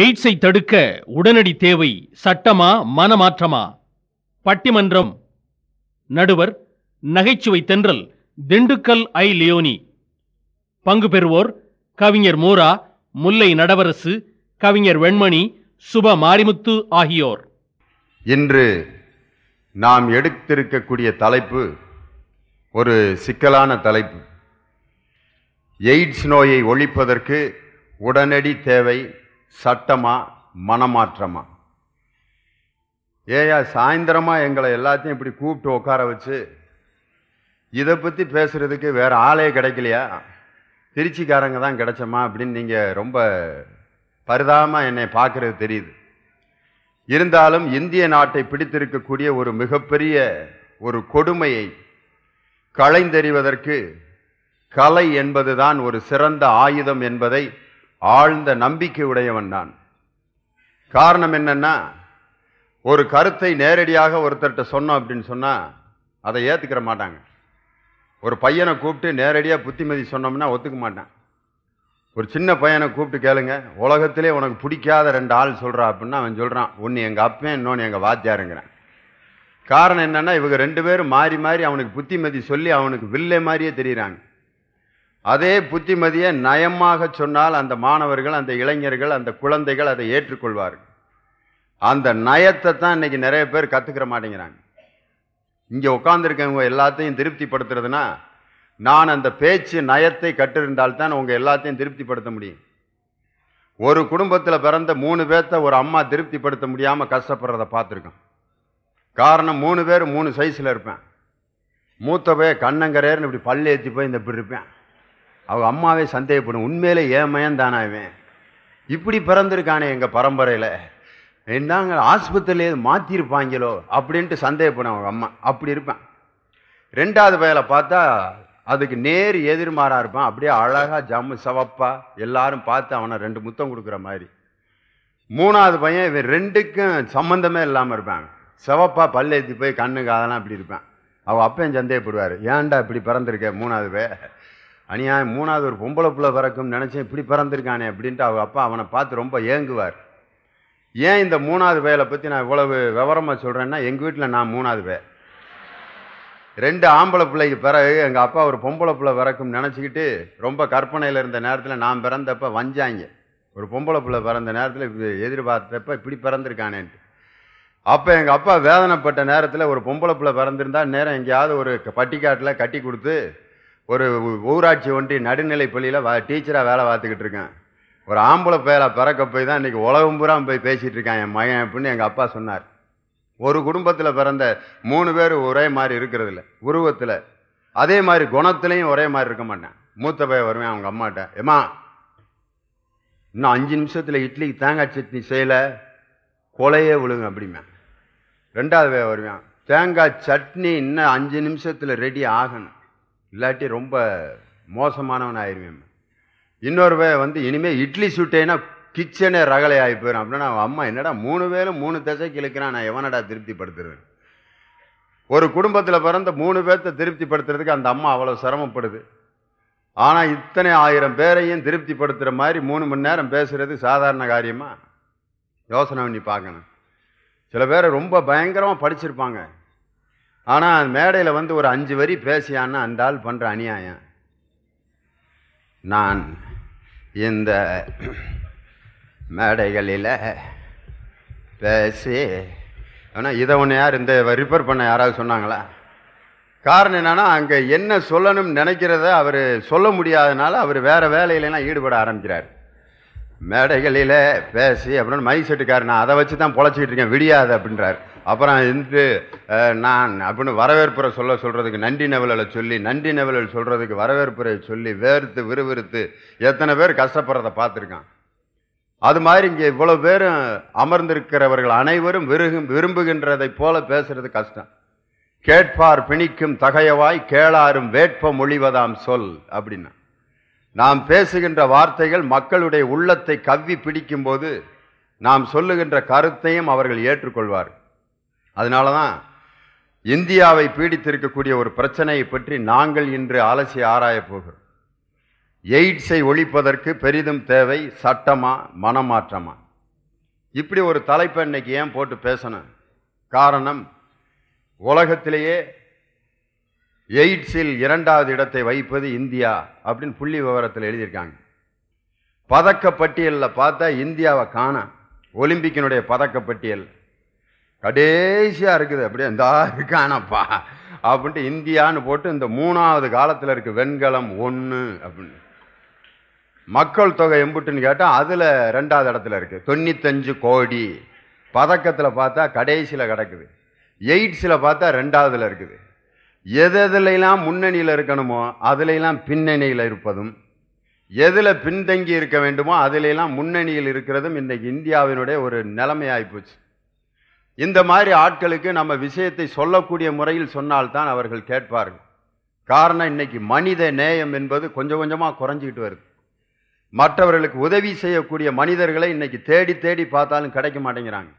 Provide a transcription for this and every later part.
எய்ட்ஸை தடுக்க உடனடி தேவை சட்டமா மனமாற்றமா பட்டிமன்றம் நடுவர் நகைச்சுவை தென்றல் திண்டுக்கல் ஐ லியோனி பங்கு பெறுவோர் கவிஞர் மோரா முல்லை நடவரசு கவிஞர் வெண்மணி சுப மாரிமுத்து ஆகியோர் இன்று நாம் எடுத்திருக்கக்கூடிய தலைப்பு ஒரு சிக்கலான தலைப்பு எய்ட்ஸ் நோயை ஒழிப்பதற்கு உடனடி தேவை சட்டமா மனமாற்றமா ஏயா சாயந்தரமா எங்களை எல்லாத்தையும் இப்படி கூப்பிட்டு உட்கார வச்சு இதை பற்றி பேசுகிறதுக்கு வேறு ஆளே கிடைக்கலையா திருச்சிக்காரங்க தான் கிடைச்சமா அப்படின்னு நீங்கள் ரொம்ப பரிதாபமாக என்னை பார்க்குறது தெரியுது இருந்தாலும் இந்திய நாட்டை பிடித்திருக்கக்கூடிய ஒரு மிகப்பெரிய ஒரு கொடுமையை களைந்தெறிவதற்கு கலை என்பதுதான் ஒரு சிறந்த ஆயுதம் என்பதை ஆழ்ந்த நம்பிக்கை உடையவன் நான் காரணம் என்னன்னா ஒரு கருத்தை நேரடியாக ஒருத்தர்கிட்ட சொன்னோம் அப்படின்னு சொன்னால் அதை ஏற்றுக்கிற மாட்டாங்க ஒரு பையனை கூப்பிட்டு நேரடியாக புத்திமதி சொன்னோம்னா ஒத்துக்க மாட்டான் ஒரு சின்ன பையனை கூப்பிட்டு கேளுங்க உலகத்திலே உனக்கு பிடிக்காத ரெண்டு ஆள் சொல்கிறா அப்படின்னா அவன் சொல்கிறான் ஒன்று எங்கள் அப்பேன் இன்னொன்று எங்கள் வாத்தியாருங்கிறான் காரணம் என்னென்னா இவங்க ரெண்டு பேரும் மாறி மாறி அவனுக்கு புத்திமதி சொல்லி அவனுக்கு வில்லை மாதிரியே தெரியுறாங்க அதே புத்திமதியை நயமாக சொன்னால் அந்த மாணவர்கள் அந்த இளைஞர்கள் அந்த குழந்தைகள் அதை ஏற்றுக்கொள்வார்கள் அந்த நயத்தை தான் இன்றைக்கி நிறைய பேர் கற்றுக்கிற மாட்டேங்கிறாங்க இங்கே உட்காந்துருக்கவங்க எல்லாத்தையும் திருப்திப்படுத்துறதுனா நான் அந்த பேச்சு நயத்தை கட்டிருந்தால்தான் உங்கள் எல்லாத்தையும் திருப்திப்படுத்த முடியும் ஒரு குடும்பத்தில் பிறந்த மூணு பேர்த்த ஒரு அம்மா திருப்திப்படுத்த முடியாமல் கஷ்டப்படுறத பார்த்துருக்கோம் காரணம் மூணு பேர் மூணு சைஸில் இருப்பேன் மூத்த போய் கண்ணங்கரையர்னு இப்படி பல்லு ஏற்றி போய் இந்த இப்படி இருப்பேன் அவங்க அம்மாவே சந்தேகப்படும் உண்மையிலே ஏமையன் தானாவே இப்படி பிறந்திருக்கானே எங்கள் பரம்பரையில் என்னங்க ஆஸ்பத்திரியிலே மாற்றிருப்பாங்களோ அப்படின்ட்டு சந்தேகப்படும் அவங்க அம்மா அப்படி இருப்பேன் ரெண்டாவது வயலை பார்த்தா அதுக்கு நேர் எதிர்மாறாக இருப்பான் அப்படியே அழகாக ஜம்மு சவப்பா எல்லாரும் பார்த்து அவனை ரெண்டு முத்தம் கொடுக்குற மாதிரி மூணாவது பையன் இவன் ரெண்டுக்கும் சம்மந்தமே இல்லாமல் இருப்பாங்க சிவப்பா பல்லேத்தி போய் கண்ணுக்கு அதெல்லாம் இப்படி இருப்பேன் அவள் அப்பையும் சந்தேகப்படுவார் ஏன்டா இப்படி பிறந்திருக்க மூணாவது பேர் அநியாயம் மூணாவது ஒரு பொம்பளை பிள்ளை பிறக்கும்னு நினச்சேன் இப்படி பிறந்திருக்கானே அப்படின்ட்டு அவங்க அப்பா அவனை பார்த்து ரொம்ப ஏங்குவார் ஏன் இந்த மூணாவது வேலை பற்றி நான் இவ்வளவு விவரமாக சொல்கிறேன்னா எங்கள் வீட்டில் நான் மூணாவது வே ரெண்டு ஆம்பளை பிள்ளைக்கு பிறகு எங்கள் அப்பா ஒரு பொம்பளை பிள்ளை பிறக்கும் நினச்சிக்கிட்டு ரொம்ப கற்பனையில் இருந்த நேரத்தில் நான் பிறந்தப்ப வஞ்சாங்க ஒரு பொம்பளை பிள்ளை பிறந்த நேரத்தில் எதிர்பார்த்தப்ப இப்படி பிறந்திருக்கானேன்ட்டு அப்போ எங்கள் அப்பா வேதனைப்பட்ட நேரத்தில் ஒரு பொம்பளை பிள்ளை பிறந்திருந்தால் நேரம் எங்கேயாவது ஒரு பட்டிக்காட்டில் கட்டி கொடுத்து ஒரு ஊராட்சி ஒன்றிய நடுநிலை பள்ளியில் வ டீச்சராக வேலை பார்த்துக்கிட்டு இருக்கேன் ஒரு ஆம்பளை பேரை பிறக்க போய் தான் இன்றைக்கி உலகம் பூரா போய் பேசிகிட்டு இருக்கான் என் மகன் அப்படின்னு எங்கள் அப்பா சொன்னார் ஒரு குடும்பத்தில் பிறந்த மூணு பேர் ஒரே மாதிரி இருக்கிறது இல்லை உருவத்தில் அதே மாதிரி குணத்துலேயும் ஒரே மாதிரி இருக்க மாட்டேன் மூத்த பையன் வருவேன் அவங்க அம்மாட்ட ஏமா இன்னும் அஞ்சு நிமிஷத்தில் இட்லிக்கு தேங்காய் சட்னி செய்யலை கொலையே விழுங்க அப்படிமே ரெண்டாவது வருவேன் தேங்காய் சட்னி இன்னும் அஞ்சு நிமிஷத்தில் ரெடி ஆகணும் இல்லாட்டி ரொம்ப மோசமானவன் ஆயிடுவேன் இன்னொரு வந்து இனிமேல் இட்லி சுட்டேன்னா கிச்சனே ரகலை ஆகி போயிடும் அப்படின்னா அவன் அம்மா என்னடா மூணு பேரும் மூணு தசை கிழக்கிறான் நான் எவனடா திருப்திப்படுத்துறேன் ஒரு குடும்பத்தில் பிறந்த மூணு பேர்த்த திருப்திப்படுத்துறதுக்கு அந்த அம்மா அவ்வளோ சிரமப்படுது ஆனால் இத்தனை ஆயிரம் பேரையும் திருப்திப்படுத்துகிற மாதிரி மூணு மணி நேரம் பேசுகிறது சாதாரண காரியமாக யோசனை பண்ணி பார்க்கணும் சில பேர் ரொம்ப பயங்கரமாக படிச்சிருப்பாங்க ஆனால் மேடையில் வந்து ஒரு அஞ்சு வரி பேசியான்னு அந்த ஆள் பண்ணுற அநியாயம் நான் இந்த மேடைகளில் பேசி ஆனால் இதை ஒன்று யார் இந்த ரிப்பேர் பண்ண யாராவது சொன்னாங்களா காரணம் என்னென்னா அங்கே என்ன சொல்லணும்னு நினைக்கிறத அவர் சொல்ல முடியாதனால அவர் வேறு வேலையிலலாம் ஈடுபட ஆரம்பிக்கிறார் மேடைகளில் பேசி அப்படின்னு மை நான் அதை வச்சு தான் பொழைச்சிக்கிட்டு இருக்கேன் விடியாது அப்படின்றார் அப்புறம் இருந்து நான் அப்படின்னு வரவேற்புரை சொல்ல சொல்கிறதுக்கு நன்றி நவலலை சொல்லி நன்றி நவலல் சொல்கிறதுக்கு வரவேற்புரை சொல்லி வேறுத்து விறுவிறுத்து எத்தனை பேர் கஷ்டப்படுறத பார்த்துருக்கான் அது மாதிரி இங்கே இவ்வளோ பேரும் அமர்ந்திருக்கிறவர்கள் அனைவரும் விருகும் விரும்புகின்றதை போல பேசுறது கஷ்டம் கேட்பார் பிணிக்கும் தகையவாய் கேளாரும் வேட்ப மொழிவதாம் சொல் அப்படின்னா நாம் பேசுகின்ற வார்த்தைகள் மக்களுடைய உள்ளத்தை கவ்வி பிடிக்கும்போது நாம் சொல்லுகின்ற கருத்தையும் அவர்கள் ஏற்றுக்கொள்வார்கள் அதனால தான் இந்தியாவை பீடித்திருக்கக்கூடிய ஒரு பிரச்சனையை பற்றி நாங்கள் இன்று ஆலசி ஆராயப் போகிறோம் எய்ட்ஸை ஒழிப்பதற்கு பெரிதும் தேவை சட்டமா மனமாற்றமா இப்படி ஒரு தலைப்பை இன்னைக்கு ஏன் போட்டு பேசணும் காரணம் உலகத்திலேயே எய்ட்ஸில் இரண்டாவது இடத்தை வைப்பது இந்தியா அப்படின்னு புள்ளி விவரத்தில் எழுதியிருக்காங்க பதக்க பட்டியலில் பார்த்தா இந்தியாவை காண ஒலிம்பிக்கினுடைய பதக்கப்பட்டியல் கடைசியாக இருக்குது அப்படியே இந்தா இருக்கானப்பா அப்படின்ட்டு இந்தியான்னு போட்டு இந்த மூணாவது காலத்தில் இருக்குது வெண்கலம் ஒன்று அப்படின்னு மக்கள் தொகை எம்புட்டுன்னு கேட்டால் அதில் ரெண்டாவது இடத்துல இருக்குது தொண்ணூத்தஞ்சு கோடி பதக்கத்தில் பார்த்தா கடைசியில் கிடக்குது எய்ட்ஸில் பார்த்தா ரெண்டாவதில் இருக்குது எது எதுலாம் முன்னணியில் இருக்கணுமோ அதுலெல்லாம் பின்னணியில் இருப்பதும் எதில் பின்தங்கி இருக்க வேண்டுமோ அதிலெல்லாம் முன்னணியில் இருக்கிறதும் இன்றைக்கு இந்தியாவினுடைய ஒரு நிலைமையாகி போச்சு இந்த மாதிரி ஆட்களுக்கு நம்ம விஷயத்தை சொல்லக்கூடிய முறையில் சொன்னால்தான் அவர்கள் கேட்பார்கள் காரணம் இன்னைக்கு மனித நேயம் என்பது கொஞ்சம் கொஞ்சமாக குறைஞ்சிக்கிட்டு வருது மற்றவர்களுக்கு உதவி செய்யக்கூடிய மனிதர்களை இன்னைக்கு தேடி தேடி பார்த்தாலும் கிடைக்க மாட்டேங்கிறாங்க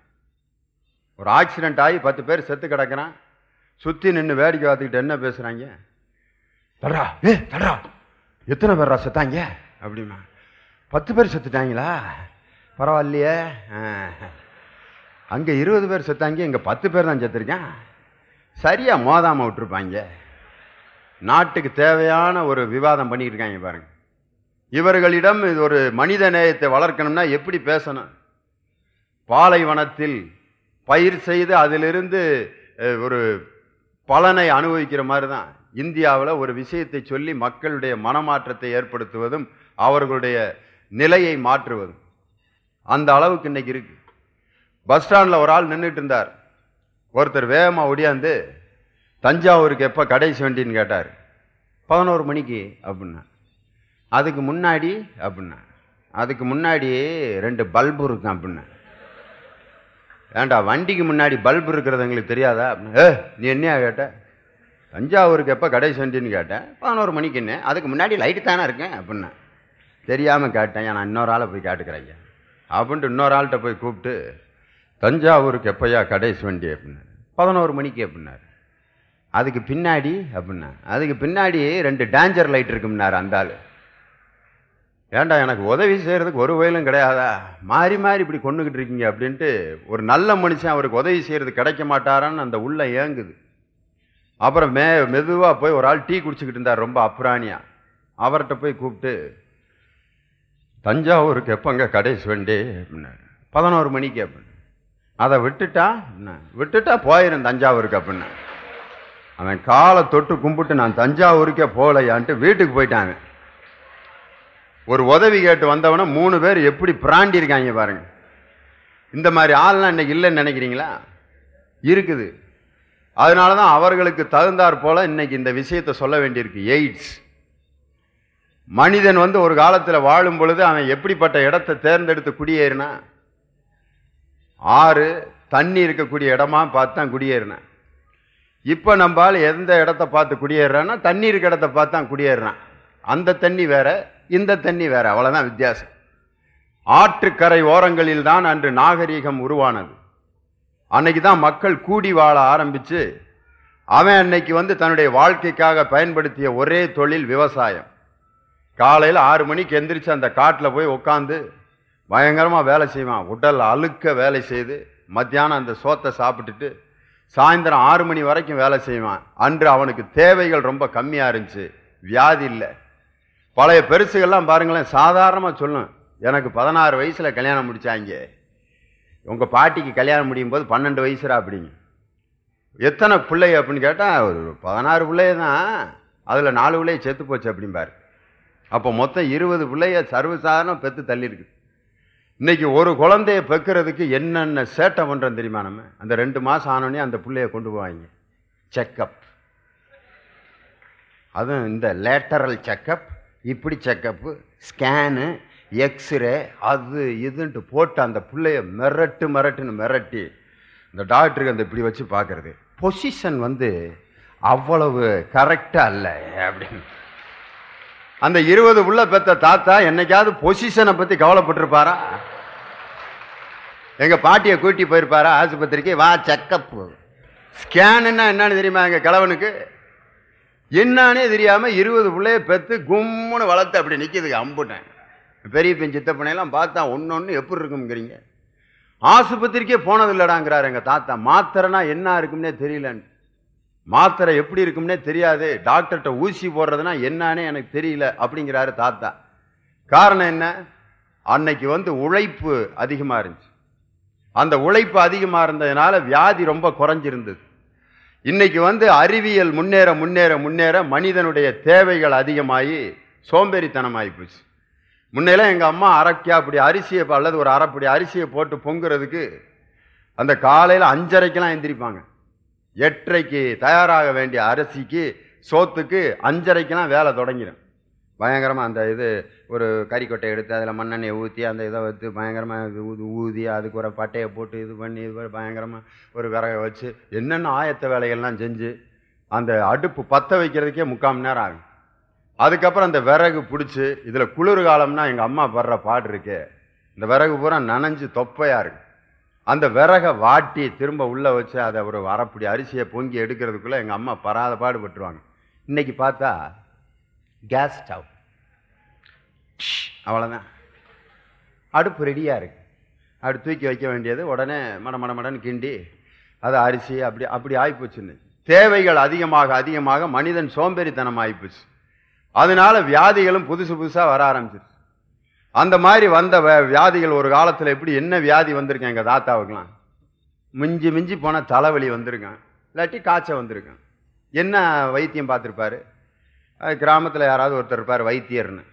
ஒரு ஆக்சிடெண்ட் ஆகி பத்து பேர் செத்து கிடக்கிறான் சுற்றி நின்று வேடிக்கை பார்த்துக்கிட்டு என்ன பேசுகிறாங்க ஏ தடா எத்தனை பேர் செத்தாங்க அப்படின்னா பத்து பேர் செத்துட்டாங்களா பரவாயில்லையே அங்கே இருபது பேர் செத்தாங்க இங்கே பத்து பேர் தான் செத்துருக்கேன் சரியாக மோதாமல் விட்டுருப்பாங்க நாட்டுக்கு தேவையான ஒரு விவாதம் பண்ணிட்டு இருக்காங்க பாருங்க இவர்களிடம் இது ஒரு மனித நேயத்தை வளர்க்கணும்னா எப்படி பேசணும் பாலைவனத்தில் பயிர் செய்து அதிலிருந்து ஒரு பலனை அனுபவிக்கிற மாதிரி தான் இந்தியாவில் ஒரு விஷயத்தை சொல்லி மக்களுடைய மனமாற்றத்தை ஏற்படுத்துவதும் அவர்களுடைய நிலையை மாற்றுவதும் அந்த அளவுக்கு இன்றைக்கி இருக்குது பஸ் ஸ்டாண்டில் ஒரு ஆள் நின்றுட்டு இருந்தார் ஒருத்தர் வேகமாக ஒடியாந்து தஞ்சாவூருக்கு எப்போ கடைசி வண்டின்னு கேட்டார் பதினோரு மணிக்கு அப்படின்னா அதுக்கு முன்னாடி அப்படின்னா அதுக்கு முன்னாடி ரெண்டு பல்பு இருக்கும் அப்படின்னா ஏண்டா வண்டிக்கு முன்னாடி பல்பு இருக்கிறது எங்களுக்கு தெரியாதா அப்படின்னு ஏ நீ என்னையா கேட்ட தஞ்சாவூருக்கு எப்போ கடைசி வண்டின்னு கேட்டேன் பதினோரு மணிக்குன்னு அதுக்கு முன்னாடி லைட்டு தானே இருக்கேன் அப்படின்னா தெரியாமல் கேட்டேன் நான் இன்னொரு ஆளை போய் கேட்டுக்கிறேன் அப்படின்ட்டு இன்னொரு ஆள்கிட்ட போய் கூப்பிட்டு தஞ்சாவூருக்கு எப்பையா கடைசி வண்டி அப்படின்னாரு பதினோரு மணிக்கு அப்படின்னாரு அதுக்கு பின்னாடி அப்படின்னா அதுக்கு பின்னாடி ரெண்டு டேஞ்சர் லைட் இருக்கும்னாரு அந்த ஆள் ஏண்டா எனக்கு உதவி செய்கிறதுக்கு ஒரு வயலும் கிடையாதா மாறி மாறி இப்படி கொண்டுக்கிட்டு இருக்கீங்க அப்படின்ட்டு ஒரு நல்ல மனுஷன் அவருக்கு உதவி செய்கிறது கிடைக்க மாட்டாரான்னு அந்த உள்ள ஏங்குது அப்புறம் மே மெதுவாக போய் ஒரு ஆள் டீ குடிச்சிக்கிட்டு இருந்தார் ரொம்ப அப்ராணியாக அவர்கிட்ட போய் கூப்பிட்டு தஞ்சாவூருக்கு எப்போங்க கடைசி வண்டி அப்படின்னாரு பதினோரு மணிக்கு அப்படின்னு அதை விட்டுட்டா என்ன விட்டுட்டா போயிடும் தஞ்சாவூருக்கு அப்படின்னு அவன் காலை தொட்டு கும்பிட்டு நான் தஞ்சாவூருக்கே போகலையான்ட்டு வீட்டுக்கு போயிட்டாங்க ஒரு உதவி கேட்டு வந்தவன மூணு பேர் எப்படி இருக்காங்க பாருங்க இந்த மாதிரி ஆள்லாம் இன்னைக்கு இல்லைன்னு நினைக்கிறீங்களா இருக்குது அதனால தான் அவர்களுக்கு தகுந்தாற் போல் இன்னைக்கு இந்த விஷயத்தை சொல்ல வேண்டியிருக்கு எய்ட்ஸ் மனிதன் வந்து ஒரு காலத்தில் வாழும் பொழுது அவன் எப்படிப்பட்ட இடத்தை தேர்ந்தெடுத்து குடியேறினான் ஆறு தண்ணி இருக்கக்கூடிய இடமா பார்த்து தான் குடியேறினேன் இப்போ நம்பால் எந்த இடத்த பார்த்து குடியேறுறான்னா தண்ணி இருக்க இடத்த பார்த்து தான் குடியேறினான் அந்த தண்ணி வேற இந்த தண்ணி வேற அவ்வளோதான் வித்தியாசம் ஆற்றுக்கரை ஓரங்களில் தான் அன்று நாகரீகம் உருவானது அன்னைக்கு தான் மக்கள் கூடி வாழ ஆரம்பித்து அவன் அன்னைக்கு வந்து தன்னுடைய வாழ்க்கைக்காக பயன்படுத்திய ஒரே தொழில் விவசாயம் காலையில் ஆறு மணிக்கு எந்திரிச்சு அந்த காட்டில் போய் உட்காந்து பயங்கரமாக வேலை செய்வான் உடல் அழுக்க வேலை செய்து மத்தியானம் அந்த சோத்தை சாப்பிட்டுட்டு சாயந்தரம் ஆறு மணி வரைக்கும் வேலை செய்வான் அன்று அவனுக்கு தேவைகள் ரொம்ப கம்மியாக இருந்துச்சு வியாதி இல்லை பழைய பெருசுகள்லாம் பாருங்களேன் சாதாரணமாக சொல்லும் எனக்கு பதினாறு வயசில் கல்யாணம் முடித்தாங்க உங்கள் பாட்டிக்கு கல்யாணம் முடியும் போது பன்னெண்டு வயசுரா அப்படிங்க எத்தனை பிள்ளை அப்படின்னு கேட்டால் ஒரு பதினாறு பிள்ளைய தான் அதில் நாலு பிள்ளைய செத்து போச்சு அப்படிம்பார் அப்போ மொத்தம் இருபது பிள்ளைய சர்வசாதாரணம் பெற்று தள்ளியிருக்கு இன்றைக்கி ஒரு குழந்தைய பெக்கிறதுக்கு என்னென்ன சேட்டை பண்ணுறோம் தெரியுமா நம்ம அந்த ரெண்டு மாதம் ஆனோடனே அந்த பிள்ளைய கொண்டு போவாங்க செக்கப் அதுவும் இந்த லேட்டரல் செக்கப் இப்படி செக்கப்பு ஸ்கேனு எக்ஸ்ரே அது இதுன்ட்டு போட்டு அந்த பிள்ளைய மிரட்டு மிரட்டுன்னு மிரட்டி இந்த டாக்டருக்கு அந்த இப்படி வச்சு பார்க்குறது பொசிஷன் வந்து அவ்வளவு கரெக்டாக இல்லை அப்படின்னு அந்த இருபது உள்ள பெத்த தாத்தா என்னைக்காவது பொசிஷனை பற்றி கவலைப்பட்டிருப்பாரா எங்கள் பாட்டியை கூட்டி போயிருப்பாரா ஆஸ்பத்திரிக்கு வா செக்கப் ஸ்கேனுன்னா என்னன்னு தெரியுமா எங்கள் கிழவனுக்கு என்னானே தெரியாமல் இருபது பிள்ளைய பெற்று கும்முன்னு வளர்த்து அப்படி நிற்கிதுக்கு அம்புட்டேன் பெரிய பெண் சித்தப்பனையெல்லாம் பார்த்தா ஒன்று ஒன்று எப்படி இருக்குங்கிறீங்க ஆஸ்பத்திரிக்கே போனது இல்லடாங்கிறாரு எங்கள் தாத்தா மாத்திரனா என்ன இருக்கும்னே தெரியலன்னு மாத்திரை எப்படி இருக்கும்னே தெரியாது டாக்டர்கிட்ட ஊசி போடுறதுனா என்னன்னு எனக்கு தெரியல அப்படிங்கிறாரு தாத்தா காரணம் என்ன அன்னைக்கு வந்து உழைப்பு அதிகமாக இருந்துச்சு அந்த உழைப்பு அதிகமாக இருந்ததுனால வியாதி ரொம்ப குறைஞ்சிருந்தது இன்னைக்கு வந்து அறிவியல் முன்னேற முன்னேற முன்னேற மனிதனுடைய தேவைகள் அதிகமாகி சோம்பேறித்தனமாகி போச்சு முன்னெல்லாம் எங்கள் அம்மா அரைக்கா அப்படி அரிசியை அல்லது ஒரு அரைப்படி அரிசியை போட்டு பொங்குறதுக்கு அந்த காலையில் அஞ்சரைக்கெல்லாம் எந்திரிப்பாங்க எட்டரைக்கு தயாராக வேண்டிய அரிசிக்கு சோத்துக்கு அஞ்சரைக்கெலாம் வேலை தொடங்கிடும் பயங்கரமாக அந்த இது ஒரு கறிக்கொட்டை எடுத்து அதில் மண்ணெண்ணெயை ஊற்றி அந்த இதை வச்சு பயங்கரமாக ஊது ஊதி அதுக்கு ஒரு பட்டையை போட்டு இது பண்ணி இது பயங்கரமாக ஒரு விறகை வச்சு என்னென்ன ஆயத்த வேலைகள்லாம் செஞ்சு அந்த அடுப்பு பற்ற வைக்கிறதுக்கே முக்கால் மணி நேரம் ஆகும் அதுக்கப்புறம் அந்த விறகு பிடிச்சி இதில் குளிர் காலம்னா எங்கள் அம்மா படுற பாடு இருக்கே இந்த விறகு பூரா நனைஞ்சு தொப்பையாக இருக்குது அந்த விறகை வாட்டி திரும்ப உள்ளே வச்சு அதை ஒரு வரப்படி அரிசியை பொங்கி எடுக்கிறதுக்குள்ளே எங்கள் அம்மா பராத பாடுபட்டுருவாங்க இன்றைக்கி பார்த்தா கேஸ் ஸ்டவ் அவ்வளோதான் அடுப்பு ரெடியாக இருக்குது அப்படி தூக்கி வைக்க வேண்டியது உடனே மட மட மடன்னு கிண்டி அது அரிசி அப்படி அப்படி ஆகிப்போச்சுன்னு தேவைகள் அதிகமாக அதிகமாக மனிதன் சோம்பேறித்தனம் ஆகிப்போச்சு அதனால வியாதிகளும் புதுசு புதுசாக வர ஆரம்பிச்சிருச்சு அந்த மாதிரி வந்த வியாதிகள் ஒரு காலத்தில் எப்படி என்ன வியாதி வந்திருக்கேன் எங்கள் தாத்தாவுக்கெலாம் மிஞ்சி மிஞ்சி போன தலைவலி வந்திருக்கேன் இல்லாட்டி காய்ச்சல் வந்திருக்கேன் என்ன வைத்தியம் பார்த்துருப்பாரு கிராமத்தில் யாராவது ஒருத்தர் இருப்பார் வைத்தியர்னு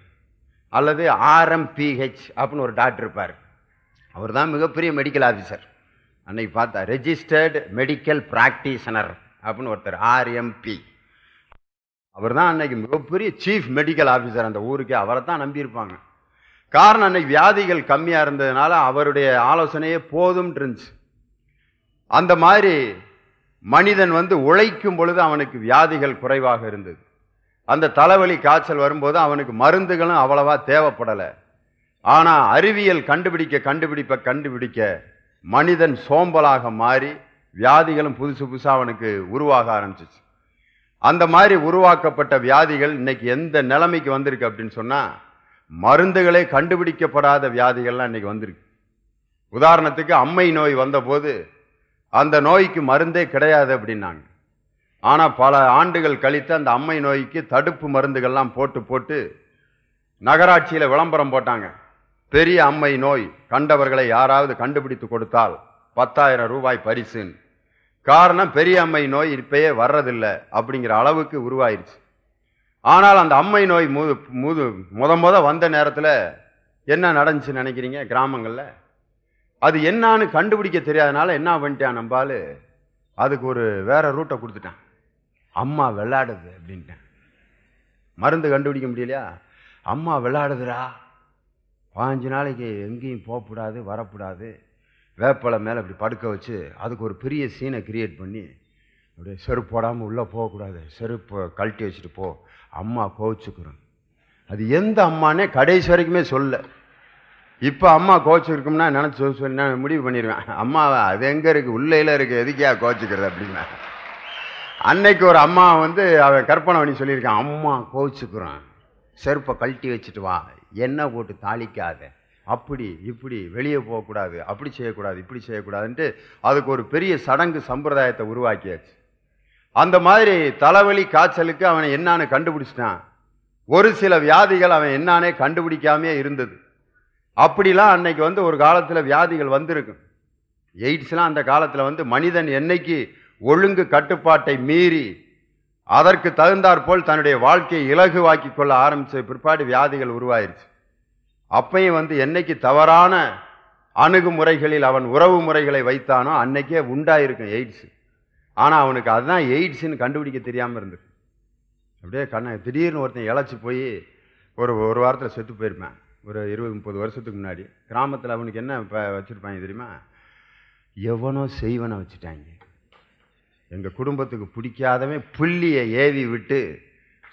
அல்லது ஆர்எம்பிஹெச் அப்படின்னு ஒரு டாக்டர் இருப்பார் அவர் தான் மிகப்பெரிய மெடிக்கல் ஆஃபீஸர் அன்னைக்கு பார்த்தா ரெஜிஸ்டர்டு மெடிக்கல் ப்ராக்டிஷனர் அப்படின்னு ஒருத்தர் ஆர்எம்பி அவர் தான் அன்னைக்கு மிகப்பெரிய சீஃப் மெடிக்கல் ஆஃபீஸர் அந்த ஊருக்கே அவரை தான் நம்பியிருப்பாங்க காரணம் அன்னைக்கு வியாதிகள் கம்மியாக இருந்ததுனால அவருடைய ஆலோசனையே போதும் இருந்துச்சு அந்த மாதிரி மனிதன் வந்து உழைக்கும் பொழுது அவனுக்கு வியாதிகள் குறைவாக இருந்தது அந்த தலைவலி காய்ச்சல் வரும்போது அவனுக்கு மருந்துகளும் அவ்வளவா தேவைப்படலை ஆனால் அறிவியல் கண்டுபிடிக்க கண்டுபிடிப்பை கண்டுபிடிக்க மனிதன் சோம்பலாக மாறி வியாதிகளும் புதுசு புதுசாக அவனுக்கு உருவாக ஆரம்பிச்சிச்சு அந்த மாதிரி உருவாக்கப்பட்ட வியாதிகள் இன்னைக்கு எந்த நிலைமைக்கு வந்திருக்கு அப்படின்னு சொன்னால் மருந்துகளே கண்டுபிடிக்கப்படாத வியாதிகள்லாம் இன்றைக்கி வந்திருக்கு உதாரணத்துக்கு அம்மை நோய் வந்தபோது அந்த நோய்க்கு மருந்தே கிடையாது அப்படின்னாங்க ஆனால் பல ஆண்டுகள் கழித்து அந்த அம்மை நோய்க்கு தடுப்பு மருந்துகள்லாம் போட்டு போட்டு நகராட்சியில் விளம்பரம் போட்டாங்க பெரிய அம்மை நோய் கண்டவர்களை யாராவது கண்டுபிடித்து கொடுத்தால் பத்தாயிரம் ரூபாய் பரிசுன்னு காரணம் பெரிய அம்மை நோய் இப்பயே வர்றதில்லை அப்படிங்கிற அளவுக்கு உருவாயிருச்சு ஆனால் அந்த அம்மை நோய் முது முது முத முத வந்த நேரத்தில் என்ன நடந்துச்சுன்னு நினைக்கிறீங்க கிராமங்களில் அது என்னான்னு கண்டுபிடிக்க தெரியாதனால என்ன பண்ணிட்டான் நம்பால் அதுக்கு ஒரு வேறு ரூட்டை கொடுத்துட்டான் அம்மா விளையாடுது அப்படின்ட்டேன் மருந்து கண்டுபிடிக்க முடியலையா அம்மா விளையாடுதுரா பாஞ்சு நாளைக்கு எங்கேயும் போகக்கூடாது வரக்கூடாது வேப்பலை மேலே அப்படி படுக்க வச்சு அதுக்கு ஒரு பெரிய சீனை கிரியேட் பண்ணி அப்படியே செருப்பு போடாமல் உள்ளே போகக்கூடாது செருப்பு கழட்டி வச்சுட்டு போ அம்மா கோவிச்சுக்கிறோம் அது எந்த அம்மானே கடைசி வரைக்குமே சொல்ல இப்போ அம்மா கோச்சிருக்கோம்னா நினச்சி நான் முடிவு பண்ணிடுவேன் அம்மா அது எங்கே இருக்குது உள்ளையில் இருக்குது எதுக்கியா கோச்சிக்கிறது அப்படின்னா அன்னைக்கு ஒரு அம்மா வந்து அவன் கற்பனை பண்ணி சொல்லியிருக்கான் அம்மா கோவிச்சுக்கிறான் செருப்பை கழட்டி வச்சுட்டு வா எண்ணெய் போட்டு தாளிக்காத அப்படி இப்படி வெளியே போகக்கூடாது அப்படி செய்யக்கூடாது இப்படி செய்யக்கூடாதுன்ட்டு அதுக்கு ஒரு பெரிய சடங்கு சம்பிரதாயத்தை உருவாக்கியாச்சு அந்த மாதிரி தலைவலி காய்ச்சலுக்கு அவனை என்னான்னு கண்டுபிடிச்சிட்டான் ஒரு சில வியாதிகள் அவன் என்னானே கண்டுபிடிக்காமே இருந்தது அப்படிலாம் அன்னைக்கு வந்து ஒரு காலத்தில் வியாதிகள் வந்திருக்கும் எய்ட்ஸ்லாம் அந்த காலத்தில் வந்து மனிதன் என்னைக்கு ஒழுங்கு கட்டுப்பாட்டை மீறி அதற்கு தகுந்தாற்போல் தன்னுடைய வாழ்க்கையை இலகுவாக்கி கொள்ள ஆரம்பித்த பிற்பாடு வியாதிகள் உருவாயிருச்சு அப்பையும் வந்து என்னைக்கு தவறான அணுகுமுறைகளில் அவன் உறவு முறைகளை வைத்தானோ அன்னைக்கே உண்டாயிருக்கும் எய்ட்ஸு ஆனால் அவனுக்கு அதுதான் எய்ட்ஸுன்னு கண்டுபிடிக்க தெரியாமல் இருந்தது அப்படியே கண்ண திடீர்னு ஒருத்தன் இழைச்சி போய் ஒரு ஒரு வாரத்தில் செத்து போயிருப்பேன் ஒரு இருபது முப்பது வருஷத்துக்கு முன்னாடி கிராமத்தில் அவனுக்கு என்ன இப்போ வச்சுருப்பாங்க தெரியுமா எவனோ செய்வனை வச்சுட்டாங்க எங்கள் குடும்பத்துக்கு பிடிக்காதவன் புள்ளியை ஏவி விட்டு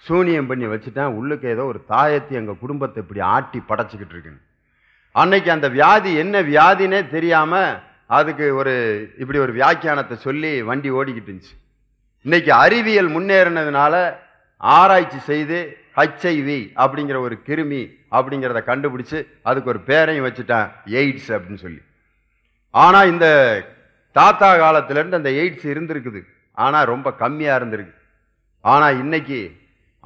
சூனியம் பண்ணி வச்சுட்டேன் உள்ளுக்கு ஏதோ ஒரு தாயத்தை எங்கள் குடும்பத்தை இப்படி ஆட்டி படைச்சிக்கிட்டு இருக்குன்னு அன்னைக்கு அந்த வியாதி என்ன வியாதினே தெரியாமல் அதுக்கு ஒரு இப்படி ஒரு வியாக்கியானத்தை சொல்லி வண்டி ஓடிக்கிட்டு இருந்துச்சு இன்றைக்கி அறிவியல் முன்னேறினதுனால ஆராய்ச்சி செய்து ஹச்ஐவி அப்படிங்கிற ஒரு கிருமி அப்படிங்கிறத கண்டுபிடிச்சி அதுக்கு ஒரு பேரையும் வச்சுட்டேன் எய்ட்ஸ் அப்படின்னு சொல்லி ஆனால் இந்த தாத்தா காலத்துலேருந்து அந்த எய்ட்ஸ் இருந்திருக்குது ஆனால் ரொம்ப கம்மியாக இருந்திருக்கு ஆனால் இன்னைக்கு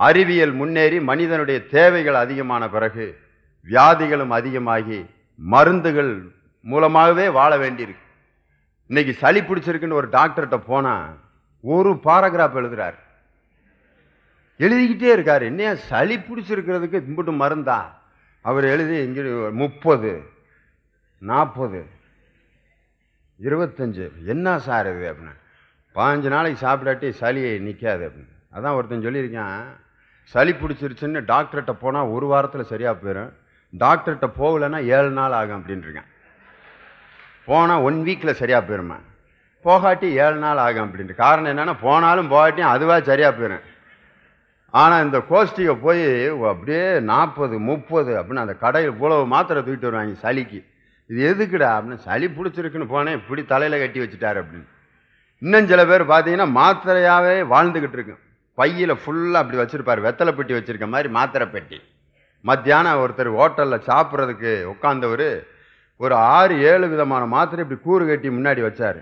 அறிவியல் முன்னேறி மனிதனுடைய தேவைகள் அதிகமான பிறகு வியாதிகளும் அதிகமாகி மருந்துகள் மூலமாகவே வாழ வேண்டியிருக்கு இன்னைக்கு சளி பிடிச்சிருக்குன்னு ஒரு டாக்டர்கிட்ட போனால் ஒரு பாராகிராஃப் எழுதுறார் எழுதிக்கிட்டே இருக்கார் என்ன சளி பிடிச்சிருக்கிறதுக்கு இம்பிட்டு மருந்தா அவர் எழுதி இங்கே முப்பது நாற்பது இருபத்தஞ்சு என்ன சார் இது அப்படின்னு பாஞ்சு நாளைக்கு சாப்பிடாட்டி சளி நிற்காது அப்படின்னு அதான் ஒருத்தன் சொல்லியிருக்கேன் சளி பிடிச்சிருச்சுன்னு டாக்டர்கிட்ட போனால் ஒரு வாரத்தில் சரியாக போயிடும் டாக்டர்கிட்ட போகலைன்னா ஏழு நாள் ஆகும் அப்படின்ட்டுருக்கேன் போனால் ஒன் வீக்கில் சரியாக போயிருமா போகாட்டி ஏழு நாள் ஆகும் அப்படின்ட்டு காரணம் என்னென்னா போனாலும் போகாட்டியும் அதுவாக சரியாக போயிடும் ஆனால் இந்த கோஷ்டியை போய் அப்படியே நாற்பது முப்பது அப்படின்னு அந்த கடையில் இவ்வளவு மாத்திரை தூக்கிட்டு வருவாங்க சளிக்கு இது எதுக்குடா அப்படின்னு சளி பிடிச்சிருக்குன்னு போனேன் இப்படி தலையில் கட்டி வச்சுட்டார் அப்படின்னு இன்னும் சில பேர் பார்த்தீங்கன்னா மாத்திரையாகவே வாழ்ந்துக்கிட்டு இருக்கு பையில் ஃபுல்லாக அப்படி வச்சுருப்பார் வெத்தலை பெட்டி வச்சுருக்க மாதிரி மாத்திரை பெட்டி மத்தியானம் ஒருத்தர் ஹோட்டலில் சாப்பிட்றதுக்கு உட்காந்தவர் ஒரு ஆறு ஏழு விதமான மாத்திரை இப்படி கூறு கட்டி முன்னாடி வச்சார்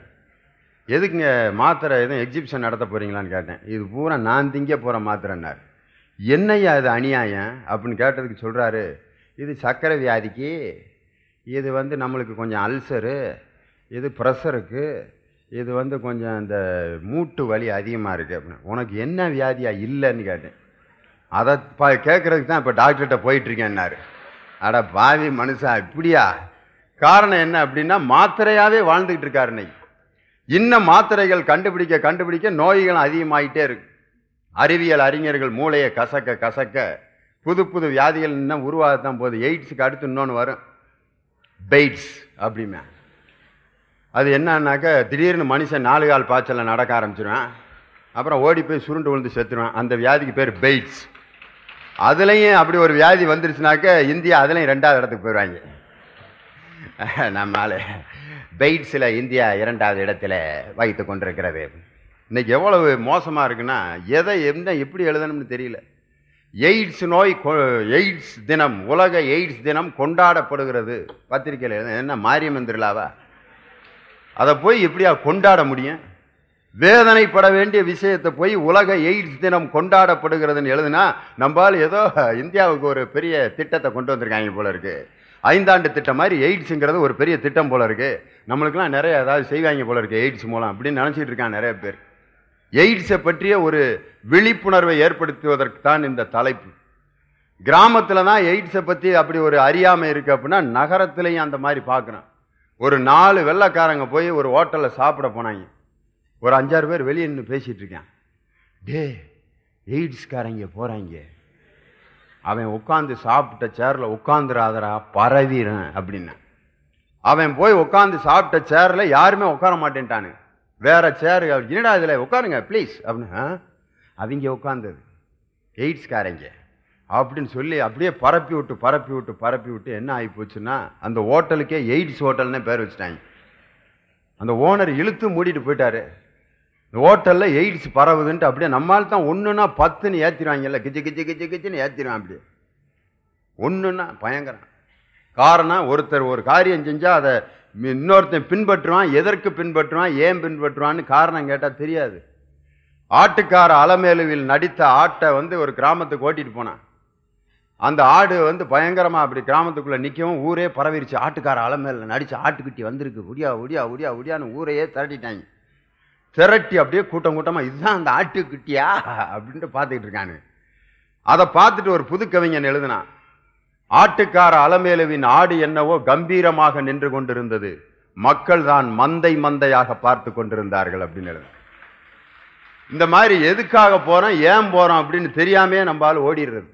எதுக்குங்க மாத்திரை எதுவும் எக்ஸிபிஷன் நடத்த போகிறீங்களான்னு கேட்டேன் இது பூரா நான் திங்க போகிற மாத்திரைன்னார் என்னையா இது அநியாயம் அப்படின்னு கேட்டதுக்கு சொல்கிறாரு இது சர்க்கரை வியாதிக்கு இது வந்து நம்மளுக்கு கொஞ்சம் அல்சரு இது ப்ரெஷருக்கு இது வந்து கொஞ்சம் அந்த மூட்டு வலி அதிகமாக இருக்குது அப்படின்னு உனக்கு என்ன வியாதியாக இல்லைன்னு கேட்டேன் அதை பா கேட்குறதுக்கு தான் இப்போ டாக்டர்கிட்ட போயிட்டுருக்கேன்னாரு அட பாவி மனுஷா இப்படியா காரணம் என்ன அப்படின்னா மாத்திரையாகவே வாழ்ந்துக்கிட்டு இருக்காரு இன்னைக்கு இன்னும் மாத்திரைகள் கண்டுபிடிக்க கண்டுபிடிக்க நோய்கள் அதிகமாகிட்டே இருக்கு அறிவியல் அறிஞர்கள் மூளையை கசக்க கசக்க புது புது வியாதிகள் இன்னும் உருவாகத்தான் போகுது எய்ட்ஸுக்கு அடுத்து இன்னொன்று வரும் பெய்ட்ஸ் அப்படிமே அது என்னன்னாக்க திடீர்னு மனுஷன் நாலு கால் பாய்ச்சலில் நடக்க ஆரம்பிச்சிருவேன் அப்புறம் ஓடி போய் சுருண்டு விழுந்து செத்துருவேன் அந்த வியாதிக்கு பேர் பெய்ட்ஸ் அதுலேயும் அப்படி ஒரு வியாதி வந்துருச்சுனாக்க இந்தியா அதுலேயும் ரெண்டாவது இடத்துக்கு போயிடுவாங்க நம்மால் பெய்ட்ஸில் இந்தியா இரண்டாவது இடத்துல வைத்து கொண்டிருக்கிறது இன்றைக்கி எவ்வளவு மோசமாக இருக்குன்னா எதை என்ன எப்படி எழுதணும்னு தெரியல எய்ட்ஸ் நோய் எய்ட்ஸ் தினம் உலக எய்ட்ஸ் தினம் கொண்டாடப்படுகிறது பத்திரிக்கையில் என்ன மாரியம்மன் திருவிழாவா அதை போய் எப்படியா கொண்டாட முடியும் வேதனைப்பட வேண்டிய விஷயத்தை போய் உலக எய்ட்ஸ் தினம் கொண்டாடப்படுகிறதுன்னு எழுதுனா நம்மால் ஏதோ இந்தியாவுக்கு ஒரு பெரிய திட்டத்தை கொண்டு வந்திருக்காங்க போல இருக்குது ஐந்தாண்டு திட்டம் மாதிரி எய்ட்ஸுங்கிறது ஒரு பெரிய திட்டம் போல இருக்குது நம்மளுக்கெல்லாம் நிறைய ஏதாவது செய்வாங்க போல இருக்குது எய்ட்ஸ் மூலம் அப்படின்னு நினச்சிட்டு இருக்கான் நிறைய பேர் எய்ட்ஸை பற்றிய ஒரு விழிப்புணர்வை ஏற்படுத்துவதற்கு தான் இந்த தலைப்பு கிராமத்தில் தான் எய்ட்ஸை பற்றி அப்படி ஒரு அறியாமை இருக்குது அப்படின்னா நகரத்துலேயும் அந்த மாதிரி பார்க்குறேன் ஒரு நாலு வெள்ளைக்காரங்க போய் ஒரு ஹோட்டலில் சாப்பிட போனாங்க ஒரு அஞ்சாறு பேர் வெளியே நின்று பேசிகிட்டு இருக்கேன் டே எய்ட்ஸ்காரங்க போகிறாங்க அவன் உட்காந்து சாப்பிட்ட சேரில் உட்காந்துராதரா பரவிறன் அப்படின்னு அவன் போய் உட்காந்து சாப்பிட்ட சேரில் யாருமே உட்கார மாட்டேன்ட்டானு வேற சேர் என்னடா இதில் உட்காருங்க ப்ளீஸ் அப்படின்னு அவங்க உட்காந்தது எய்ட்ஸ்காரங்க அப்படின்னு சொல்லி அப்படியே பரப்பி விட்டு பரப்பி விட்டு பரப்பி விட்டு என்ன ஆகி போச்சுன்னா அந்த ஹோட்டலுக்கே எய்ட்ஸ் ஹோட்டல்னு பேர் வச்சுட்டாங்க அந்த ஓனர் இழுத்து மூடிட்டு போயிட்டாரு இந்த ஹோட்டலில் எய்ட்ஸ் பரவுதுன்ட்டு அப்படியே நம்மால் தான் ஒன்றுனா பத்துன்னு ஏற்றிடுவாங்கல்ல கிச்சு கிச்சு கிச்சு கிச்சுன்னு ஏற்றிடுவேன் அப்படியே ஒன்றுன்னா பயங்கரம் காரணம் ஒருத்தர் ஒரு காரியம் செஞ்சால் அதை இன்னொருத்தன் பின்பற்றுவான் எதற்கு பின்பற்றுவான் ஏன் பின்பற்றுவான்னு காரணம் கேட்டால் தெரியாது ஆட்டுக்கார அலமேலுவில் நடித்த ஆட்டை வந்து ஒரு கிராமத்துக்கு ஓட்டிகிட்டு போனான் அந்த ஆடு வந்து பயங்கரமாக அப்படி கிராமத்துக்குள்ளே நிற்கவும் ஊரே பரவிருச்சு ஆட்டுக்கார அலமேலில் நடித்த ஆட்டுக்குட்டி வந்திருக்கு ஒடியா ஒடியா ஒடியா ஒடியான்னு ஊரையே திரட்டிட்டாங்க திரட்டி அப்படியே கூட்டம் கூட்டமாக இதுதான் அந்த கிட்டியா அப்படின்ட்டு பார்த்துக்கிட்டு இருக்கானு அதை பார்த்துட்டு ஒரு புது கவிஞன் எழுதினான் ஆட்டுக்கார அலமேலுவின் ஆடு என்னவோ கம்பீரமாக நின்று கொண்டிருந்தது மக்கள் தான் மந்தை மந்தையாக பார்த்து கொண்டிருந்தார்கள் அப்படின்னு எழுது இந்த மாதிரி எதுக்காக போகிறோம் ஏன் போகிறோம் அப்படின்னு தெரியாமே நம்மளால் ஓடிடுறது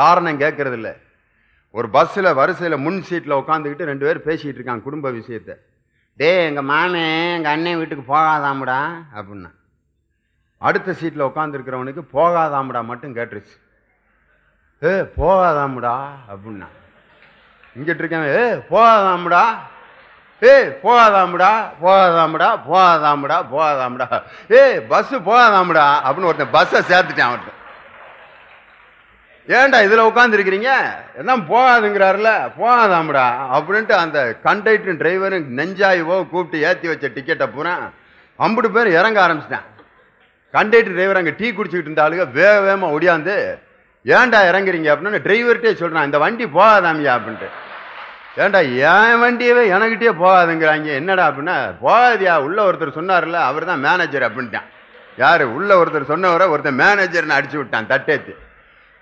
காரணம் கேட்கறதில்ல ஒரு பஸ்ஸில் வரிசையில் முன் சீட்டில் உட்காந்துக்கிட்டு ரெண்டு பேர் பேசிகிட்டு இருக்காங்க குடும்ப விஷயத்தை டே எங்கள் மானே எங்கள் அண்ணன் வீட்டுக்கு போகாதாமுடா அப்படின்னா அடுத்த சீட்டில் உட்காந்துருக்கிறவனுக்கு போகாதாமுடா மட்டும் கேட்டுருச்சு ஏ போகாதாமுடா அப்படின்னா இங்கிட்டு இருக்கேன் ஏ போகாதாமுடா ஏய் போகாதாம்டா போகாதாம்டா போகாதாம்டா போகாதாம்டா ஏய் பஸ்ஸு போகாதாம்டா அப்படின்னு ஒருத்தன் பஸ்ஸை சேர்த்துட்டேன் அவர்கிட்ட ஏன்டா இதில் உட்காந்துருக்கிறீங்க என்ன போகாதுங்கிறாருல போகாதாம்டா அப்படின்ட்டு அந்த கண்டக்டரும் டிரைவரும் நெஞ்சாயுவோ கூப்பிட்டு ஏற்றி வச்ச டிக்கெட்டை பூரா அம்பிட்டு பேர் இறங்க ஆரம்பிச்சிட்டேன் கண்டக்டர் டிரைவர் அங்கே டீ குடிச்சிக்கிட்டு இருந்த ஆளுங்க வேக வேகமாக ஒடியாந்து ஏன்டா இறங்குறீங்க அப்படின்னு டிரைவர்கிட்டே சொல்கிறான் இந்த வண்டி போகாதாமியா அப்படின்ட்டு ஏன்டா என் வண்டியவே எனக்கிட்டே போகாதுங்கிறாங்க என்னடா அப்படின்னா போகாதியா உள்ள ஒருத்தர் சொன்னார்ல அவர் தான் மேனேஜர் அப்படின்ட்டான் யார் உள்ள ஒருத்தர் சொன்னவரை ஒருத்தர் மேனேஜர்னு அடிச்சு விட்டான் தட்டேத்து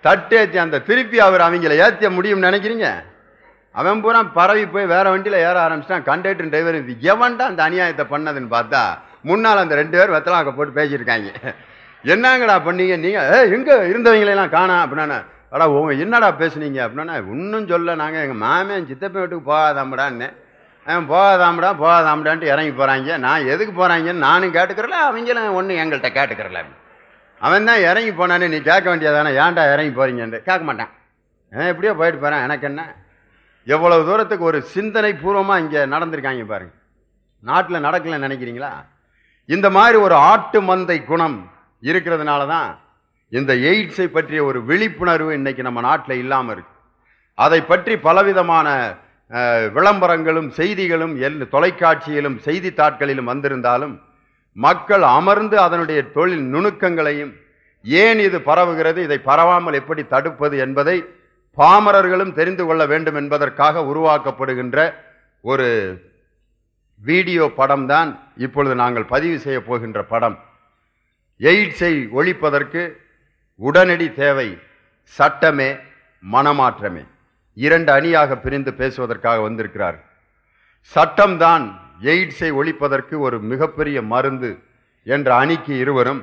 தட்டேத்தி அந்த திருப்பி அவர் அவங்கள ஏற்ற முடியும்னு நினைக்கிறீங்க அவன் பூரா பரவி போய் வேற வண்டியில் ஏற ஆரம்பிச்சிட்டான் கண்டக்டர் டிரைவர் இது எவன்டா அந்த அநியாயத்தை பண்ணதுன்னு பார்த்தா முன்னால் அந்த ரெண்டு பேர் வெத்தலாக்க போட்டு பேசியிருக்காங்க என்னங்கடா பண்ணீங்க நீங்கள் ஏ எங்கே இருந்தவங்களெல்லாம் காணா அப்படின்னா அடா உங்க என்னடா பேசுனீங்க அப்படின்னா ஒன்றும் சொல்ல நாங்கள் எங்கள் மாமே சித்தப்பன் வீட்டுக்கு போகாதாம்படான்னு அவன் போகாதாம்படா போகாதாம்படான்ட்டு இறங்கி போகிறாங்க நான் எதுக்கு போகிறாங்கன்னு நானும் கேட்டுக்கிறல அவங்களும் ஒன்றும் எங்கள்கிட்ட கேட்டுக்கிறல அவன் தான் இறங்கி போனானே நீ கேட்க வேண்டியதானே ஏன்டா இறங்கி என்று கேட்க மாட்டான் ஏன் எப்படியோ போயிட்டு போகிறேன் எனக்கு என்ன எவ்வளவு தூரத்துக்கு ஒரு சிந்தனை பூர்வமாக இங்கே நடந்திருக்காங்க பாருங்க நாட்டில் நடக்கலன்னு நினைக்கிறீங்களா இந்த மாதிரி ஒரு ஆட்டு மந்தை குணம் இருக்கிறதுனால தான் இந்த எய்ட்ஸை பற்றிய ஒரு விழிப்புணர்வு இன்னைக்கு நம்ம நாட்டில் இல்லாமல் இருக்கு அதை பற்றி பலவிதமான விளம்பரங்களும் செய்திகளும் எல் தொலைக்காட்சியிலும் செய்தித்தாட்களிலும் வந்திருந்தாலும் மக்கள் அமர்ந்து அதனுடைய தொழில் நுணுக்கங்களையும் ஏன் இது பரவுகிறது இதை பரவாமல் எப்படி தடுப்பது என்பதை பாமரர்களும் தெரிந்து கொள்ள வேண்டும் என்பதற்காக உருவாக்கப்படுகின்ற ஒரு வீடியோ படம் தான் இப்பொழுது நாங்கள் பதிவு செய்ய போகின்ற படம் எய்ட்ஸை ஒழிப்பதற்கு உடனடி தேவை சட்டமே மனமாற்றமே இரண்டு அணியாக பிரிந்து பேசுவதற்காக வந்திருக்கிறார் சட்டம்தான் எய்ட்ஸை ஒழிப்பதற்கு ஒரு மிகப்பெரிய மருந்து என்ற அணிக்கு இருவரும்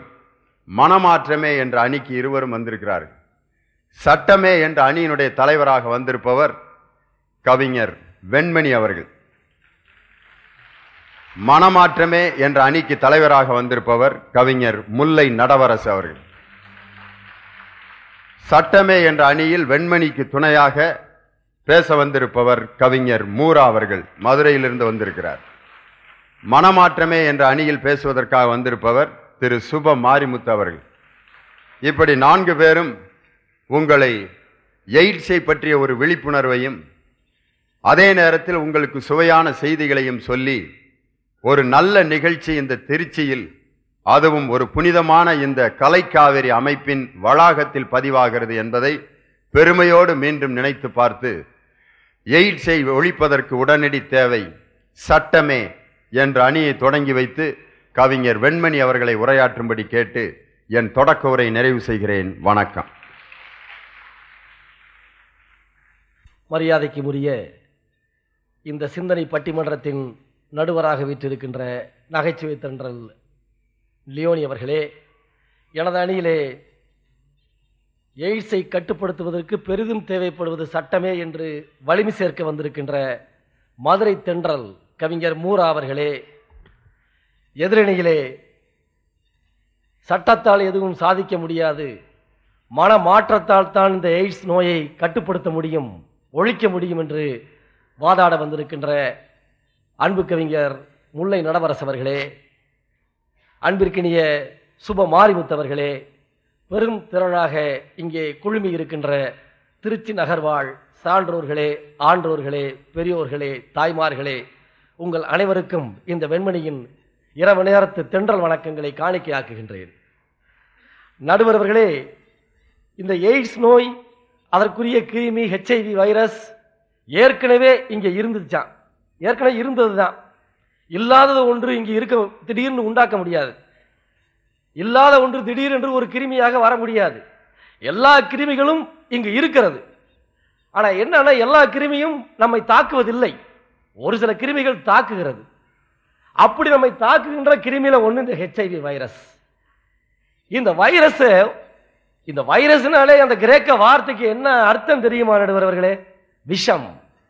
மனமாற்றமே என்ற அணிக்கு இருவரும் வந்திருக்கிறார்கள் சட்டமே என்ற அணியினுடைய தலைவராக வந்திருப்பவர் கவிஞர் வெண்மணி அவர்கள் மனமாற்றமே என்ற அணிக்கு தலைவராக வந்திருப்பவர் கவிஞர் முல்லை நடவரசு அவர்கள் சட்டமே என்ற அணியில் வெண்மணிக்கு துணையாக பேச வந்திருப்பவர் கவிஞர் மூரா அவர்கள் மதுரையிலிருந்து வந்திருக்கிறார் மனமாற்றமே என்ற அணியில் பேசுவதற்காக வந்திருப்பவர் திரு சுப மாரிமுத்து அவர்கள் இப்படி நான்கு பேரும் உங்களை எய்ட்ஸை பற்றிய ஒரு விழிப்புணர்வையும் அதே நேரத்தில் உங்களுக்கு சுவையான செய்திகளையும் சொல்லி ஒரு நல்ல நிகழ்ச்சி இந்த திருச்சியில் அதுவும் ஒரு புனிதமான இந்த கலைக்காவிரி அமைப்பின் வளாகத்தில் பதிவாகிறது என்பதை பெருமையோடு மீண்டும் நினைத்து பார்த்து எய்ட்ஸை ஒழிப்பதற்கு உடனடி தேவை சட்டமே என்ற அணியை தொடங்கி வைத்து கவிஞர் வெண்மணி அவர்களை உரையாற்றும்படி கேட்டு என் தொடக்க உரை நிறைவு செய்கிறேன் வணக்கம் மரியாதைக்கு உரிய இந்த சிந்தனை பட்டிமன்றத்தின் நடுவராக வீற்றிருக்கின்ற நகைச்சுவை தென்றல் லியோனி அவர்களே எனது அணியிலே எய்ட்ஸை கட்டுப்படுத்துவதற்கு பெரிதும் தேவைப்படுவது சட்டமே என்று வலிமை சேர்க்க வந்திருக்கின்ற மதுரை தென்றல் கவிஞர் மூரா அவர்களே எதிரணிகளே சட்டத்தால் எதுவும் சாதிக்க முடியாது மன மாற்றத்தால் தான் இந்த எய்ட்ஸ் நோயை கட்டுப்படுத்த முடியும் ஒழிக்க முடியும் என்று வாதாட வந்திருக்கின்ற அன்பு கவிஞர் முல்லை நடவரசவர்களே அன்பிற்கினிய சுப மாரிமுத்தவர்களே பெரும் திறனாக இங்கே குழுமி இருக்கின்ற திருச்சி நகர்வாழ் சான்றோர்களே ஆன்றோர்களே பெரியோர்களே தாய்மார்களே உங்கள் அனைவருக்கும் இந்த வெண்மணியின் இரவு நேரத்து தென்றல் வணக்கங்களை காணிக்கையாக்குகின்றேன் நடுவர்களே இந்த எய்ட்ஸ் நோய் அதற்குரிய கிருமி ஹெச்ஐவி வைரஸ் ஏற்கனவே இங்கே இருந்துச்சான் ஏற்கனவே இருந்தது தான் இல்லாதது ஒன்று இங்கே இருக்க திடீர்னு உண்டாக்க முடியாது இல்லாத ஒன்று திடீரென்று ஒரு கிருமியாக வர முடியாது எல்லா கிருமிகளும் இங்கு இருக்கிறது ஆனால் என்னன்னா எல்லா கிருமியும் நம்மை தாக்குவதில்லை ஒரு சில கிருமிகள் தாக்குகிறது அப்படி நம்மை தாக்குகின்ற கிருமியில ஒன்று இந்த ஹெச்ஐவி வைரஸ் இந்த வைரஸ் இந்த வைரஸ்னாலே அந்த கிரேக்க வார்த்தைக்கு என்ன அர்த்தம் தெரியுமா நடுவர்களே விஷம்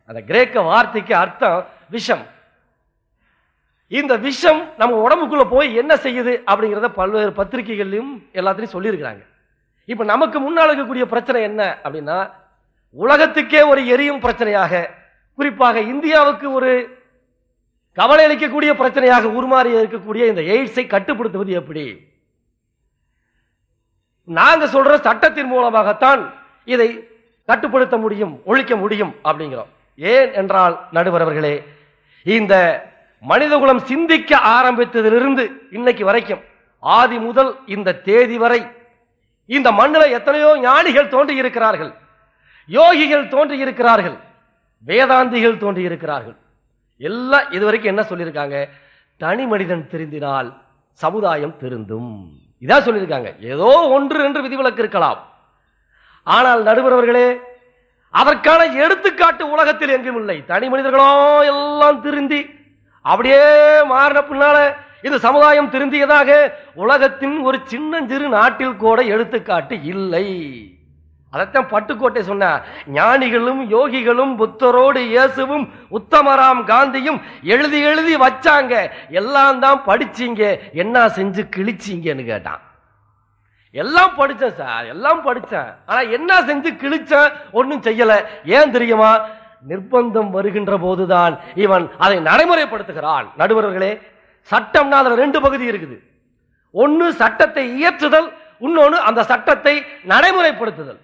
அந்த கிரேக்க வார்த்தைக்கு அர்த்தம் விஷம் இந்த விஷம் நம்ம உடம்புக்குள்ள போய் என்ன செய்யுது அப்படிங்கிறத பல்வேறு பத்திரிகைகள்லையும் எல்லாத்திலையும் சொல்லியிருக்கிறாங்க இப்போ நமக்கு முன்னால் இருக்கக்கூடிய பிரச்சனை என்ன அப்படின்னா உலகத்துக்கே ஒரு எரியும் பிரச்சனையாக குறிப்பாக இந்தியாவுக்கு ஒரு கவலை அளிக்கக்கூடிய பிரச்சனையாக உருமாறி இருக்கக்கூடிய இந்த எய்ட்ஸை கட்டுப்படுத்துவது எப்படி நாங்க சொல்ற சட்டத்தின் மூலமாகத்தான் இதை கட்டுப்படுத்த முடியும் ஒழிக்க முடியும் அப்படிங்கிறோம் ஏன் என்றால் நடுவரவர்களே இந்த மனிதகுலம் சிந்திக்க ஆரம்பித்ததிலிருந்து இன்னைக்கு வரைக்கும் ஆதி முதல் இந்த தேதி வரை இந்த மண்ணில் எத்தனையோ ஞானிகள் தோன்றி இருக்கிறார்கள் யோகிகள் தோன்றி இருக்கிறார்கள் வேதாந்திகள் தோன்றியிருக்கிறார்கள் எல்லாம் இதுவரைக்கும் என்ன சொல்லியிருக்காங்க தனி மனிதன் திருந்தினால் சமுதாயம் திருந்தும் இதான் சொல்லியிருக்காங்க ஏதோ ஒன்று என்று விதிவிலக்கு இருக்கலாம் ஆனால் நடுவரவர்களே அதற்கான எடுத்துக்காட்டு உலகத்தில் எங்கும் இல்லை தனி மனிதர்களோ எல்லாம் திருந்தி அப்படியே மாறின பின்னால இது சமுதாயம் திருந்தியதாக உலகத்தின் ஒரு சின்னஞ்சிறு நாட்டில் கூட எடுத்துக்காட்டு இல்லை அதைத்தான் பட்டுக்கோட்டை சொன்ன ஞானிகளும் யோகிகளும் புத்தரோடு இயேசுவும் உத்தமராம் காந்தியும் எழுதி எழுதி வச்சாங்க எல்லாம் தான் படிச்சீங்க என்ன செஞ்சு கிழிச்சிங்கன்னு கேட்டான் எல்லாம் படித்தேன் சார் எல்லாம் படித்தேன் ஆனால் என்ன செஞ்சு கிழிச்சேன் ஒன்றும் செய்யலை ஏன் தெரியுமா நிர்பந்தம் வருகின்ற போதுதான் இவன் அதை நடைமுறைப்படுத்துகிறான் நடுவர்களே சட்டம்னா அதில் ரெண்டு பகுதி இருக்குது ஒன்று சட்டத்தை இயற்றுதல் இன்னொன்று அந்த சட்டத்தை நடைமுறைப்படுத்துதல்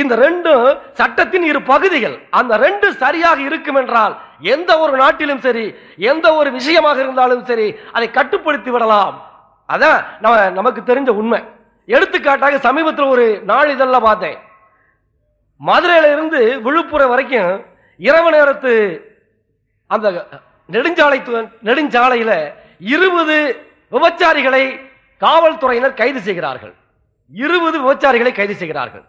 இந்த ரெண்டும் சட்டத்தின் இரு பகுதிகள் அந்த ரெண்டு சரியாக இருக்கும் என்றால் எந்த ஒரு நாட்டிலும் சரி எந்த ஒரு விஷயமாக இருந்தாலும் சரி அதை கட்டுப்படுத்தி விடலாம் அதான் நம்ம நமக்கு தெரிஞ்ச உண்மை எடுத்துக்காட்டாக சமீபத்தில் ஒரு நாளிதழில் பார்த்தேன் மதுரையில இருந்து விழுப்புரம் வரைக்கும் இரவு நேரத்து அந்த நெடுஞ்சாலை நெடுஞ்சாலையில் இருபது விபச்சாரிகளை காவல்துறையினர் கைது செய்கிறார்கள் இருபது விபச்சாரிகளை கைது செய்கிறார்கள்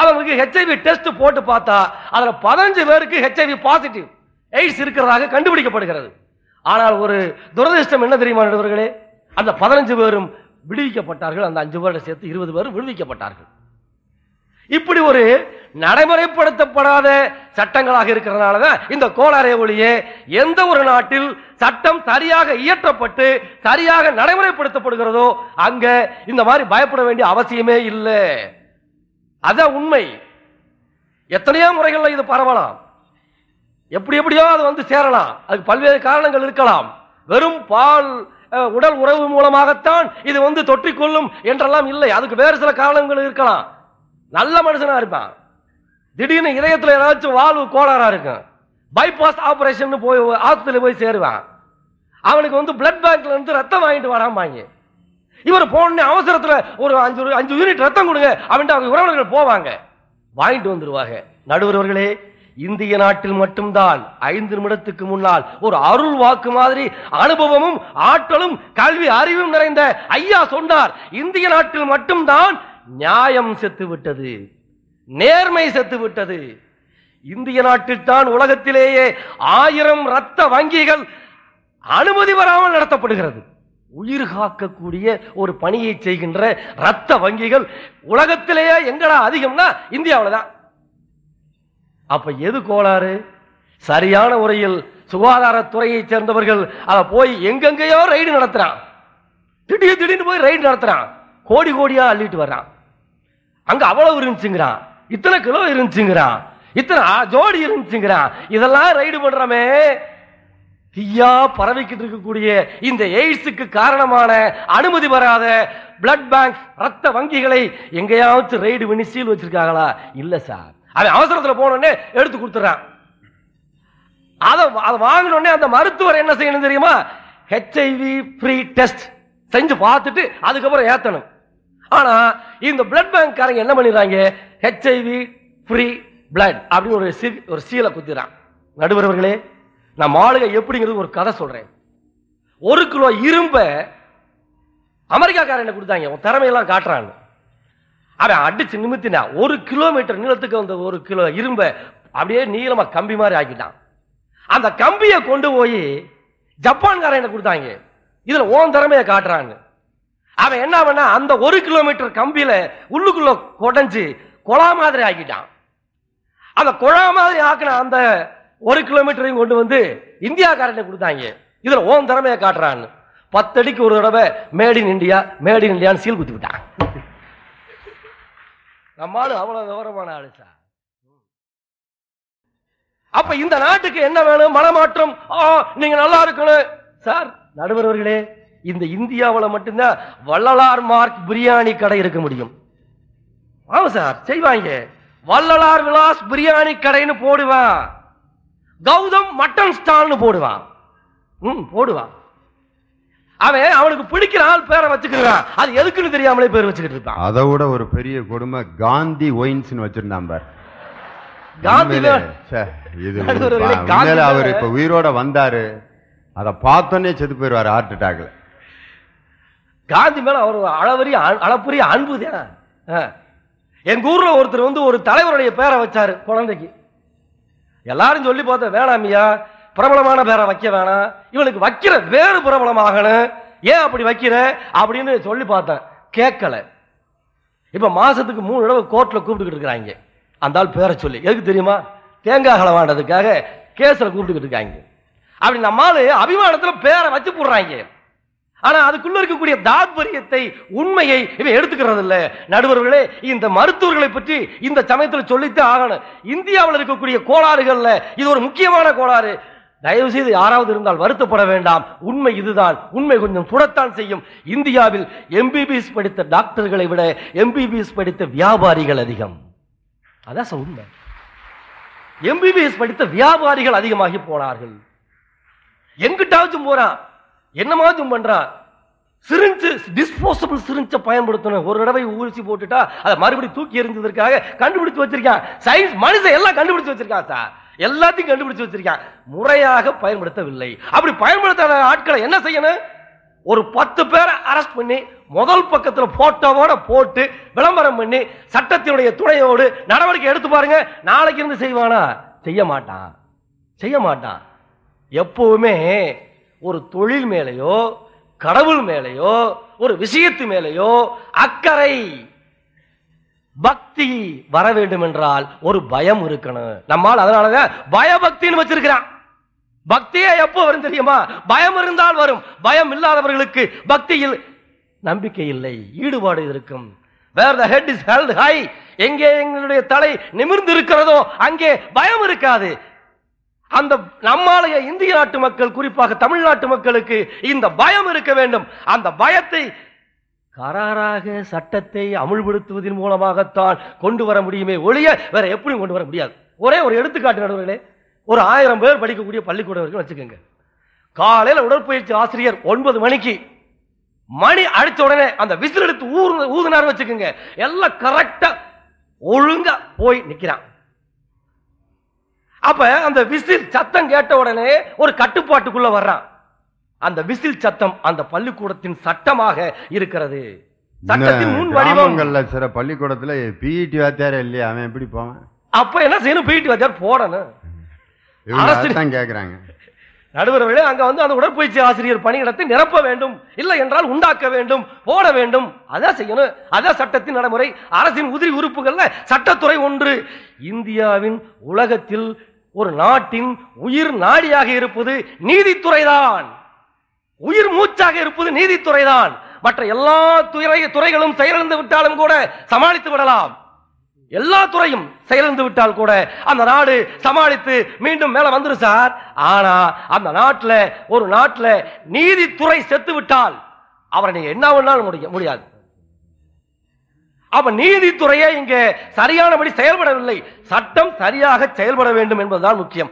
அவங்களுக்கு ஹெச்ஐவி டெஸ்ட் போட்டு பார்த்தா அதில் பதினஞ்சு பேருக்கு ஹெச்ஐவி பாசிட்டிவ் எய்ட்ஸ் இருக்கிறதாக கண்டுபிடிக்கப்படுகிறது ஆனால் ஒரு துரதிருஷ்டம் என்ன தெரியுமா நடுவர்களே அந்த பதினஞ்சு பேரும் விடுவிக்கப்பட்டார்கள் அந்த அஞ்சு பேரை சேர்த்து இருபது பேரும் விடுவிக்கப்பட்டார்கள் இப்படி ஒரு நடைமுறைப்படுத்தப்படாத சட்டங்களாக இருக்கிறதுனால தான் இந்த கோளாறை ஒளியே எந்த ஒரு நாட்டில் சட்டம் சரியாக இயற்றப்பட்டு சரியாக நடைமுறைப்படுத்தப்படுகிறதோ அங்கே இந்த மாதிரி பயப்பட வேண்டிய அவசியமே இல்லை அதான் உண்மை எத்தனையோ முறைகளில் இது பரவலாம் எப்படி எப்படியோ அது வந்து சேரலாம் அதுக்கு பல்வேறு காரணங்கள் இருக்கலாம் வெறும் பால் உடல் உறவு மூலமாகத்தான் இது வந்து தொற்றிக்கொள்ளும் என்றெல்லாம் இல்லை அதுக்கு வேறு சில காரணங்கள் இருக்கலாம் நல்ல மனுஷனாக இருப்பான் திடீர்னு இதயத்தில் ஏதாச்சும் வாழ்வு கோளாறாக இருக்கும் பைபாஸ் ஆப்ரேஷன் போய் ஆஸ்பத்திரியில் போய் சேருவான் அவனுக்கு வந்து பிளட் பேங்க்ல இருந்து ரத்தம் வாங்கிட்டு வராமாங்க இவர் போன அவசரத்தில் ஒரு அஞ்சு அஞ்சு யூனிட் ரத்தம் கொடுங்க அப்படின்ட்டு அவங்க உறவினர்கள் போவாங்க வாங்கிட்டு வந்துருவாங்க நடுவர்களே இந்திய நாட்டில் மட்டும்தான் ஐந்து நிமிடத்துக்கு முன்னால் ஒரு அருள் வாக்கு மாதிரி அனுபவமும் ஆற்றலும் கல்வி அறிவும் நிறைந்த ஐயா சொன்னார் இந்திய நாட்டில் மட்டும்தான் நியாயம் செத்து விட்டது நேர்மை செத்து விட்டது இந்திய நாட்டில் தான் உலகத்திலேயே ஆயிரம் ரத்த வங்கிகள் அனுமதி வராமல் நடத்தப்படுகிறது உயிர் காக்கக்கூடிய ஒரு பணியை செய்கின்ற ரத்த வங்கிகள் உலகத்திலேயே எங்கடா அதிகம்னா இந்தியாவில் தான் அப்ப எது கோளாறு சரியான முறையில் சுகாதாரத்துறையை சேர்ந்தவர்கள் அதை போய் எங்கெங்கயோ ரைடு நடத்துறான் திடீர் திடீர்னு போய் ரைடு நடத்துறான் கோடி கோடியா அள்ளிட்டு வர்றான் அங்க அவ்வளவு இருந்துச்சுங்கிறான் இத்தனை கிலோ இருந்துச்சுங்கிறான் இத்தனை ஜோடி இருந்துச்சுங்கிறான் இதெல்லாம் ரைடு பண்றமே தீயா பரவிக்கிட்டு இருக்கக்கூடிய இந்த எய்ட்ஸுக்கு காரணமான அனுமதி வராத பிளட் பேங்க் ரத்த வங்கிகளை எங்கேயாவது ரெய்டு பண்ணி சீல் வச்சிருக்காங்களா இல்லை சார் அவன் அவசரத்தில் போனோடனே எடுத்து கொடுத்துறான் அதை அதை வாங்கினோடனே அந்த மருத்துவர் என்ன செய்யணும் தெரியுமா ஹெச்ஐவி ஃப்ரீ டெஸ்ட் செஞ்சு பார்த்துட்டு அதுக்கப்புறம் ஏற்றணும் ஆனால் இந்த பிளட் பேங்க்காரங்க என்ன பண்ணிடுறாங்க ஹெச்ஐவி ஃப்ரீ பிளட் அப்படின்னு ஒரு சீ ஒரு சீலை குத்திடுறான் நடுவர்களே நான் மாளுகை எப்படிங்கிறது ஒரு கதை சொல்கிறேன் ஒரு கிலோ இரும்பை அமெரிக்காக்காரன் கொடுத்தாங்க உன் திறமையெல்லாம் காட்டுறான்னு அவன் அடிச்சு நிமித்தினா ஒரு கிலோமீட்டர் நீளத்துக்கு வந்த ஒரு கிலோ இரும்பை அப்படியே நீளமாக கம்பி மாதிரி ஆக்கிட்டான் அந்த கம்பியை கொண்டு போய் ஜப்பான்காரன் கொடுத்தாங்க இதில் ஓன் திறமையை காட்டுறான்னு அவன் என்ன பண்ணா அந்த ஒரு கிலோமீட்டர் கம்பியில் உள்ளுக்குள்ள கொடைஞ்சு குழா மாதிரி ஆக்கிட்டான் அந்த குழா மாதிரி ஆக்கின அந்த ஒரு கிலோமீட்டரையும் கொண்டு வந்து இந்தியாக்காரன் கொடுத்தாங்க இதுல ஓம் திறமையை காட்டுறான்னு பத்தடிக்கு ஒரு தடவை made in India made in இண்டியான்னு சீல் குத்தி விட்டான் அவ்வளோ அவ்வளவு விவரமான ஆளு சார் அப்ப இந்த நாட்டுக்கு என்ன வேணும் மனமாற்றம் நீங்க நல்லா இருக்கணும் சார் நடுவர்களே இந்த இந்தியாவில் மட்டும்தான் வள்ளலார் மார்க் பிரியாணி கடை இருக்க முடியும் ஆமாம் சார் செய்வாங்க வள்ளலார் விலாஸ் பிரியாணி கடைன்னு போடுவேன் கௌதம் மட்டன் ஸ்டால்னு போடுவான் ம் போடுவான் அவன் அவனுக்கு பிடிக்கிற ஆள் பேரை வச்சுக்கிறான் அது எதுக்குன்னு தெரியாமலே பேர் வச்சுக்கிட்டு இருப்பான் அதை விட ஒரு பெரிய கொடுமை காந்தி ஒயின்ஸ்னு வச்சிருந்தான் பார் காந்தி இது அவர் இப்ப உயிரோட வந்தாரு அதை பார்த்தோன்னே செத்து போயிடுவார் ஹார்ட் அட்டாக்ல காந்தி மேல அவர் அளவரிய அளப்புரிய அன்பு தானே எங்க ஊர்ல ஒருத்தர் வந்து ஒரு தலைவருடைய பேரை வச்சாரு குழந்தைக்கு எல்லாரும் சொல்லி பார்த்த வேணாமியா பிரபலமான பேரை வைக்க வேணாம் இவனுக்கு வைக்கிற வேறு பிரபலமாகணும் ஏன் அப்படி வைக்கிற அப்படின்னு சொல்லி பார்த்தேன் கேட்கல இப்போ மாதத்துக்கு மூணு தடவை கோர்ட்டில் கூப்பிட்டுக்கிட்டு இருக்கிறாங்க அந்த ஆள் பேரை சொல்லி எதுக்கு தெரியுமா தேங்காய் கலவாண்டதுக்காக கேஸில் கூப்பிட்டுக்கிட்டு இருக்காங்க அப்படி நம்மளால் அபிமானத்தில் பேரை வச்சு போடுறாங்க ஆனா அதுக்குள்ள இருக்கக்கூடிய தாத்பரியத்தை உண்மையை இவன் எடுத்துக்கிறது இல்ல நடுவர்களே இந்த மருத்துவர்களை பற்றி இந்த சமயத்தில் சொல்லித்தான் ஆகணும் இந்தியாவில் இருக்கக்கூடிய கோளாறுகள்ல இது ஒரு முக்கியமான கோளாறு தயவு செய்து யாராவது இருந்தால் வருத்தப்பட வேண்டாம் உண்மை இதுதான் உண்மை கொஞ்சம் சுடத்தான் செய்யும் இந்தியாவில் எம்பிபிஎஸ் படித்த டாக்டர்களை விட எம்பிபிஎஸ் படித்த வியாபாரிகள் அதிகம் அதான் உண்மை எம்பிபிஎஸ் படித்த வியாபாரிகள் அதிகமாகி போனார்கள் எங்கிட்டாச்சும் போறான் என்னமா தும் பண்றான் சிரிஞ்சு டிஸ்போசபிள் சிரிஞ்ச பயன்படுத்தணும் ஒரு தடவை ஊழிச்சு போட்டுட்டா அதை மறுபடியும் தூக்கி எறிஞ்சதற்காக கண்டுபிடிச்சு வச்சிருக்கான் சயின்ஸ் மனுஷன் எல்லாம் கண்டுபிடிச்சு வச்சிருக்கான் சார் எல்லாத்தையும் கண்டுபிடிச்சு வச்சிருக்கான் முறையாக பயன்படுத்தவில்லை அப்படி பயன்படுத்த ஆட்களை என்ன செய்யணும் ஒரு பத்து பேரை அரெஸ்ட் பண்ணி முதல் பக்கத்தில் போட்டோவோட போட்டு விளம்பரம் பண்ணி சட்டத்தினுடைய துணையோடு நடவடிக்கை எடுத்து பாருங்க நாளைக்கு இருந்து செய்வானா செய்ய மாட்டான் செய்ய மாட்டான் எப்பவுமே ஒரு தொழில் மேலேயோ கடவுள் மேலையோ ஒரு விஷயத்து மேலையோ அக்கறை பக்தி வர வேண்டும் என்றால் ஒரு பயம் இருக்கணும் நம்மால் அதனாலதான் பயபக்தின்னு வச்சிருக்கிறான் பக்தியே எப்போ வரும் தெரியுமா பயம் இருந்தால் வரும் பயம் இல்லாதவர்களுக்கு பக்தியில் நம்பிக்கை இல்லை ஈடுபாடு இருக்கும் where the head is held high எங்கே எங்களுடைய தலை நிமிர்ந்து இருக்கிறதோ அங்கே பயம் இருக்காது அந்த நம்மாலய இந்திய நாட்டு மக்கள் குறிப்பாக தமிழ்நாட்டு மக்களுக்கு இந்த பயம் இருக்க வேண்டும் அந்த பயத்தை கராராக சட்டத்தை அமுல்படுத்துவதன் மூலமாகத்தான் கொண்டு வர முடியுமே ஒழிய வேற எப்படியும் கொண்டு வர முடியாது ஒரே ஒரு எடுத்துக்காட்டு நடுவர்களே ஒரு ஆயிரம் பேர் படிக்கக்கூடிய பள்ளிக்கூடம் வரைக்கும் வச்சுக்கோங்க காலையில் உடற்பயிற்சி ஆசிரியர் ஒன்பது மணிக்கு மணி அடித்த உடனே அந்த விசில் எடுத்து ஊர் ஊதுனார் வச்சுக்கோங்க எல்லாம் கரெக்டாக ஒழுங்காக போய் நிற்கிறான் அப்ப அந்த விசில் சத்தம் கேட்ட உடனே ஒரு கட்டுப்பாட்டுக்குள்ள வர்றான் அந்த விசில் சத்தம் அந்த பள்ளிக்கூடத்தின் சட்டமாக இருக்கிறது கிராமங்கள்ல சில பள்ளிக்கூடத்துல பிஇடி e வாத்தியார இல்லையா அவன் எப்படி போவான் அப்ப என்ன செய்யணும் பிஇடி e வாத்தியார் போடணும் கேக்குறாங்க நடுவர்களே அங்க வந்து அந்த உடற்பயிற்சி ஆசிரியர் பணியிடத்தை நிரப்ப வேண்டும் இல்லை என்றால் உண்டாக்க வேண்டும் போட வேண்டும் அதான் செய்யணும் அதான் சட்டத்தின் நடைமுறை அரசின் உதிரி உறுப்புகள்ல சட்டத்துறை ஒன்று இந்தியாவின் உலகத்தில் ஒரு நாட்டின் உயிர் நாடியாக இருப்பது நீதித்துறைதான் உயிர் மூச்சாக இருப்பது நீதித்துறைதான் மற்ற எல்லா துறை துறைகளும் செயலிழந்து விட்டாலும் கூட சமாளித்து விடலாம் எல்லா துறையும் செயலிழந்து விட்டால் கூட அந்த நாடு சமாளித்து மீண்டும் மேல வந்துரு சார் ஆனா அந்த நாட்டில் ஒரு நாட்டில் நீதித்துறை செத்து விட்டால் அவரை நீங்க என்ன பண்ணாலும் முடியாது அப்ப நீதித்துறையே இங்கே சரியானபடி செயல்படவில்லை சட்டம் சரியாக செயல்பட வேண்டும் என்பதுதான் முக்கியம்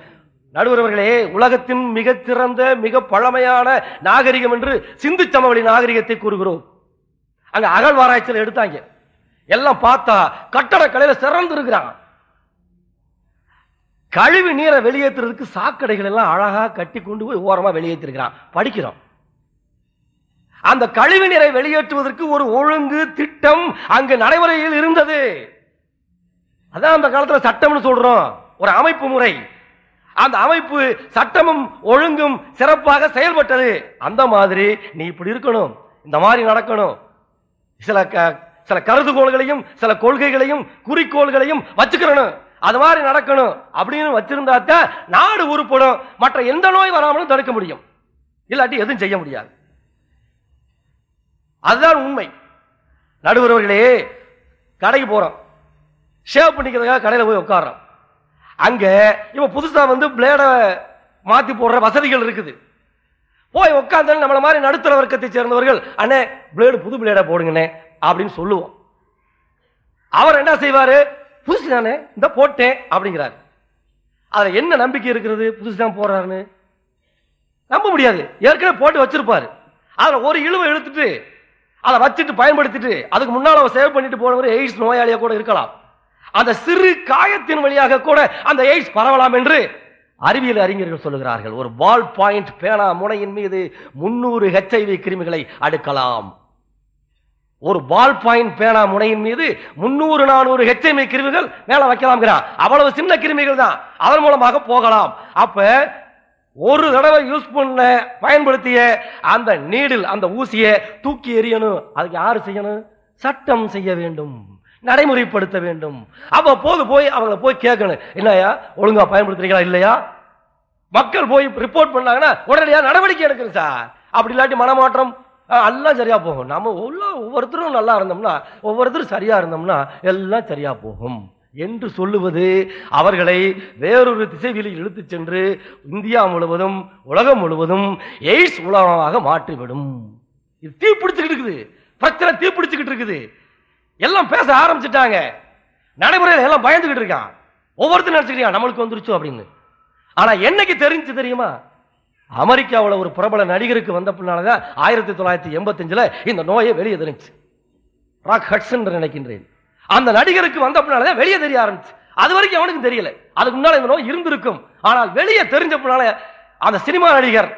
நடுவர்களே உலகத்தின் மிகச்சிறந்த மிக பழமையான நாகரிகம் என்று சிந்து சமவெளி நாகரிகத்தை கூறுகிறோம் அங்க அகழ்வாராய்ச்சியில் எடுத்தாங்க எல்லாம் பார்த்தா கட்டடக்கலையில சிறந்து கழிவு நீரை வெளியேற்றுறதுக்கு சாக்கடைகள் எல்லாம் அழகாக கட்டி கொண்டு போய் ஓரமா வெளியேற்றிருக்கிறான் படிக்கிறோம் அந்த கழிவு நீரை வெளியேற்றுவதற்கு ஒரு ஒழுங்கு திட்டம் அங்கு நடைமுறையில் இருந்தது அதான் அந்த காலத்தில் சட்டம்னு சொல்றோம் ஒரு அமைப்பு முறை அந்த அமைப்பு சட்டமும் ஒழுங்கும் சிறப்பாக செயல்பட்டது அந்த மாதிரி நீ இப்படி இருக்கணும் இந்த மாதிரி நடக்கணும் சில சில கருதுகோள்களையும் சில கொள்கைகளையும் குறிக்கோள்களையும் வச்சுக்கிறணும் அது மாதிரி நடக்கணும் அப்படின்னு வச்சிருந்தா தான் நாடு உருப்படும் மற்ற எந்த நோய் வராமலும் தடுக்க முடியும் இல்லாட்டி எதுவும் செய்ய முடியாது அதுதான் உண்மை நடுவர் கடைக்கு போகிறோம் ஷேவ் பண்ணிக்கிறதுக்காக கடையில் போய் உட்காடுறோம் அங்கே இப்போ புதுசாக வந்து பிளேடை மாற்றி போடுற வசதிகள் இருக்குது போய் உட்காந்தாலும் நம்மளை மாதிரி நடுத்தர வர்க்கத்தை சேர்ந்தவர்கள் அண்ணே பிளேடு புது பிளேடை போடுங்கண்ணே அப்படின்னு சொல்லுவோம் அவர் என்ன செய்வார் புதுசு தானே இந்த போட்டேன் அப்படிங்கிறார் அதில் என்ன நம்பிக்கை இருக்கிறது புதுசு தான் போடுறாருன்னு நம்ப முடியாது ஏற்கனவே போட்டு வச்சிருப்பாரு அதில் ஒரு இழுவை இழுத்துட்டு அதை வச்சுட்டு பயன்படுத்திட்டு அதுக்கு முன்னால் அவன் சேவ் பண்ணிட்டு போனவர் எய்ட்ஸ் நோயாளியாக கூட இருக்கலாம் அந்த சிறு காயத்தின் வழியாக கூட அந்த எய்ட்ஸ் பரவலாம் என்று அறிவியல் அறிஞர்கள் சொல்லுகிறார்கள் ஒரு பால் பாயிண்ட் பேனா முனையின் மீது முன்னூறு ஹெச்ஐவி கிருமிகளை அடுக்கலாம் ஒரு பால் பாயிண்ட் பேனா முனையின் மீது முன்னூறு நானூறு ஹெச்ஐவி கிருமிகள் மேல வைக்கலாம் அவ்வளவு சின்ன கிருமிகள் தான் அதன் மூலமாக போகலாம் அப்ப ஒரு தடவை யூஸ் பண்ண பயன்படுத்திய அந்த நீடில் அந்த ஊசியை தூக்கி எறியணும் அதுக்கு யார் செய்யணும் சட்டம் செய்ய வேண்டும் நடைமுறைப்படுத்த வேண்டும் போது போய் அவங்களை போய் கேட்கணும் என்னையா ஒழுங்கா பயன்படுத்துறீங்களா இல்லையா மக்கள் போய் ரிப்போர்ட் பண்ணாங்கன்னா உடனடியா நடவடிக்கை எடுக்கணும் சார் அப்படி இல்லாட்டி மனமாற்றம் எல்லாம் சரியாக போகும் நம்ம உள்ள ஒவ்வொருத்தரும் நல்லா இருந்தோம்னா ஒவ்வொருத்தரும் சரியாக இருந்தோம்னா எல்லாம் சரியாக போகும் என்று சொல்லுவது அவர்களை வேறொரு திசைகளில் இழுத்துச் சென்று இந்தியா முழுவதும் உலகம் முழுவதும் எய்ட்ஸ் உலகமாக மாற்றிவிடும் இது தீப்பிடிச்சுக்கிட்டு இருக்குது பிரச்சனை தீ இருக்குது எல்லாம் பேச ஆரம்பிச்சிட்டாங்க நடைமுறையில் எல்லாம் பயந்துக்கிட்டு இருக்கான் ஒவ்வொருத்தரும் நினச்சிக்கிறியா நம்மளுக்கு வந்துருச்சு அப்படின்னு ஆனால் என்னைக்கு தெரிஞ்சு தெரியுமா அமெரிக்காவில் ஒரு பிரபல நடிகருக்கு வந்த பின்னால்தான் தான் ஆயிரத்தி தொள்ளாயிரத்தி எண்பத்தஞ்சில் இந்த நோயை வெளியே தெரிஞ்சு ராக் ஹட்ஸன் நினைக்கின்றேன் அந்த நடிகருக்கு வந்த அப்படின்னாலே வெளியே தெரிய ஆரம்பிச்சு அது வரைக்கும் அவனுக்கும் தெரியல அதுக்கு முன்னால் இந்த நோய் இருந்திருக்கும் ஆனால் வெளியே தெரிஞ்சப்பனால அந்த சினிமா நடிகர்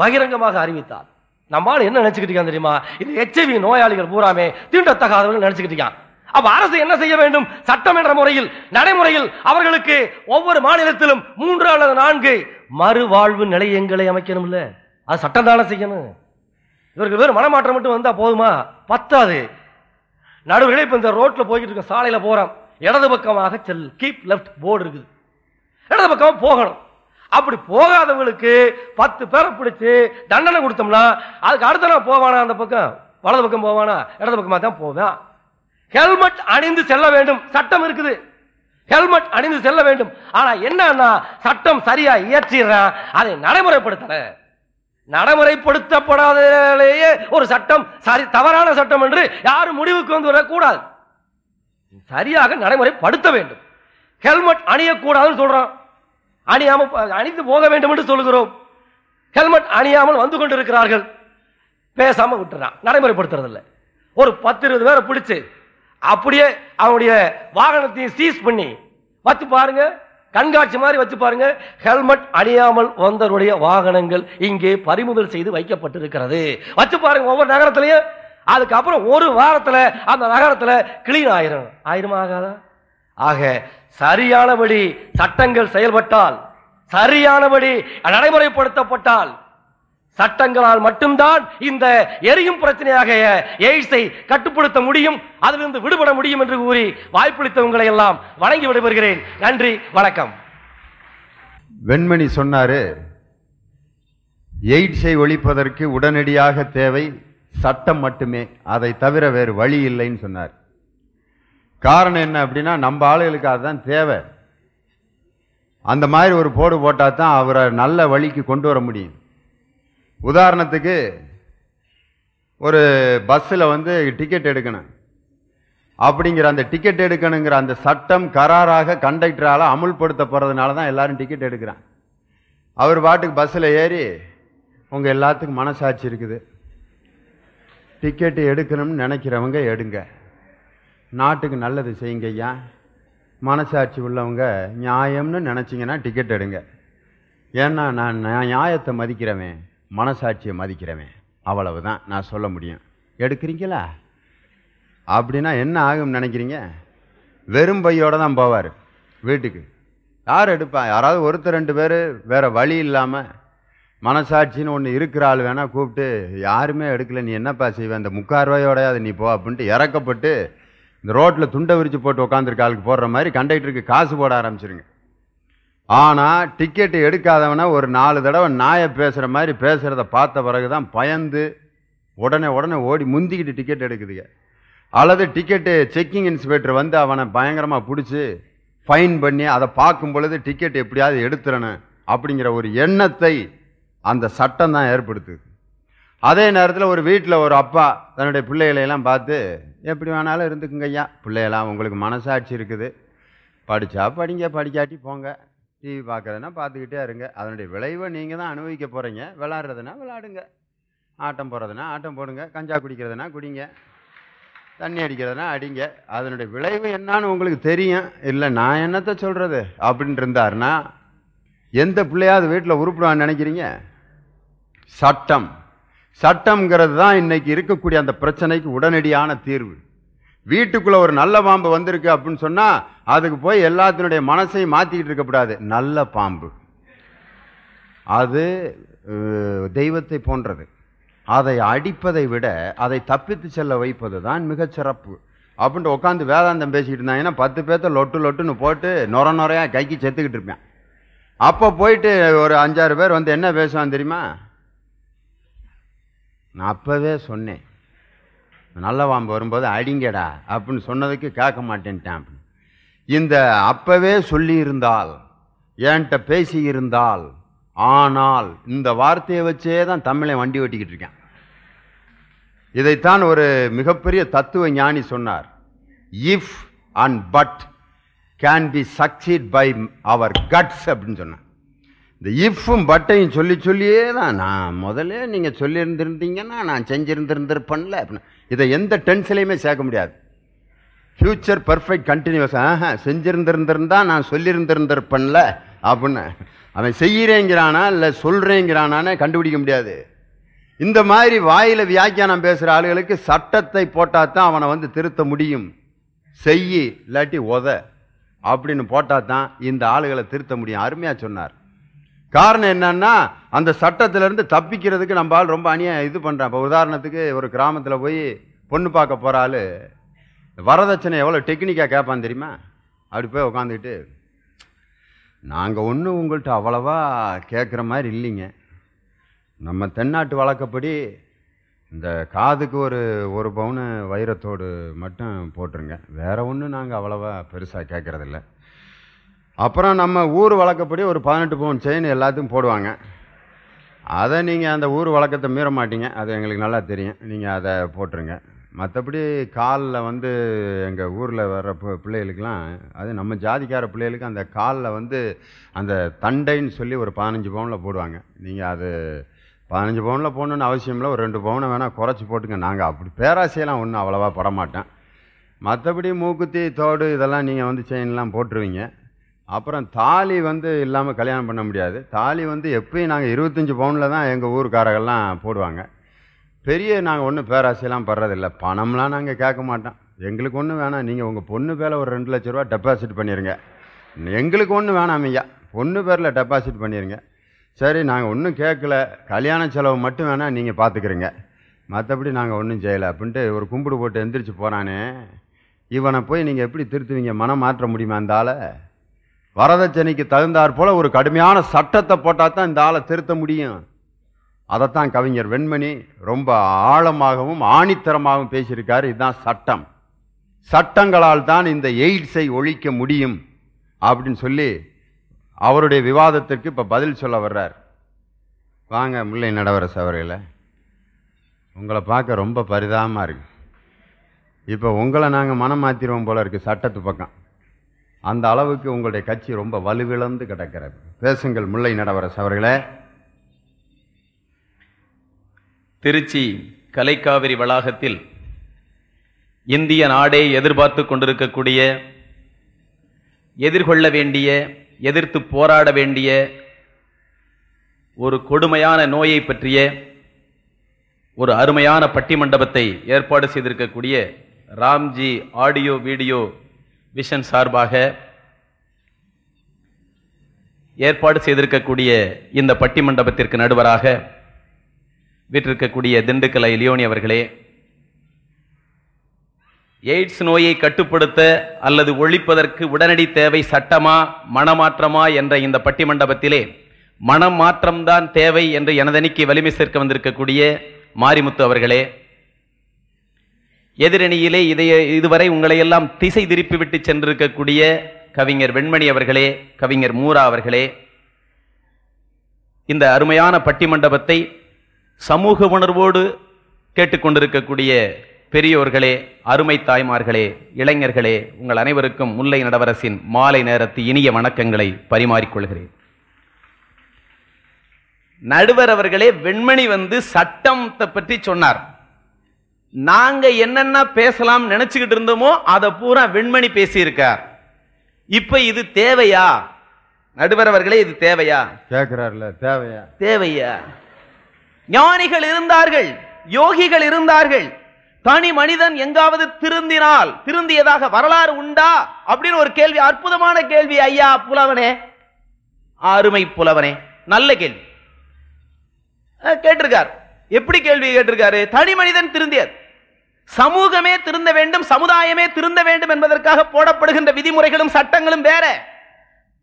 பகிரங்கமாக அறிவித்தார் நம்மால் என்ன நினைச்சுக்கிட்டு இருக்கான் தெரியுமா இது எச்ஐவி நோயாளிகள் பூராமே தீண்டத்தகாதவர்கள் நினைச்சுக்கிட்டு இருக்கான் அப்ப அரசு என்ன செய்ய வேண்டும் சட்டம் என்ற முறையில் நடைமுறையில் அவர்களுக்கு ஒவ்வொரு மாநிலத்திலும் மூன்று அல்லது நான்கு மறுவாழ்வு நிலையங்களை அமைக்கணும்ல அது சட்டம் தானே செய்யணும் இவருக்கு வேறு மனமாற்றம் மட்டும் வந்தா போதுமா பத்தாது நடுவில் இப்போ இந்த ரோட்டில் போய்கிட்டு இருக்க சாலையில் போகிறான் இடது பக்கமாக செல் கீப் லெஃப்ட் போர்டு இருக்குது இடது பக்கமாக போகணும் அப்படி போகாதவங்களுக்கு பத்து பேரை பிடிச்சி தண்டனை கொடுத்தோம்னா அதுக்கு அடுத்த நான் போவானா அந்த பக்கம் வலது பக்கம் போவானா இடது பக்கமாக தான் போவேன் ஹெல்மெட் அணிந்து செல்ல வேண்டும் சட்டம் இருக்குது ஹெல்மெட் அணிந்து செல்ல வேண்டும் ஆனால் என்னன்னா சட்டம் சரியா இயற்றிடுறேன் அதை நடைமுறைப்படுத்தலை நடைமுறைப்படுத்தப்படாதே ஒரு சட்டம் சரி தவறான சட்டம் என்று யாரும் முடிவுக்கு வந்து வரக்கூடாது சரியாக நடைமுறைப்படுத்த வேண்டும் ஹெல்மெட் அணியக்கூடாதுன்னு சொல்றான் அணியாமல் அணிந்து போக வேண்டும் என்று சொல்கிறோம் ஹெல்மெட் அணியாமல் வந்து கொண்டு இருக்கிறார்கள் பேசாமல் விட்டுறான் நடைமுறைப்படுத்துறதில்ல ஒரு பத்து இருபது பேரை பிடிச்சி அப்படியே அவனுடைய வாகனத்தையும் சீஸ் பண்ணி பார்த்து பாருங்கள் கண்காட்சி மாதிரி வச்சு பாருங்க ஹெல்மெட் அணியாமல் வந்தவருடைய வாகனங்கள் இங்கே பறிமுதல் செய்து வைக்கப்பட்டிருக்கிறது வச்சு பாருங்க ஒவ்வொரு நகரத்திலையும் அதுக்கப்புறம் ஒரு வாரத்தில் அந்த நகரத்தில் கிளீன் ஆயிரும் ஆயிரமா ஆகாதா ஆக சரியானபடி சட்டங்கள் செயல்பட்டால் சரியானபடி நடைமுறைப்படுத்தப்பட்டால் சட்டங்களால் மட்டும்தான் இந்த எரியும் பிரச்சனையாக எய்ட்ஸை கட்டுப்படுத்த முடியும் அதிலிருந்து விடுபட முடியும் என்று கூறி வாய்ப்பளித்த உங்களை எல்லாம் வழங்கி விடுபடுகிறேன் நன்றி வணக்கம் வெண்மணி சொன்னாரு எய்ட்ஸை ஒழிப்பதற்கு உடனடியாக தேவை சட்டம் மட்டுமே அதை தவிர வேறு வழி இல்லைன்னு சொன்னார் காரணம் என்ன அப்படின்னா நம்ம ஆளுகளுக்கு அதுதான் தேவை அந்த மாதிரி ஒரு போடு போட்டால் தான் அவரை நல்ல வழிக்கு கொண்டு வர முடியும் உதாரணத்துக்கு ஒரு பஸ்ஸில் வந்து டிக்கெட் எடுக்கணும் அப்படிங்கிற அந்த டிக்கெட் எடுக்கணுங்கிற அந்த சட்டம் கராராக கண்டக்டரால் அமுல்படுத்தப்படுறதுனால தான் எல்லோரும் டிக்கெட் எடுக்கிறான் அவர் பாட்டுக்கு பஸ்ஸில் ஏறி உங்கள் எல்லாத்துக்கும் மனசாட்சி இருக்குது டிக்கெட்டு எடுக்கணும்னு நினைக்கிறவங்க எடுங்க நாட்டுக்கு நல்லது செய்யுங்க ஐயா மனசாட்சி உள்ளவங்க நியாயம்னு நினச்சிங்கன்னா டிக்கெட் எடுங்க ஏன்னா நான் நியாயத்தை மதிக்கிறவன் மனசாட்சியை மதிக்கிறவன் அவ்வளவு தான் நான் சொல்ல முடியும் எடுக்கிறீங்களா அப்படின்னா என்ன ஆகும்னு நினைக்கிறீங்க வெறும் பையோட தான் போவார் வீட்டுக்கு யார் எடுப்பா யாராவது ஒருத்தர் ரெண்டு பேர் வேறு வழி இல்லாமல் மனசாட்சின்னு ஒன்று இருக்கிற ஆள் வேணால் கூப்பிட்டு யாருமே எடுக்கல நீ என்னப்பா செய்வேன் இந்த முக்கார்வாயோடையாவது நீ போ அப்படின்ட்டு இறக்கப்பட்டு இந்த ரோட்டில் துண்டை விரித்து போட்டு உட்காந்துருக்க ஆளுக்கு போடுற மாதிரி கண்டக்டருக்கு காசு போட ஆரம்பிச்சிருங்க ஆனால் டிக்கெட்டு எடுக்காதவனை ஒரு நாலு தடவை நாயை பேசுகிற மாதிரி பேசுகிறத பார்த்த பிறகு தான் பயந்து உடனே உடனே ஓடி முந்திக்கிட்டு டிக்கெட் எடுக்குதுங்க அல்லது டிக்கெட்டு செக்கிங் இன்ஸ்பெக்டர் வந்து அவனை பயங்கரமாக பிடிச்சி ஃபைன் பண்ணி அதை பார்க்கும் பொழுது டிக்கெட் எப்படியாவது எடுத்துடணும் அப்படிங்கிற ஒரு எண்ணத்தை அந்த சட்டம் தான் ஏற்படுத்துது அதே நேரத்தில் ஒரு வீட்டில் ஒரு அப்பா தன்னுடைய பிள்ளைகளையெல்லாம் பார்த்து எப்படி வேணாலும் இருந்துக்குங்க ஐயா பிள்ளையெல்லாம் உங்களுக்கு மனசாட்சி இருக்குது படித்தா படிங்க படிக்காட்டி போங்க டிவி பார்க்குறதுனா பார்த்துக்கிட்டே இருங்க அதனுடைய விளைவை நீங்கள் தான் அனுபவிக்க போகிறீங்க விளாட்றதுனா விளாடுங்க ஆட்டம் போடுறதுனா ஆட்டம் போடுங்க கஞ்சா குடிக்கிறதுனா குடிங்க தண்ணி அடிக்கிறதுனா அடிங்க அதனுடைய விளைவு என்னான்னு உங்களுக்கு தெரியும் இல்லை நான் என்னத்தை சொல்கிறது அப்படின்னு இருந்தார்னா எந்த பிள்ளையாவது வீட்டில் உருப்பிடுவான்னு நினைக்கிறீங்க சட்டம் சட்டம்ங்கிறது தான் இன்றைக்கி இருக்கக்கூடிய அந்த பிரச்சனைக்கு உடனடியான தீர்வு வீட்டுக்குள்ளே ஒரு நல்ல பாம்பு வந்திருக்கு அப்படின்னு சொன்னால் அதுக்கு போய் எல்லாத்தினுடைய மனசையும் மாற்றிக்கிட்டு இருக்கக்கூடாது நல்ல பாம்பு அது தெய்வத்தை போன்றது அதை அடிப்பதை விட அதை தப்பித்து செல்ல வைப்பது தான் மிகச்சிறப்பு அப்படின்ட்டு உட்காந்து வேதாந்தம் பேசிக்கிட்டு இருந்தாங்கன்னா பத்து பேர்த்த லொட்டு லொட்டுன்னு போட்டு நொர நுறையாக கைக்கு செத்துக்கிட்டு இருப்பேன் அப்போ போயிட்டு ஒரு அஞ்சாறு பேர் வந்து என்ன பேசுவான் தெரியுமா நான் அப்போவே சொன்னேன் நல்ல வாம்பு வரும்போது அடிங்கடா அப்படின்னு சொன்னதுக்கு கேட்க மாட்டேன்ட்டேன் அப்படின்னு இந்த அப்பவே சொல்லியிருந்தால் பேசி பேசியிருந்தால் ஆனால் இந்த வார்த்தையை வச்சே தான் தமிழை வண்டி ஓட்டிக்கிட்டு இருக்கேன் இதைத்தான் ஒரு மிகப்பெரிய தத்துவ ஞானி சொன்னார் if and but can be succeed by our guts அப்படின்னு சொன்னார் இந்த இஃப்பும் பட்டையும் சொல்லி சொல்லியே தான் நான் முதலே நீங்கள் சொல்லியிருந்திருந்தீங்கன்னா நான் செஞ்சுருந்துருந்துருப்பேன்ல அப்படின்னு இதை எந்த டென்ஸ்லையுமே சேர்க்க முடியாது ஃப்யூச்சர் பர்ஃபெக்ட் கண்டினியூஸ் ஆஹா செஞ்சுருந்துருந்திருந்தா நான் சொல்லியிருந்திருந்திருப்பேன்ல அப்படின்னு அவன் செய்கிறேங்கிறானா இல்லை சொல்கிறேங்கிறானான்னு கண்டுபிடிக்க முடியாது இந்த மாதிரி வாயில் வியாக்கியானம் பேசுகிற ஆளுகளுக்கு சட்டத்தை போட்டால் தான் அவனை வந்து திருத்த முடியும் செய் இல்லாட்டி உத அப்படின்னு போட்டால் தான் இந்த ஆளுகளை திருத்த முடியும் அருமையாக சொன்னார் காரணம் என்னன்னா அந்த சட்டத்திலேருந்து தப்பிக்கிறதுக்கு நம்ம ஆள் ரொம்ப அநியாயம் இது பண்ணுறான் இப்போ உதாரணத்துக்கு ஒரு கிராமத்தில் போய் பொண்ணு பார்க்க போகிற ஆள் வரதட்சணை எவ்வளோ டெக்னிக்காக கேட்பான் தெரியுமா அப்படி போய் உட்காந்துக்கிட்டு நாங்கள் ஒன்றும் உங்கள்கிட்ட அவ்வளவா கேட்குற மாதிரி இல்லைங்க நம்ம தென்னாட்டு வழக்கப்படி இந்த காதுக்கு ஒரு ஒரு பவுனு வைரத்தோடு மட்டும் போட்டுருங்க வேறு ஒன்றும் நாங்கள் அவ்வளவா பெருசாக கேட்குறதில்ல அப்புறம் நம்ம ஊர் வழக்கப்படி ஒரு பதினெட்டு பவுன் செயின் எல்லாத்துக்கும் போடுவாங்க அதை நீங்கள் அந்த ஊர் வழக்கத்தை மீற மாட்டீங்க அது எங்களுக்கு நல்லா தெரியும் நீங்கள் அதை போட்டுருங்க மற்றபடி காலில் வந்து எங்கள் ஊரில் வர்ற பிள்ளைகளுக்கெலாம் அது நம்ம ஜாதிக்கார பிள்ளைகளுக்கு அந்த காலில் வந்து அந்த தண்டைன்னு சொல்லி ஒரு பதினஞ்சு பவுனில் போடுவாங்க நீங்கள் அது பதினஞ்சு பவுனில் போடணுன்னு அவசியம் இல்லை ஒரு ரெண்டு பவுனை வேணால் குறைச்சி போட்டுங்க நாங்கள் அப்படி பேராசையெல்லாம் ஒன்றும் அவ்வளோவா படமாட்டேன் மற்றபடி மூக்குத்தி தோடு இதெல்லாம் நீங்கள் வந்து செயின்லாம் போட்டுருவீங்க அப்புறம் தாலி வந்து இல்லாமல் கல்யாணம் பண்ண முடியாது தாலி வந்து எப்பயும் நாங்கள் இருபத்தஞ்சி பவுனில் தான் எங்கள் ஊருக்காரர்கள்லாம் போடுவாங்க பெரிய நாங்கள் ஒன்றும் பேராசையெல்லாம் படுறதில்ல பணம்லாம் நாங்கள் கேட்க மாட்டோம் எங்களுக்கு ஒன்றும் வேணாம் நீங்கள் உங்கள் பொண்ணு பேரில் ஒரு ரெண்டு லட்ச ரூபா டெபாசிட் பண்ணிடுங்க எங்களுக்கு ஒன்றும் வேணாம் ஐயா பொண்ணு பேரில் டெபாசிட் பண்ணிடுங்க சரி நாங்கள் ஒன்றும் கேட்கல கல்யாண செலவு மட்டும் வேணால் நீங்கள் பார்த்துக்கிறீங்க மற்றபடி நாங்கள் ஒன்றும் செய்யலை அப்படின்ட்டு ஒரு கும்பிடு போட்டு எந்திரிச்சு போகிறானே இவனை போய் நீங்கள் எப்படி திருத்துவீங்க மனம் மாற்ற முடியுமா இருந்தால் வரதட்சணைக்கு தகுந்தாற் போல் ஒரு கடுமையான சட்டத்தை போட்டால் தான் இந்த ஆளை திருத்த முடியும் அதைத்தான் கவிஞர் வெண்மணி ரொம்ப ஆழமாகவும் ஆணித்தரமாகவும் பேசியிருக்காரு இதுதான் சட்டம் சட்டங்களால் தான் இந்த எய்ட்ஸை ஒழிக்க முடியும் அப்படின்னு சொல்லி அவருடைய விவாதத்திற்கு இப்போ பதில் சொல்ல வர்றார் வாங்க முல்லை நடவரசு அவர்களை உங்களை பார்க்க ரொம்ப பரிதாபமாக இருக்குது இப்போ உங்களை நாங்கள் மனம் மாற்றிடுவோம் போல இருக்குது சட்டத்து பக்கம் அந்த அளவுக்கு உங்களுடைய கட்சி ரொம்ப வலுவிழந்து கிடக்கிறது பேசுங்கள் முல்லை நடவரசு அவர்களே திருச்சி கலைக்காவிரி வளாகத்தில் இந்திய நாடே எதிர்பார்த்து கொண்டிருக்கக்கூடிய எதிர்கொள்ள வேண்டிய எதிர்த்து போராட வேண்டிய ஒரு கொடுமையான நோயை பற்றிய ஒரு அருமையான பட்டிமண்டபத்தை ஏற்பாடு செய்திருக்கக்கூடிய ராம்ஜி ஆடியோ வீடியோ விஷன் சார்பாக ஏற்பாடு செய்திருக்கக்கூடிய இந்த பட்டி மண்டபத்திற்கு நடுவராக வீட்டிருக்கக்கூடிய திண்டுக்கலை லியோனி அவர்களே எய்ட்ஸ் நோயை கட்டுப்படுத்த அல்லது ஒழிப்பதற்கு உடனடி தேவை சட்டமா மனமாற்றமா என்ற இந்த பட்டி மண்டபத்திலே மனமாற்றம்தான் தேவை என்று எனதனிக்கு வலிமை சேர்க்க வந்திருக்கக்கூடிய மாரிமுத்து அவர்களே எதிரணியிலே இதைய இதுவரை உங்களை எல்லாம் திசை திருப்பிவிட்டு சென்றிருக்கக்கூடிய கவிஞர் வெண்மணி அவர்களே கவிஞர் மூரா அவர்களே இந்த அருமையான பட்டிமண்டபத்தை சமூக உணர்வோடு கேட்டுக்கொண்டிருக்கக்கூடிய பெரியோர்களே அருமை தாய்மார்களே இளைஞர்களே உங்கள் அனைவருக்கும் முல்லை நடவரசின் மாலை நேரத்து இனிய வணக்கங்களை பரிமாறிக்கொள்கிறேன் நடுவர் அவர்களே வெண்மணி வந்து சட்டத்தை பற்றி சொன்னார் நாங்க என்னென்ன பேசலாம் நினைச்சுக்கிட்டு இருந்தோமோ அதை பூரா வெண்மணி பேசியிருக்கார் இப்ப இது தேவையா நடுவரவர்களே இது தேவையா கேட்கிறார்ல தேவையா தேவையா ஞானிகள் இருந்தார்கள் யோகிகள் இருந்தார்கள் தனி மனிதன் எங்காவது திருந்தினால் திருந்தியதாக வரலாறு உண்டா அப்படின்னு ஒரு கேள்வி அற்புதமான கேள்வி ஐயா புலவனே அருமை புலவனே நல்ல கேள்வி கேட்டிருக்கார் எப்படி கேள்வி கேட்டிருக்காரு தனி மனிதன் திருந்தியது சமூகமே திருந்த வேண்டும் சமுதாயமே திருந்த வேண்டும் என்பதற்காக போடப்படுகின்ற விதிமுறைகளும் சட்டங்களும் வேற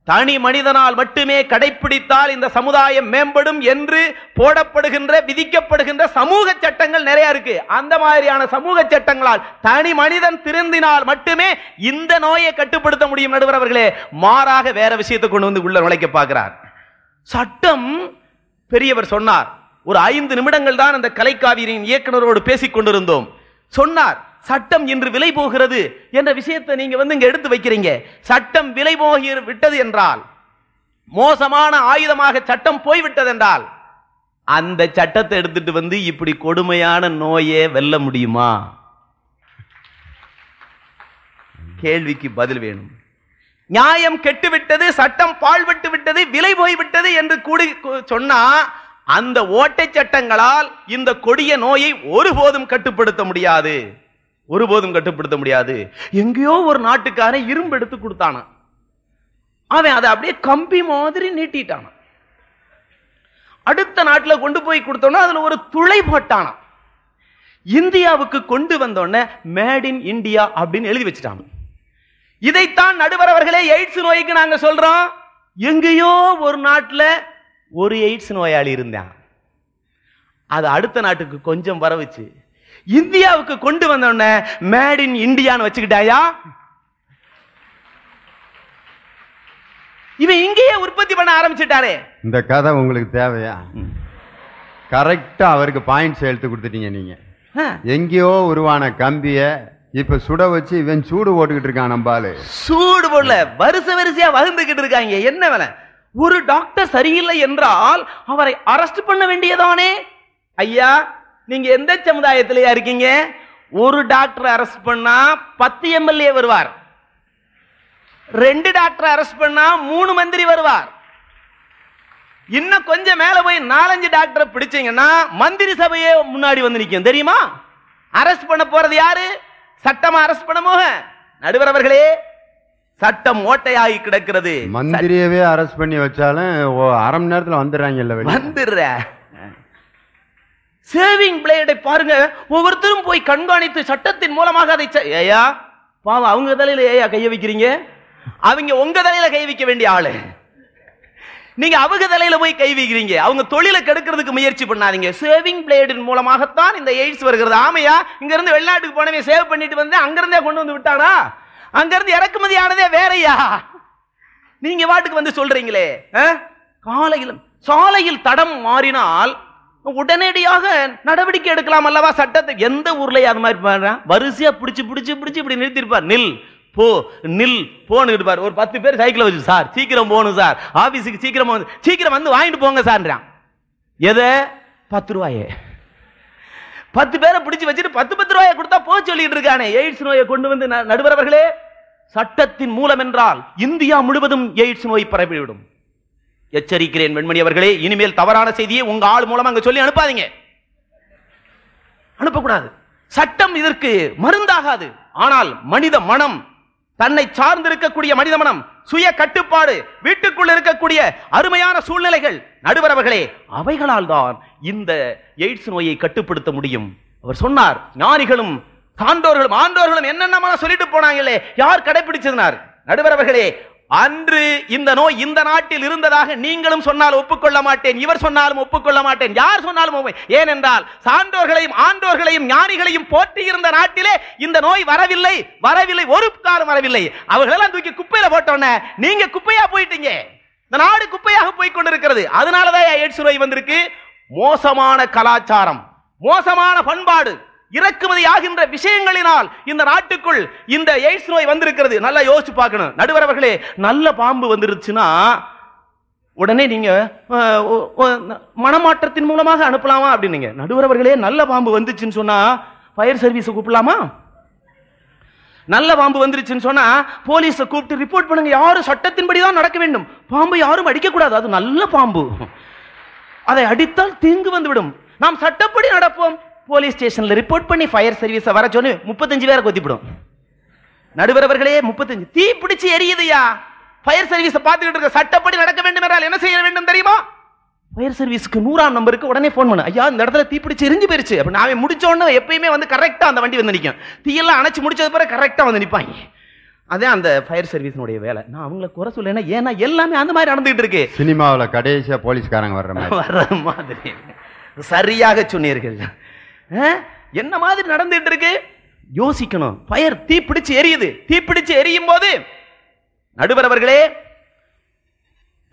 தனி மனிதனால் மட்டுமே கடைபிடித்தால் இந்த சமுதாயம் மேம்படும் என்று போடப்படுகின்ற விதிக்கப்படுகின்ற சமூக சட்டங்கள் நிறைய இருக்கு அந்த மாதிரியான சமூக சட்டங்களால் தனி மனிதன் திருந்தினால் மட்டுமே இந்த நோயை கட்டுப்படுத்த முடியும் நடுவர் அவர்களே மாறாக வேற விஷயத்தை கொண்டு வந்து உள்ள நுழைக்க பார்க்கிறார் சட்டம் பெரியவர் சொன்னார் ஒரு ஐந்து நிமிடங்கள் தான் அந்த கலைக்காவியின் இயக்குனரோடு பேசிக் கொண்டிருந்தோம் சொன்னார் சட்டம் இன்று விலை போகிறது என்ற விஷயத்தை நீங்க வந்து இங்க எடுத்து வைக்கிறீங்க சட்டம் விலை போகி விட்டது என்றால் மோசமான ஆயுதமாக சட்டம் போய்விட்டது என்றால் அந்த சட்டத்தை எடுத்துட்டு வந்து இப்படி கொடுமையான நோயே வெல்ல முடியுமா கேள்விக்கு பதில் வேணும் நியாயம் கெட்டுவிட்டது சட்டம் பாழ்பட்டு விட்டது விலை போய்விட்டது என்று கூடி சொன்னா அந்த ஓட்டை சட்டங்களால் இந்த கொடிய நோயை ஒருபோதும் கட்டுப்படுத்த முடியாது ஒருபோதும் கட்டுப்படுத்த முடியாது எங்கேயோ ஒரு நாட்டுக்காரன் இரும்பு எடுத்து கொடுத்தானா அவன் அதை அப்படியே கம்பி மாதிரி நீட்டிட்டான அடுத்த நாட்டில் கொண்டு போய் கொடுத்தோன்னா அதில் ஒரு துளை போட்டானான் இந்தியாவுக்கு கொண்டு வந்தோடனே மேட் இன் இந்தியா அப்படின்னு எழுதி வச்சிட்டாங்க இதைத்தான் நடுவர் அவர்களே எய்ட்ஸ் நோய்க்கு நாங்கள் சொல்றோம் எங்கேயோ ஒரு நாட்டில் ஒரு எய்ட்ஸ் நோயாளி இருந்தான் அது அடுத்த நாட்டுக்கு கொஞ்சம் வரவுச்சு இந்தியாவுக்கு கொண்டு வந்தோடனே மேட் இன் இந்தியான்னு வச்சுக்கிட்டாயா இவன் இங்கேயே உற்பத்தி பண்ண ஆரம்பிச்சிட்டாரே இந்த கதை உங்களுக்கு தேவையா கரெக்டா அவருக்கு பாயிண்ட்ஸ் எடுத்து கொடுத்துட்டீங்க நீங்க எங்கேயோ உருவான கம்பிய இப்ப சுட வச்சு இவன் சூடு போட்டுக்கிட்டு இருக்கான் நம்பாலு சூடு போடல வருஷ வரிசையா வகுந்துகிட்டு இருக்காங்க என்ன வேலை ஒரு டாக்டர் சரியில்லை என்றால் அவரை அரஸ்ட் பண்ண வேண்டியதானே ஐயா நீங்க எந்த சமுதாயத்திலேயா இருக்கீங்க ஒரு டாக்டர் அரெஸ்ட் பண்ணா பத்து எம்எல்ஏ வருவார் ரெண்டு டாக்டர் அரெஸ்ட் பண்ணா மூணு மந்திரி வருவார் இன்னும் கொஞ்சம் மேல போய் நாலஞ்சு டாக்டரை பிடிச்சீங்கன்னா மந்திரி சபையே முன்னாடி வந்து நிற்கும் தெரியுமா அரெஸ்ட் பண்ண போறது யாரு சட்டமா அரெஸ்ட் பண்ணமோ நடுவர் அவர்களே சட்டம் ஓட்டையாகி கிடக்கிறது மந்திரியவே அரெஸ்ட் பண்ணி வச்சாலும் அரை மணி நேரத்தில் வந்துடுறாங்கல்ல வந்துடுற சேவிங் பிளேடை பாருங்க ஒவ்வொருத்தரும் போய் கண்காணித்து சட்டத்தின் மூலமாக அதை ஏயா பாவம் அவங்க தலையில ஏயா கைய வைக்கிறீங்க அவங்க உங்க தலையில கை வைக்க வேண்டிய ஆளு நீங்க அவங்க தலையில போய் கை வைக்கிறீங்க அவங்க தொழிலை கெடுக்கிறதுக்கு முயற்சி பண்ணாதீங்க சேவிங் பிளேடின் மூலமாகத்தான் இந்த எய்ட்ஸ் வருகிறது ஆமையா இங்க இருந்து வெளிநாட்டுக்கு போனவே சேவ் பண்ணிட்டு வந்து அங்கிருந்தே கொண்டு வந்து விட்டானா அங்கிருந்து இறக்குமதி ஆனதே வேறையா நீங்க வாட்டுக்கு வந்து சொல்றீங்களே காலையில் சாலையில் தடம் மாறினால் உடனடியாக நடவடிக்கை எடுக்கலாம் அல்லவா சட்டத்தை எந்த ஊர்லயே அது மாதிரி வரிசையா பிடிச்சு பிடிச்சு பிடிச்சு இப்படி நிறுத்திருப்பார் நில் போ நில் போன்னு இருப்பார் ஒரு பத்து பேர் சைக்கிள் வச்சு சார் சீக்கிரம் போகணும் சார் ஆஃபீஸுக்கு சீக்கிரம் போகணும் சீக்கிரம் வந்து வாங்கிட்டு போங்க சார்ன்றான் எதை பத்து ரூபாயே பத்து பேரை பிடிச்சி வச்சுட்டு பத்து பத்து ரூபாயை கொடுத்தா போக சொல்லிட்டு இருக்கானே எய்ட்ஸ் நோயை கொண்டு வந்து நடுவரவர்களே சட்டத்தின் மூலம் என்றால் இந்தியா முழுவதும் எய்ட்ஸ் நோய் பரவிவிடும் எச்சரிக்கிறேன் வெண்மணி அவர்களே இனிமேல் தவறான செய்தியை உங்க ஆள் மூலம் அங்க சொல்லி அனுப்பாதீங்க அனுப்பக்கூடாது சட்டம் இதற்கு மருந்தாகாது ஆனால் மனித மனம் தன்னை சார்ந்திருக்கக்கூடிய மனித மனம் சுய கட்டுப்பாடு வீட்டுக்குள் இருக்கக்கூடிய அருமையான சூழ்நிலைகள் நடுவரவர்களே அவைகளால் தான் இந்த எய்ட்ஸ் நோயை கட்டுப்படுத்த முடியும் அவர் சொன்னார் ஞானிகளும் காண்டோர்களும் ஆண்டோர்களும் என்னென்னமா சொல்லிட்டு போனாங்களே யார் கடைபிடிச்சிருந்தார் நடுவரவர்களே அன்று இந்த நோய் இந்த நாட்டில் இருந்ததாக நீங்களும் சொன்னால் ஒப்புக்கொள்ள மாட்டேன் இவர் சொன்னாலும் ஒப்புக்கொள்ள மாட்டேன் யார் சொன்னாலும் ஏனென்றால் சான்றோர்களையும் ஆண்டோர்களையும் ஞானிகளையும் போற்றி இருந்த நாட்டிலே இந்த நோய் வரவில்லை வரவில்லை ஒரு காலம் வரவில்லை அவர்களெல்லாம் தூக்கி குப்பையில போட்டோன்னே நீங்க குப்பையா போயிட்டீங்க இந்த நாடு குப்பையாக போய் கொண்டிருக்கிறது அதனாலதான் எய்ட்ஸ் நோய் வந்திருக்கு மோசமான கலாச்சாரம் மோசமான பண்பாடு இறக்குமதி ஆகின்ற விஷயங்களினால் இந்த நாட்டுக்குள் இந்த எய்ட்ஸ் நோய் வந்திருக்கிறது நல்லா யோசிச்சு பார்க்கணும் நடுவரவர்களே நல்ல பாம்பு வந்துருச்சுன்னா உடனே நீங்க மனமாற்றத்தின் மூலமாக அனுப்பலாமா அப்படின்னீங்க நடுவரவர்களே நல்ல பாம்பு வந்துச்சுன்னு சொன்னா ஃபயர் சர்வீஸை கூப்பிடலாமா நல்ல பாம்பு வந்துருச்சுன்னு சொன்னா போலீஸை கூப்பிட்டு ரிப்போர்ட் பண்ணுங்க யாரும் சட்டத்தின்படி தான் நடக்க வேண்டும் பாம்பு யாரும் அடிக்கக்கூடாது அது நல்ல பாம்பு அதை அடித்தால் தீங்கு வந்துவிடும் நாம் சட்டப்படி நடப்போம் போலீஸ் ஸ்டேஷனில் ரிப்போர்ட் பண்ணி ஃபயர் சர்வீஸை வர சொல்லி முப்பத்தஞ்சு பேரை கொத்திப்பிடும் நடுவரவர்களே முப்பத்தஞ்சு தீ பிடிச்சி எரியுதுயா ஃபயர் சர்வீஸை பார்த்துக்கிட்டு இருக்க சட்டப்படி நடக்க வேண்டும் என்றால் என்ன செய்ய வேண்டும் தெரியுமா ஃபயர் சர்வீஸுக்கு நூறாம் நம்பருக்கு உடனே ஃபோன் பண்ணு ஐயா இந்த இடத்துல தீ பிடிச்சி எரிஞ்சு போயிருச்சு அப்போ நான் முடிச்சோன்னு எப்பயுமே வந்து கரெக்டாக அந்த வண்டி வந்து நிற்கும் தீயெல்லாம் அணைச்சி முடிச்சது பிறகு கரெக்டாக வந்து நிற்பாங்க அதே அந்த ஃபயர் சர்வீஸினுடைய வேலை நான் அவங்கள குறை சொல்லேன்னா ஏன்னா எல்லாமே அந்த மாதிரி நடந்துகிட்டு இருக்கு சினிமாவில் கடைசியாக போலீஸ்காரங்க வர்ற மாதிரி வர்ற மாதிரி சரியாக சொன்னீர்கள் என்ன மாதிரி நடந்துட்டு இருக்கு யோசிக்கணும் பயர் தீப்பிடிச்சு எரியுது தீப்பிடிச்சு எரியும் போது நடுவர் அவர்களே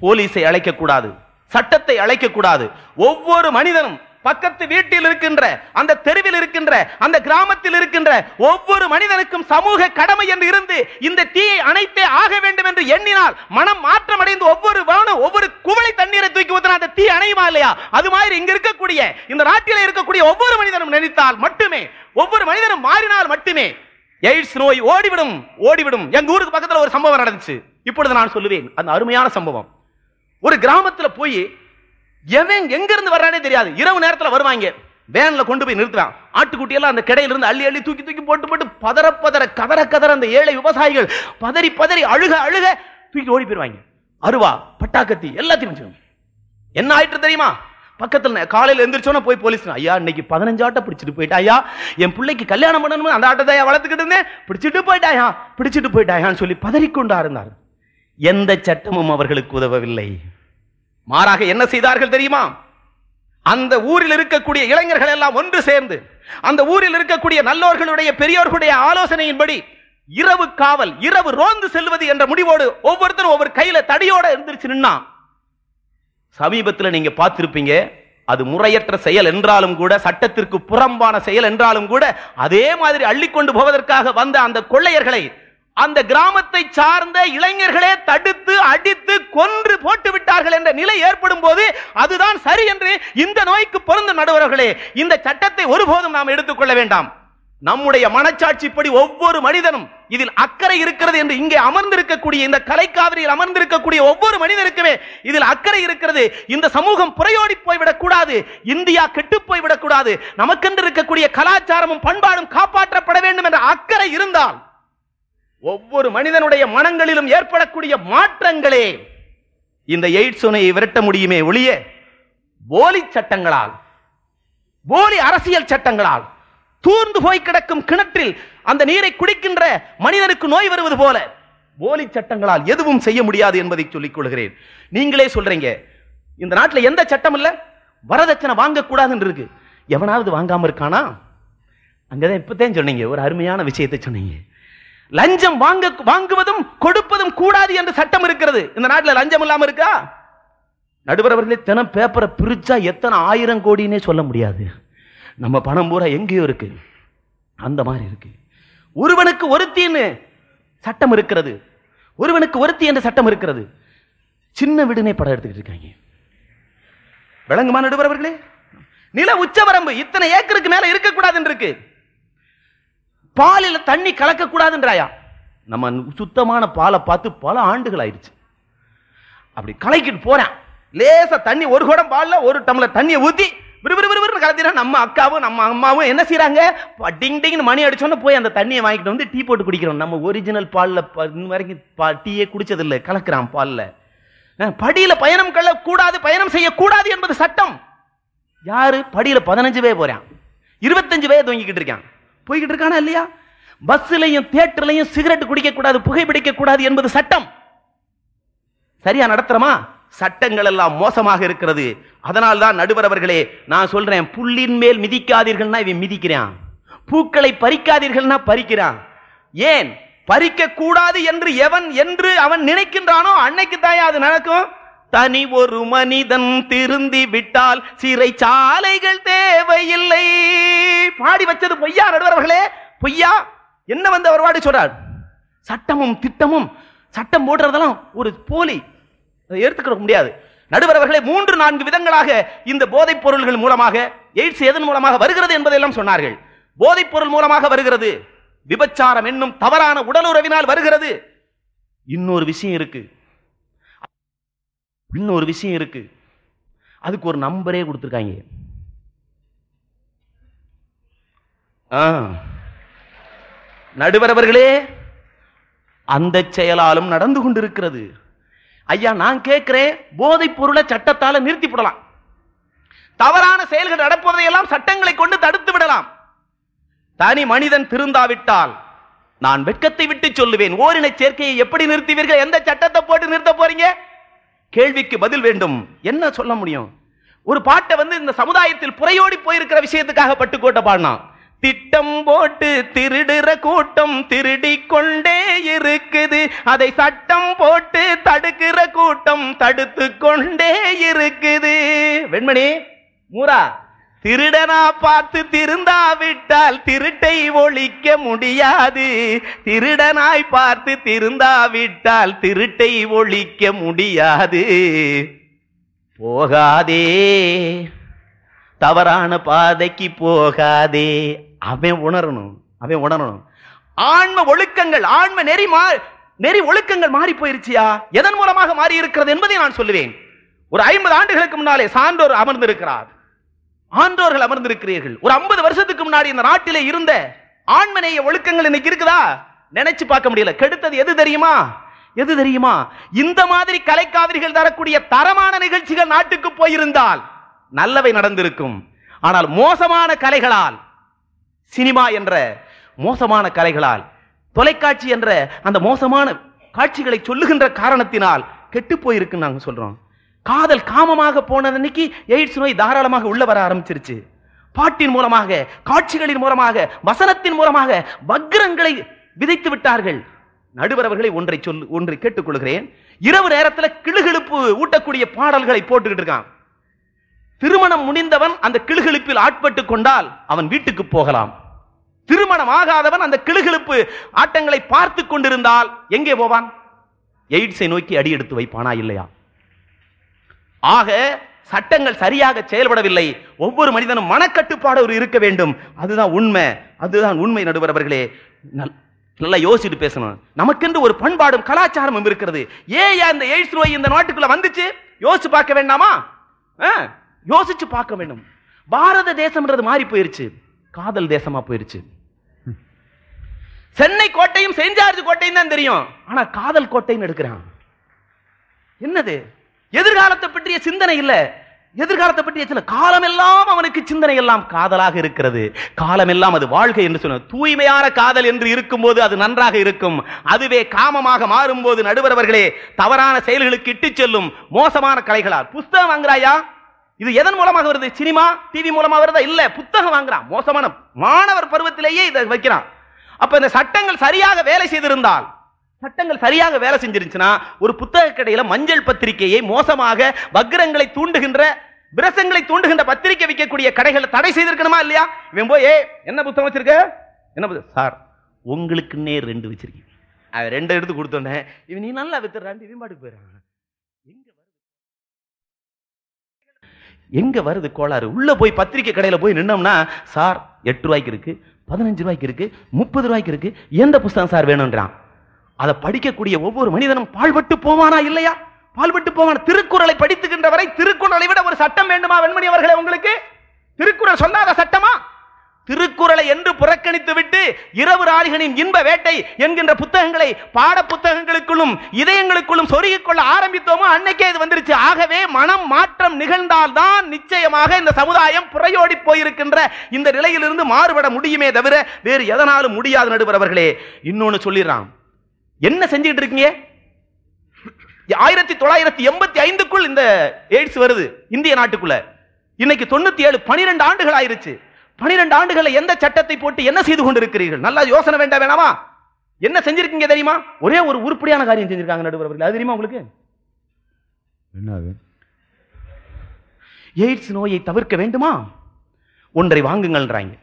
போலீஸை கூடாது சட்டத்தை அழைக்க கூடாது ஒவ்வொரு மனிதனும் பக்கத்து வீட்டில் இருக்கின்ற அந்த தெருவில் இருக்கின்ற அந்த கிராமத்தில் இருக்கின்ற ஒவ்வொரு மனிதனுக்கும் சமூக கடமை என்று இருந்து இந்த தீயை அணைத்தே ஆக வேண்டும் என்று எண்ணினால் மனம் மாற்றம் அடைந்து ஒவ்வொரு வானும் ஒவ்வொரு குவளை தண்ணீரை தூக்கி ஊத்தினா அந்த தீ அணையுமா இல்லையா அது மாதிரி இங்க இருக்கக்கூடிய இந்த நாட்டில் இருக்கக்கூடிய ஒவ்வொரு மனிதனும் நினைத்தால் மட்டுமே ஒவ்வொரு மனிதனும் மாறினால் மட்டுமே எய்ட்ஸ் நோய் ஓடிவிடும் ஓடிவிடும் எங்க ஊருக்கு பக்கத்தில் ஒரு சம்பவம் நடந்துச்சு இப்பொழுது நான் சொல்லுவேன் அந்த அருமையான சம்பவம் ஒரு கிராமத்தில் போய் எவன் எங்க இருந்து வர்றானே தெரியாது இரவு நேரத்துல வருவாங்க வேன்ல கொண்டு போய் நிறுத்துறான் ஆட்டுக்குட்டியெல்லாம் அந்த கடையில இருந்து அள்ளி அள்ளி தூக்கி தூக்கி போட்டு போட்டு பதற பதற கதற கதற அந்த ஏழை விவசாயிகள் பதறி பதறி அழுக அழுக தூக்கி ஓடி போயிருவாங்க அருவா பட்டாக்கத்தி எல்லாத்தையும் என்ன ஆயிட்டு தெரியுமா பக்கத்தில் காலையில் எந்திரிச்சோன்னா போய் போலீஸ் ஐயா இன்னைக்கு பதினஞ்சு ஆட்டை பிடிச்சிட்டு போயிட்டா ஐயா என் பிள்ளைக்கு கல்யாணம் பண்ணணும் அந்த ஆட்டத்தை வளர்த்துக்கிட்டு இருந்தேன் பிடிச்சிட்டு போயிட்டாயா பிடிச்சிட்டு போயிட்டாயான்னு சொல்லி பதறிக்கொண்டா இருந்தார் எந்த சட்டமும் அவர்களுக்கு உதவவில்லை மாறாக என்ன செய்தார்கள் தெரியுமா அந்த ஊரில் இருக்கக்கூடிய இளைஞர்கள் எல்லாம் ஒன்று சேர்ந்து அந்த ஊரில் இருக்கக்கூடிய நல்லோர்களுடைய பெரியோர்களுடைய ஆலோசனையின்படி இரவு காவல் இரவு ரோந்து செல்வது என்ற முடிவோடு ஒவ்வொருத்தரும் ஒவ்வொரு கையில தடியோட இருந்துருச்சு நின்னா சமீபத்தில் நீங்க பார்த்திருப்பீங்க அது முறையற்ற செயல் என்றாலும் கூட சட்டத்திற்கு புறம்பான செயல் என்றாலும் கூட அதே மாதிரி அள்ளிக்கொண்டு போவதற்காக வந்த அந்த கொள்ளையர்களை அந்த கிராமத்தை சார்ந்த இளைஞர்களே தடுத்து அடித்து கொன்று போட்டு விட்டார்கள் என்ற நிலை ஏற்படும் போது அதுதான் சரி என்று இந்த நோய்க்கு பொருந்த நடுவர்களே இந்த சட்டத்தை ஒருபோதும் நாம் எடுத்துக்கொள்ள வேண்டாம் நம்முடைய மனச்சாட்சிப்படி ஒவ்வொரு மனிதனும் இதில் அக்கறை இருக்கிறது என்று இங்கே அமர்ந்திருக்கக்கூடிய இந்த கலைக்காவிரியில் அமர்ந்திருக்கக்கூடிய ஒவ்வொரு மனிதனுக்குமே இதில் அக்கறை இருக்கிறது இந்த சமூகம் புறையோடி போய்விடக் கூடாது இந்தியா கெட்டு போய்விடக் கூடாது நமக்கென்று இருக்கக்கூடிய கலாச்சாரமும் பண்பாடும் காப்பாற்றப்பட வேண்டும் என்ற அக்கறை இருந்தால் ஒவ்வொரு மனிதனுடைய மனங்களிலும் ஏற்படக்கூடிய மாற்றங்களே இந்த எய்ட்ஸ் நோயை விரட்ட முடியுமே ஒழிய போலி சட்டங்களால் போலி அரசியல் சட்டங்களால் தூர்ந்து போய் கிடக்கும் கிணற்றில் அந்த நீரை குடிக்கின்ற மனிதனுக்கு நோய் வருவது போல போலி சட்டங்களால் எதுவும் செய்ய முடியாது என்பதை சொல்லிக் கொள்கிறேன் நீங்களே சொல்றீங்க இந்த நாட்டில் எந்த சட்டம் இல்லை வரதட்சணை வாங்கக்கூடாது இருக்கு எவனாவது வாங்காம இருக்கானா அங்கதான் இப்பதான் சொன்னீங்க ஒரு அருமையான விஷயத்தை சொன்னீங்க லஞ்சம் வாங்க வாங்குவதும் கொடுப்பதும் கூடாது என்று சட்டம் இருக்கிறது இந்த நாட்டில் லஞ்சம் இல்லாமல் இருக்கா நடுவர் அவர்களே தினம் பேப்பரை பிரிச்சா எத்தனை ஆயிரம் கோடினே சொல்ல முடியாது நம்ம பணம் பூரா எங்கேயோ இருக்கு அந்த மாதிரி இருக்கு ஒருவனுக்கு ஒருத்தின்னு சட்டம் இருக்கிறது ஒருவனுக்கு ஒருத்தி என்ற சட்டம் இருக்கிறது சின்ன விடுனே படம் எடுத்துக்கிட்டு இருக்காங்க விளங்குமா நடுவர் அவர்களே நில உச்சவரம்பு இத்தனை ஏக்கருக்கு மேல இருக்கக்கூடாதுன்னு இருக்கு பாலில் தண்ணி கலக்கக்கூடாதுன்றாயா நம்ம சுத்தமான பாலை பார்த்து பல ஆண்டுகள் ஆயிடுச்சு அப்படி கலக்கிட்டு போறேன் லேசா தண்ணி ஒரு குடம் பாலில் ஒரு டம்ளர் தண்ணியை ஊற்றி விறுவிறுவிறுவிறு கலத்தினா நம்ம அக்காவும் நம்ம அம்மாவும் என்ன செய்கிறாங்க டிங் டிங்னு மணி அடிச்சோன்னு போய் அந்த தண்ணியை வாங்கிட்டு வந்து டீ போட்டு குடிக்கிறோம் நம்ம ஒரிஜினல் பாலில் இன்ன வரைக்கும் பா டீயே குடிச்சதில்லை கலக்கிறான் பாலில் படியில் பயணம் கூடாது பயணம் செய்யக்கூடாது என்பது சட்டம் யாரு படியில் பதினஞ்சு பேர் போகிறான் இருபத்தஞ்சு பேர் தூங்கிக்கிட்டு இருக்கான் போய்கிட்டு இருக்கானா இல்லையா பஸ்லையும் தியேட்டர்லையும் சிகரெட் குடிக்கக்கூடாது புகைப்பிடிக்க கூடாது என்பது சட்டம் சரியா நடத்துறமா சட்டங்கள் எல்லாம் மோசமாக இருக்கிறது அதனால் தான் நடுவர் அவர்களே நான் சொல்றேன் புல்லின் மேல் மிதிக்காதீர்கள்னா இவன் மிதிக்கிறான் பூக்களை பறிக்காதீர்கள்னா பறிக்கிறான் ஏன் பறிக்க கூடாது என்று எவன் என்று அவன் நினைக்கின்றானோ அன்னைக்கு தாயா அது நடக்கும் தனி ஒரு மனிதன் திருந்தி விட்டால் சிறைச்சாலைகள் தேவையில்லை பாடி வச்சது பொய்யா நடுவர்களே பொய்யா என்ன வந்து அவர் பாடி சொல்றார் சட்டமும் திட்டமும் சட்டம் போடுறதெல்லாம் ஒரு போலி ஏற்றுக்கிற முடியாது நடுவரவர்களே மூன்று நான்கு விதங்களாக இந்த போதைப் பொருள்கள் மூலமாக எய்ட்ஸ் எதன் மூலமாக வருகிறது என்பதையெல்லாம் சொன்னார்கள் போதைப் பொருள் மூலமாக வருகிறது விபச்சாரம் என்னும் தவறான உடலுறவினால் வருகிறது இன்னொரு விஷயம் இருக்கு இன்னொரு ஒரு விஷயம் இருக்கு அதுக்கு ஒரு நம்பரே கொடுத்துருக்காங்க ஆ நடுவரவர்களே அந்த செயலாலும் நடந்து கொண்டிருக்கிறது ஐயா நான் கேட்கிறேன் போதை பொருளை சட்டத்தால் நிறுத்தி போடலாம் தவறான செயல்கள் நடப்பதையெல்லாம் சட்டங்களை கொண்டு தடுத்து விடலாம் தனி மனிதன் திருந்தாவிட்டால் நான் வெட்கத்தை விட்டு சொல்லுவேன் ஓரின சேர்க்கையை எப்படி நிறுத்துவீர்கள் எந்த சட்டத்தை போட்டு நிறுத்த போறீங்க கேள்விக்கு பதில் வேண்டும் என்ன சொல்ல முடியும் ஒரு பாட்டை வந்து இந்த சமுதாயத்தில் புறையோடி போயிருக்கிற விஷயத்துக்காக பட்டுக்கோட்டை பாடினா திட்டம் போட்டு திருடுற கூட்டம் திருடி கொண்டே இருக்குது அதை சட்டம் போட்டு தடுக்கிற கூட்டம் தடுத்து கொண்டே இருக்குது வெண்மணி மூரா திருடனா பார்த்து திருந்தாவிட்டால் திருட்டை ஒழிக்க முடியாது திருடனாய் பார்த்து திருந்தாவிட்டால் திருட்டை ஒழிக்க முடியாது போகாதே தவறான பாதைக்கு போகாதே அவன் உணரணும் அவன் உணரணும் ஆன்ம ஒழுக்கங்கள் ஆன்ம நெறி மா நெறி ஒழுக்கங்கள் மாறி போயிருச்சியா எதன் மூலமாக மாறி இருக்கிறது என்பதை நான் சொல்லுவேன் ஒரு ஐம்பது ஆண்டுகளுக்கு முன்னாலே சான்றோர் அமர்ந்திருக்கிறார் ஆன்றோர்கள் அமர்ந்திருக்கிறீர்கள் ஒரு ஐம்பது வருஷத்துக்கு முன்னாடி இந்த நாட்டிலே இருந்த ஆண்மனைய ஒழுக்கங்கள் இன்னைக்கு இருக்குதா நினைச்சு பார்க்க முடியல கெடுத்தது எது தெரியுமா எது தெரியுமா இந்த மாதிரி கலைக்காவிரிகள் தரக்கூடிய தரமான நிகழ்ச்சிகள் நாட்டுக்கு போயிருந்தால் நல்லவை நடந்திருக்கும் ஆனால் மோசமான கலைகளால் சினிமா என்ற மோசமான கலைகளால் தொலைக்காட்சி என்ற அந்த மோசமான காட்சிகளை சொல்லுகின்ற காரணத்தினால் கெட்டு போயிருக்கு நாங்கள் சொல்றோம் காதல் காமமாக போனது அன்னைக்கு எய்ட்ஸ் நோய் தாராளமாக உள்ள வர ஆரம்பிச்சிருச்சு பாட்டின் மூலமாக காட்சிகளின் மூலமாக வசனத்தின் மூலமாக வக்ரங்களை விதைத்து விட்டார்கள் நடுவரவர்களை ஒன்றை சொல் ஒன்றை கேட்டுக்கொள்கிறேன் இரவு நேரத்தில் கிளுகிழுப்பு ஊட்டக்கூடிய பாடல்களை போட்டுக்கிட்டு இருக்கான் திருமணம் முடிந்தவன் அந்த கிழுகெழுப்பில் ஆட்பட்டு கொண்டால் அவன் வீட்டுக்கு போகலாம் திருமணம் ஆகாதவன் அந்த கிழுகெழுப்பு ஆட்டங்களை பார்த்து கொண்டிருந்தால் எங்கே போவான் எய்ட்ஸை நோக்கி அடியெடுத்து வைப்பானா இல்லையா ஆக சட்டங்கள் சரியாக செயல்படவில்லை ஒவ்வொரு மனிதனும் மனக்கட்டுப்பாடு ஒரு இருக்க வேண்டும் அதுதான் உண்மை அதுதான் உண்மை நடுவர் அவர்களே நல்லா யோசிச்சுட்டு பேசணும் நமக்கென்று ஒரு பண்பாடும் கலாச்சாரமும் இருக்கிறது ஏன் இந்த எய்ட்ஸ் நோய் இந்த நாட்டுக்குள்ள வந்துச்சு யோசிச்சு பார்க்க வேண்டாமா யோசிச்சு பார்க்க வேண்டும் பாரத தேசம்ன்றது மாறி போயிருச்சு காதல் தேசமா போயிருச்சு சென்னை கோட்டையும் செஞ்சார்ஜ் கோட்டையும் தான் தெரியும் ஆனா காதல் கோட்டைன்னு எடுக்கிறான் என்னது எதிர்காலத்தை பற்றிய சிந்தனை இல்லை எதிர்காலத்தை பற்றிய சில காலமெல்லாம் அவனுக்கு சிந்தனை எல்லாம் காதலாக இருக்கிறது காலமெல்லாம் அது வாழ்க்கை என்று சொன்ன தூய்மையான காதல் என்று இருக்கும்போது அது நன்றாக இருக்கும் அதுவே காமமாக மாறும்போது நடுவரவர்களே தவறான செயல்களுக்கு இட்டு செல்லும் மோசமான கலைகளால் புஸ்தகம் வாங்குறாயா இது எதன் மூலமாக வருது சினிமா டிவி மூலமா வருதா இல்ல புத்தகம் வாங்குறான் மோசமான மாணவர் பருவத்திலேயே இதை வைக்கிறான் அப்ப இந்த சட்டங்கள் சரியாக வேலை செய்திருந்தால் சட்டங்கள் சரியாக வேலை செஞ்சிருந்துச்சுன்னா ஒரு புத்தக கடையில் மஞ்சள் பத்திரிகையை மோசமாக வக்ரங்களை தூண்டுகின்ற பிரசங்களை தூண்டுகின்ற பத்திரிகை வைக்கக்கூடிய கடைகளை தடை செய்திருக்கணுமா இல்லையா இவன் போய் ஏ என்ன புத்தகம் வச்சிருக்க என்ன சார் உங்களுக்குன்னே ரெண்டு வச்சிருக்கீங்க அவ ரெண்டு எடுத்து கொடுத்தோன்னே இவன் நீ நல்லா வித்துறான் இவன் பாட்டுக்கு போயிடறான் எங்கே வருது கோளாறு உள்ளே போய் பத்திரிக்கை கடையில் போய் நின்னோம்னா சார் எட்டு ரூபாய்க்கு இருக்குது பதினஞ்சு ரூபாய்க்கு இருக்குது முப்பது ரூபாய்க்கு இருக்குது எந்த புஸ்தகம் சார் வேணுன்றான் அதை படிக்கக்கூடிய ஒவ்வொரு மனிதனும் பாழ்பட்டு போவானா இல்லையா பால்பட்டு போவான் திருக்குறளை படித்துக்கின்ற வரை திருக்குறளை விட ஒரு சட்டம் வேண்டுமா வெண்மணி அவர்களே உங்களுக்கு திருக்குறள் சொல்லாத சட்டமா திருக்குறளை என்று புறக்கணித்து விட்டு இரவு ராணிகளின் இன்ப வேட்டை என்கின்ற புத்தகங்களை பாட புத்தகங்களுக்குள்ளும் இதயங்களுக்குள்ளும் சொருகிக்கொள்ள ஆரம்பித்தோமோ அன்னைக்கே இது வந்துருச்சு ஆகவே மனம் மாற்றம் நிகழ்ந்தால்தான் நிச்சயமாக இந்த சமுதாயம் புறையோடி போயிருக்கின்ற இந்த நிலையிலிருந்து மாறுபட முடியுமே தவிர வேறு எதனாலும் முடியாது நடுவர் அவர்களே இன்னொன்று சொல்லிடுறான் என்ன செஞ்சுக்கிட்டு இருக்கீங்க ஆயிரத்தி தொள்ளாயிரத்தி எண்பத்தி ஐந்துக்குள் இந்த எய்ட்ஸ் வருது இந்திய நாட்டுக்குள்ள இன்னைக்கு தொண்ணூத்தி ஏழு பனிரெண்டு ஆண்டுகள் ஆயிருச்சு பனிரெண்டு ஆண்டுகளை எந்த சட்டத்தை போட்டு என்ன செய்து கொண்டிருக்கிறீர்கள் நல்லா யோசனை வேண்டாம் வேணாமா என்ன செஞ்சிருக்கீங்க தெரியுமா ஒரே ஒரு உருப்படியான காரியம் செஞ்சிருக்காங்க நடுவர் அது தெரியுமா உங்களுக்கு என்னது எய்ட்ஸ் நோயை தவிர்க்க வேண்டுமா ஒன்றை வாங்குங்கள்ன்றாங்க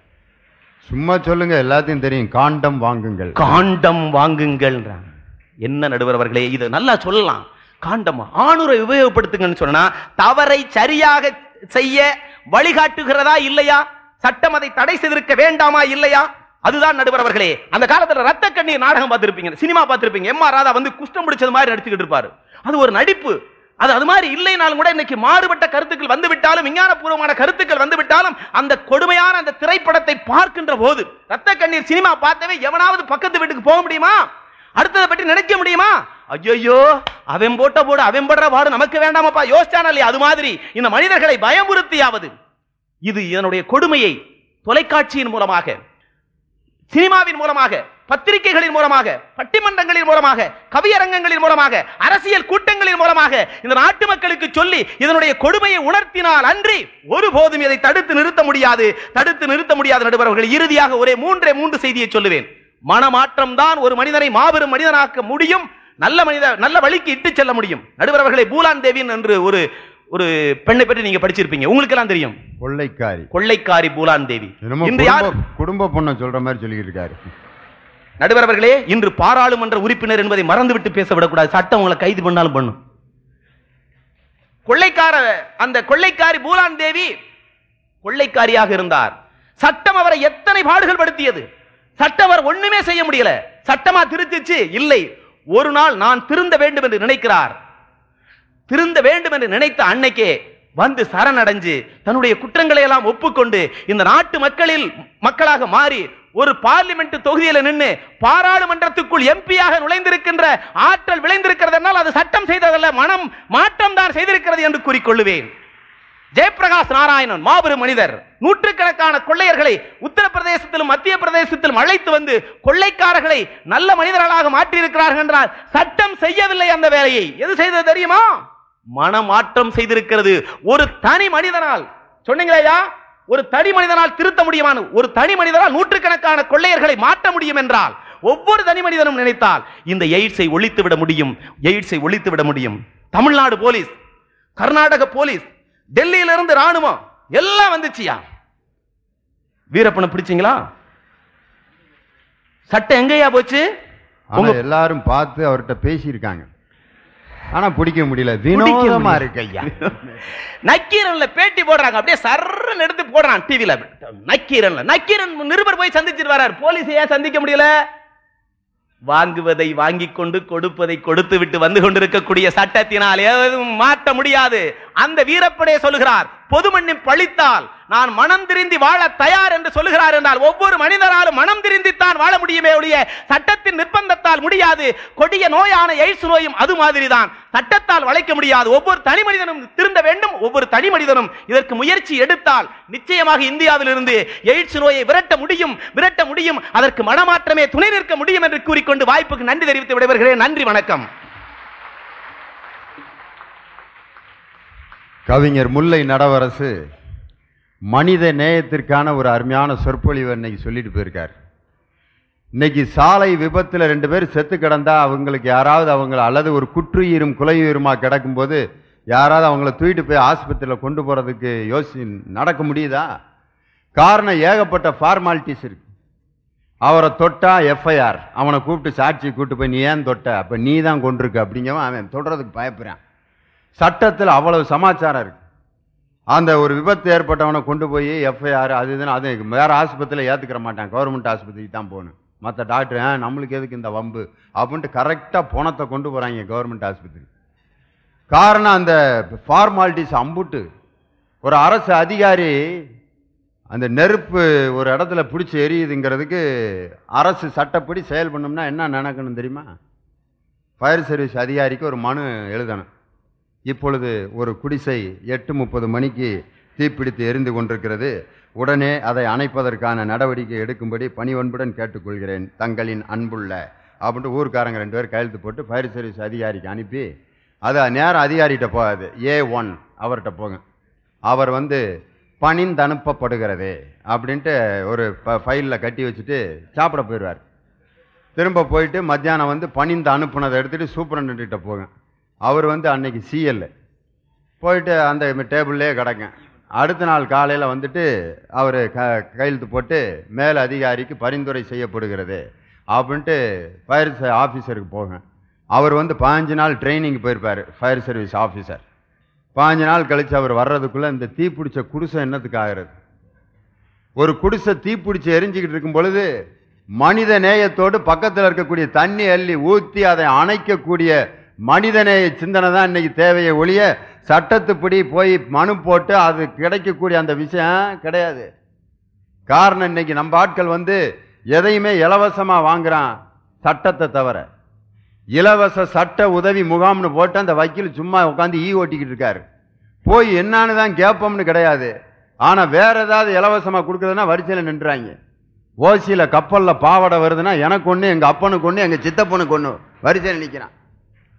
சும்மா சொல்லுங்க எல்லாத்தையும் தெரியும் காண்டம் வாங்குங்கள் காண்டம் வாங்குங்கள்ன்றாங்க என்ன நடுவர் அவர்களே இது நல்லா சொல்லலாம் காண்டமா ஆணுரை உபயோகப்படுத்துங்கன்னு சொன்னா தவறை சரியாக செய்ய வழிகாட்டுகிறதா இல்லையா சட்டம் அதை தடை செய்திருக்க வேண்டாமா இல்லையா அதுதான் நடுவர் அவர்களே அந்த காலத்துல ரத்த கண்ணீர் நாடகம் பார்த்திருப்பீங்க சினிமா பார்த்திருப்பீங்க எம் ஆர் ராதா வந்து குஷ்டம் பிடிச்சது மாதிரி நடிச்சுக்கிட்டு இருப்பாரு அது ஒரு நடிப்பு அது அது மாதிரி இல்லைனாலும் கூட இன்னைக்கு மாறுபட்ட கருத்துக்கள் வந்துவிட்டாலும் விஞ்ஞானபூர்வமான கருத்துக்கள் வந்துவிட்டாலும் அந்த கொடுமையான அந்த திரைப்படத்தை பார்க்கின்ற போது ரத்த கண்ணீர் சினிமா பார்த்தவே எவனாவது பக்கத்து வீட்டுக்கு போக முடியுமா அடுத்ததை பற்றி நினைக்க முடியுமா ஐயோ அவன் போட்ட போடு அவன் படுற பாடு நமக்கு வேண்டாமப்பா யோசிச்சான இல்லையா அது மாதிரி இந்த மனிதர்களை பயமுறுத்தியாவது இது இதனுடைய கொடுமையை தொலைக்காட்சியின் மூலமாக சினிமாவின் மூலமாக பத்திரிகைகளின் மூலமாக பட்டிமன்றங்களின் மூலமாக கவியரங்கங்களின் மூலமாக அரசியல் கூட்டங்களின் மூலமாக இந்த நாட்டு மக்களுக்கு சொல்லி இதனுடைய கொடுமையை உணர்த்தினால் அன்றி ஒருபோதும் இதை தடுத்து நிறுத்த முடியாது தடுத்து நிறுத்த முடியாது நடுவர்கள் இறுதியாக ஒரே மூன்றே மூன்று செய்தியை சொல்லுவேன் மனமாற்றம் தான் ஒரு மனிதனை மாபெரும் மனிதனாக்க முடியும் நல்ல மனித நல்ல வழிக்கு இட்டு செல்ல முடியும் நடுவரவர்களை பூலான் தேவின் என்று ஒரு ஒரு பெண்ணை பற்றி நீங்க படிச்சிருப்பீங்க உங்களுக்கு எல்லாம் தெரியும் கொள்ளைக்காரி கொள்ளைக்காரி பூலான் தேவி குடும்ப பொண்ணு சொல்ற மாதிரி சொல்லி இருக்காரு நடுவரவர்களே இன்று பாராளுமன்ற உறுப்பினர் என்பதை மறந்துவிட்டு பேச விடக்கூடாது சட்டம் உங்களை கைது பண்ணாலும் பண்ணும் கொள்ளைக்கார அந்த கொள்ளைக்காரி பூலான் தேவி கொள்ளைக்காரியாக இருந்தார் சட்டம் அவரை எத்தனை பாடுகள் படுத்தியது சட்டவர் ஒண்ணுமே செய்ய முடியல சட்டமா திருத்திச்சு இல்லை ஒரு நாள் நான் திருந்த வேண்டும் என்று நினைக்கிறார் திருந்த வேண்டும் என்று நினைத்த அன்னைக்கே வந்து சரணடைஞ்சு தன்னுடைய குற்றங்களை எல்லாம் ஒப்புக்கொண்டு இந்த நாட்டு மக்களில் மக்களாக மாறி ஒரு பார்லிமெண்ட் தொகுதியில் நின்று பாராளுமன்றத்துக்குள் எம்பியாக நுழைந்திருக்கின்ற ஆற்றல் விளைந்திருக்கிறது அது சட்டம் செய்ததல்ல மனம் மாற்றம் தான் செய்திருக்கிறது என்று கூறிக்கொள்ளுவேன் ஜெயபிரகாஷ் நாராயணன் மாபெரும் மனிதர் நூற்றுக்கணக்கான கொள்ளையர்களை உத்தரப்பிரதேசத்திலும் மத்திய பிரதேசத்திலும் அழைத்து வந்து கொள்ளைக்காரர்களை நல்ல மனிதர்களாக மாற்றியிருக்கிறார்கள் என்றால் சட்டம் செய்யவில்லை அந்த வேலையை எது செய்தது தெரியுமா மனமாற்றம் செய்திருக்கிறது ஒரு தனி மனிதனால் சொன்னீங்களேயா ஒரு தனி மனிதனால் திருத்த முடியுமான ஒரு தனி மனிதனால் நூற்றுக்கணக்கான கொள்ளையர்களை மாற்ற முடியும் என்றால் ஒவ்வொரு தனி மனிதனும் நினைத்தால் இந்த எய்ட்ஸை ஒழித்து விட முடியும் எய்ட்ஸை ஒழித்து விட முடியும் தமிழ்நாடு போலீஸ் கர்நாடக போலீஸ் டெல்லியில இருந்து ராணுவம் எல்லாம் வந்துச்சியா வீரப்பனை பிடிச்சிங்களா சட்டை எங்கயா போச்சு அவங்க எல்லாரும் பார்த்து அவர்கிட்ட பேசியிருக்காங்க ஆனா பிடிக்க முடியல வினோதமா இருக்கு ஐயா நக்கீரன்ல பேட்டி போடுறாங்க அப்படியே சர்ன்னு எடுத்து போடுறான் டிவில நக்கீரன்ல நக்கீரன் நிருபர் போய் சந்திச்சிட்டு வர்றாரு போலீஸ் ஏன் சந்திக்க முடியல வாங்குவதை வாங்கி கொண்டு கொடுப்பதை கொடுத்து விட்டு வந்து கொண்டிருக்கக்கூடிய சட்டத்தினால் எதுவும் மாற்ற முடியாது அந்த வீரப்படைய சொல்கிறார் பொது பழித்தால் நான் மனம் திருந்தி வாழ தயார் என்று சொல்லுகிறார் என்றால் ஒவ்வொரு மனிதனாலும் மனம் திருந்தித்தான் வாழ முடியுமே ஒழிய சட்டத்தின் நிர்பந்தத்தால் முடியாது கொடிய நோயான எய்ட்ஸ் நோயும் அது மாதிரி தான் சட்டத்தால் வளைக்க முடியாது ஒவ்வொரு தனி மனிதனும் திருந்த வேண்டும் ஒவ்வொரு தனி மனிதனும் இதற்கு முயற்சி எடுத்தால் நிச்சயமாக இந்தியாவிலிருந்து எய்ட்ஸ் நோயை விரட்ட முடியும் விரட்ட முடியும் அதற்கு மனமாற்றமே துணை நிற்க முடியும் என்று கூறிக்கொண்டு வாய்ப்புக்கு நன்றி தெரிவித்து விடைபெறுகிறேன் நன்றி வணக்கம் கவிஞர் முல்லை நடவரசு மனித நேயத்திற்கான ஒரு அருமையான சொற்பொழிவு இன்னைக்கு சொல்லிட்டு போயிருக்கார் இன்னைக்கு சாலை விபத்தில் ரெண்டு பேர் செத்து கிடந்தா அவங்களுக்கு யாராவது அவங்கள அல்லது ஒரு குற்றுயிரும் குலையுயிருமாக கிடக்கும்போது யாராவது அவங்கள தூக்கிட்டு போய் ஆஸ்பத்திரியில் கொண்டு போகிறதுக்கு யோசி நடக்க முடியுதா காரணம் ஏகப்பட்ட ஃபார்மாலிட்டிஸ் இருக்குது அவரை தொட்டா எஃப்ஐஆர் அவனை கூப்பிட்டு சாட்சி கூப்பிட்டு போய் நீ ஏன் தொட்ட அப்போ நீ தான் கொண்டிருக்க அப்படிங்கவன் அவன் தொடுறதுக்கு பயப்படுறான் சட்டத்தில் அவ்வளவு சமாச்சாரம் இருக்குது அந்த ஒரு விபத்து ஏற்பட்டவனை கொண்டு போய் எஃப்ஐஆர் அது இதுன்னு அது வேறு ஆஸ்பத்திரியில் ஏற்றுக்கிற மாட்டேன் கவர்மெண்ட் ஆஸ்பத்திரிக்கு தான் போகணும் மற்ற டாக்டர் நம்மளுக்கு எதுக்கு இந்த வம்பு அப்படின்ட்டு கரெக்டாக பணத்தை கொண்டு போகிறாங்க கவர்மெண்ட் ஆஸ்பத்திரி காரணம் அந்த ஃபார்மாலிட்டிஸ் அம்புட்டு ஒரு அரசு அதிகாரி அந்த நெருப்பு ஒரு இடத்துல பிடிச்சி எரியுதுங்கிறதுக்கு அரசு சட்டப்படி செயல் பண்ணோம்னா என்ன நடக்கணும் தெரியுமா ஃபயர் சர்வீஸ் அதிகாரிக்கு ஒரு மனு எழுதணும் இப்பொழுது ஒரு குடிசை எட்டு முப்பது மணிக்கு தீப்பிடித்து எரிந்து கொண்டிருக்கிறது உடனே அதை அணைப்பதற்கான நடவடிக்கை எடுக்கும்படி பணிவன்புடன் கேட்டுக்கொள்கிறேன் தங்களின் அன்புள்ள அப்படின்ட்டு ஊருக்காரங்க ரெண்டு பேர் கையெழுத்து போட்டு ஃபயர் சர்வீஸ் அதிகாரிக்கு அனுப்பி அது நேரம் அதிகாரிகிட்ட போகாது ஏ ஒன் அவர்கிட்ட போங்க அவர் வந்து பணிந்தனுப்பப்படுகிறது அப்படின்ட்டு ஒரு ஃபைலில் கட்டி வச்சுட்டு சாப்பிட போயிடுவார் திரும்ப போயிட்டு மத்தியானம் வந்து பணிந்து அனுப்புனதை எடுத்துகிட்டு சூப்பரண்ட்கிட்ட போங்க அவர் வந்து அன்னைக்கு சிஎல்லு போயிட்டு அந்த டேபிள்லேயே கிடங்க அடுத்த நாள் காலையில் வந்துட்டு அவர் க கையெழுத்து போட்டு மேல் அதிகாரிக்கு பரிந்துரை செய்யப்படுகிறது அப்படின்ட்டு ஃபயர் ஆஃபீஸருக்கு போங்க அவர் வந்து பாஞ்சு நாள் ட்ரைனிங் போயிருப்பார் ஃபயர் சர்வீஸ் ஆஃபீஸர் பாஞ்சு நாள் கழித்து அவர் வர்றதுக்குள்ளே இந்த தீப்பிடிச்ச குடிசை என்னத்துக்கு ஆகிறது ஒரு குடிசை தீப்பிடிச்சி எரிஞ்சிக்கிட்டு இருக்கும் பொழுது மனித நேயத்தோடு பக்கத்தில் இருக்கக்கூடிய தண்ணி அள்ளி ஊற்றி அதை அணைக்கக்கூடிய மனிதனே சிந்தனை தான் இன்றைக்கி தேவையை ஒழிய சட்டத்துப்படி போய் மனு போட்டு அது கிடைக்கக்கூடிய அந்த விஷயம் கிடையாது காரணம் இன்றைக்கி நம்ம ஆட்கள் வந்து எதையுமே இலவசமாக வாங்குகிறான் சட்டத்தை தவிர இலவச சட்ட உதவி முகாம்னு போட்டு அந்த வக்கீல் சும்மா உட்காந்து ஈ ஓட்டிக்கிட்டு இருக்காரு போய் என்னான்னு தான் கேட்போம்னு கிடையாது ஆனால் வேறு ஏதாவது இலவசமாக கொடுக்குறதுனா வரிசையில் நின்றாங்க ஓசியில் கப்பலில் பாவடை வருதுன்னா எனக்கு ஒன்று எங்கள் அப்பனுக்கு ஒன்று எங்கள் சித்தப்பனுக்கு ஒன்று வரிசையில் நிற்கிறான்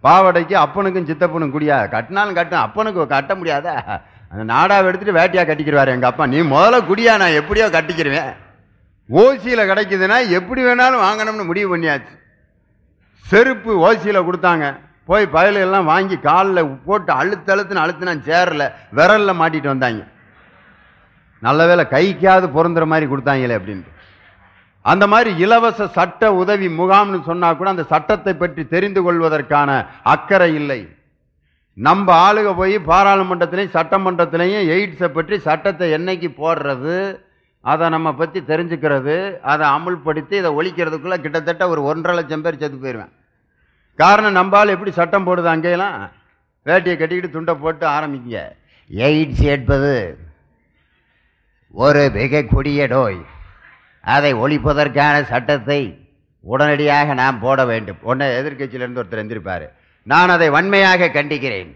பாவடைக்கு அப்பனுக்கும் சித்தப்பனும் குடியாது கட்டினாலும் கட்டணும் அப்பனுக்கு கட்ட முடியாதா அந்த நாடாவை எடுத்துகிட்டு வேட்டியாக கட்டிக்கிடுவார் எங்கள் அப்பா நீ முதல்ல குடியா நான் எப்படியோ கட்டிக்கிடுவேன் ஓசியில் கிடைக்குதுன்னா எப்படி வேணாலும் வாங்கணும்னு முடிவு பண்ணியாச்சு செருப்பு ஓசியில் கொடுத்தாங்க போய் பயலெல்லாம் வாங்கி காலில் போட்டு அழுத்தழுத்துன்னு அழுத்துனா அழுத்து நான் சேரல விரலில் மாட்டிகிட்டு வந்தாங்க நல்ல வேலை கைக்காவது பொருந்துற மாதிரி கொடுத்தாங்களே அப்படின்ட்டு அந்த மாதிரி இலவச சட்ட உதவி முகாம்னு சொன்னால் கூட அந்த சட்டத்தை பற்றி தெரிந்து கொள்வதற்கான அக்கறை இல்லை நம்ம ஆளுக போய் பாராளுமன்றத்திலையும் சட்டமன்றத்திலையும் எய்ட்ஸை பற்றி சட்டத்தை என்னைக்கு போடுறது அதை நம்ம பற்றி தெரிஞ்சுக்கிறது அதை அமுல்படுத்தி இதை ஒழிக்கிறதுக்குள்ளே கிட்டத்தட்ட ஒரு ஒன்றரை லட்சம் பேர் செத்து போயிடுவேன் காரணம் நம்பால் எப்படி சட்டம் போடுது அங்கேயெல்லாம் வேட்டியை கட்டிக்கிட்டு துண்டை போட்டு ஆரம்பிங்க எய்ட்ஸ் என்பது ஒரு மிக கொடிய நோய் அதை ஒழிப்பதற்கான சட்டத்தை உடனடியாக நாம் போட வேண்டும் ஒன்று எதிர்கட்சியிலிருந்து ஒருத்தர் எந்திருப்பார் நான் அதை வன்மையாக கண்டிக்கிறேன்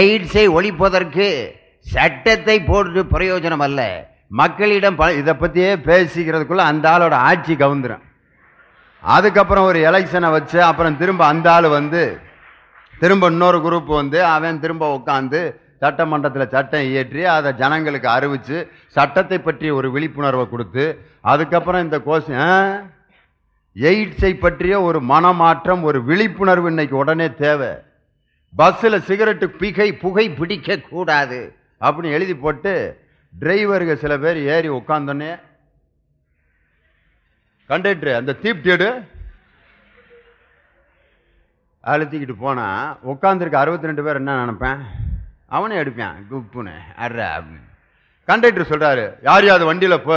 எய்ட்ஸை ஒழிப்பதற்கு சட்டத்தை போட்டு பிரயோஜனம் அல்ல மக்களிடம் ப இதை பற்றியே பேசிக்கிறதுக்குள்ளே அந்த ஆளோட ஆட்சி கவுந்துடும் அதுக்கப்புறம் ஒரு எலெக்ஷனை வச்சு அப்புறம் திரும்ப அந்த ஆள் வந்து திரும்ப இன்னொரு குரூப் வந்து அவன் திரும்ப உட்காந்து சட்டமன்றத்தில் சட்டம் இயற்றி அதை ஜனங்களுக்கு அறிவித்து சட்டத்தை பற்றிய ஒரு விழிப்புணர்வை கொடுத்து அதுக்கப்புறம் இந்த கோஷ எய்ட்ஸை பற்றிய ஒரு மனமாற்றம் ஒரு விழிப்புணர்வு இன்னைக்கு உடனே தேவை பஸ்ஸில் சிகரெட்டு பிகை புகை பிடிக்கக்கூடாது அப்படின்னு எழுதி போட்டு டிரைவருக்கு சில பேர் ஏறி உட்காந்தோன்னே கண்டக்டர் அந்த தீப்டேடு அழுத்திக்கிட்டு போனால் உட்காந்துருக்க அறுபத்தி ரெண்டு பேர் என்ன நினப்பேன் அவனே எடுப்பான் குப்புன்னு அற கண்டக்டர் சொல்கிறாரு யார் யாவது வண்டியில் போ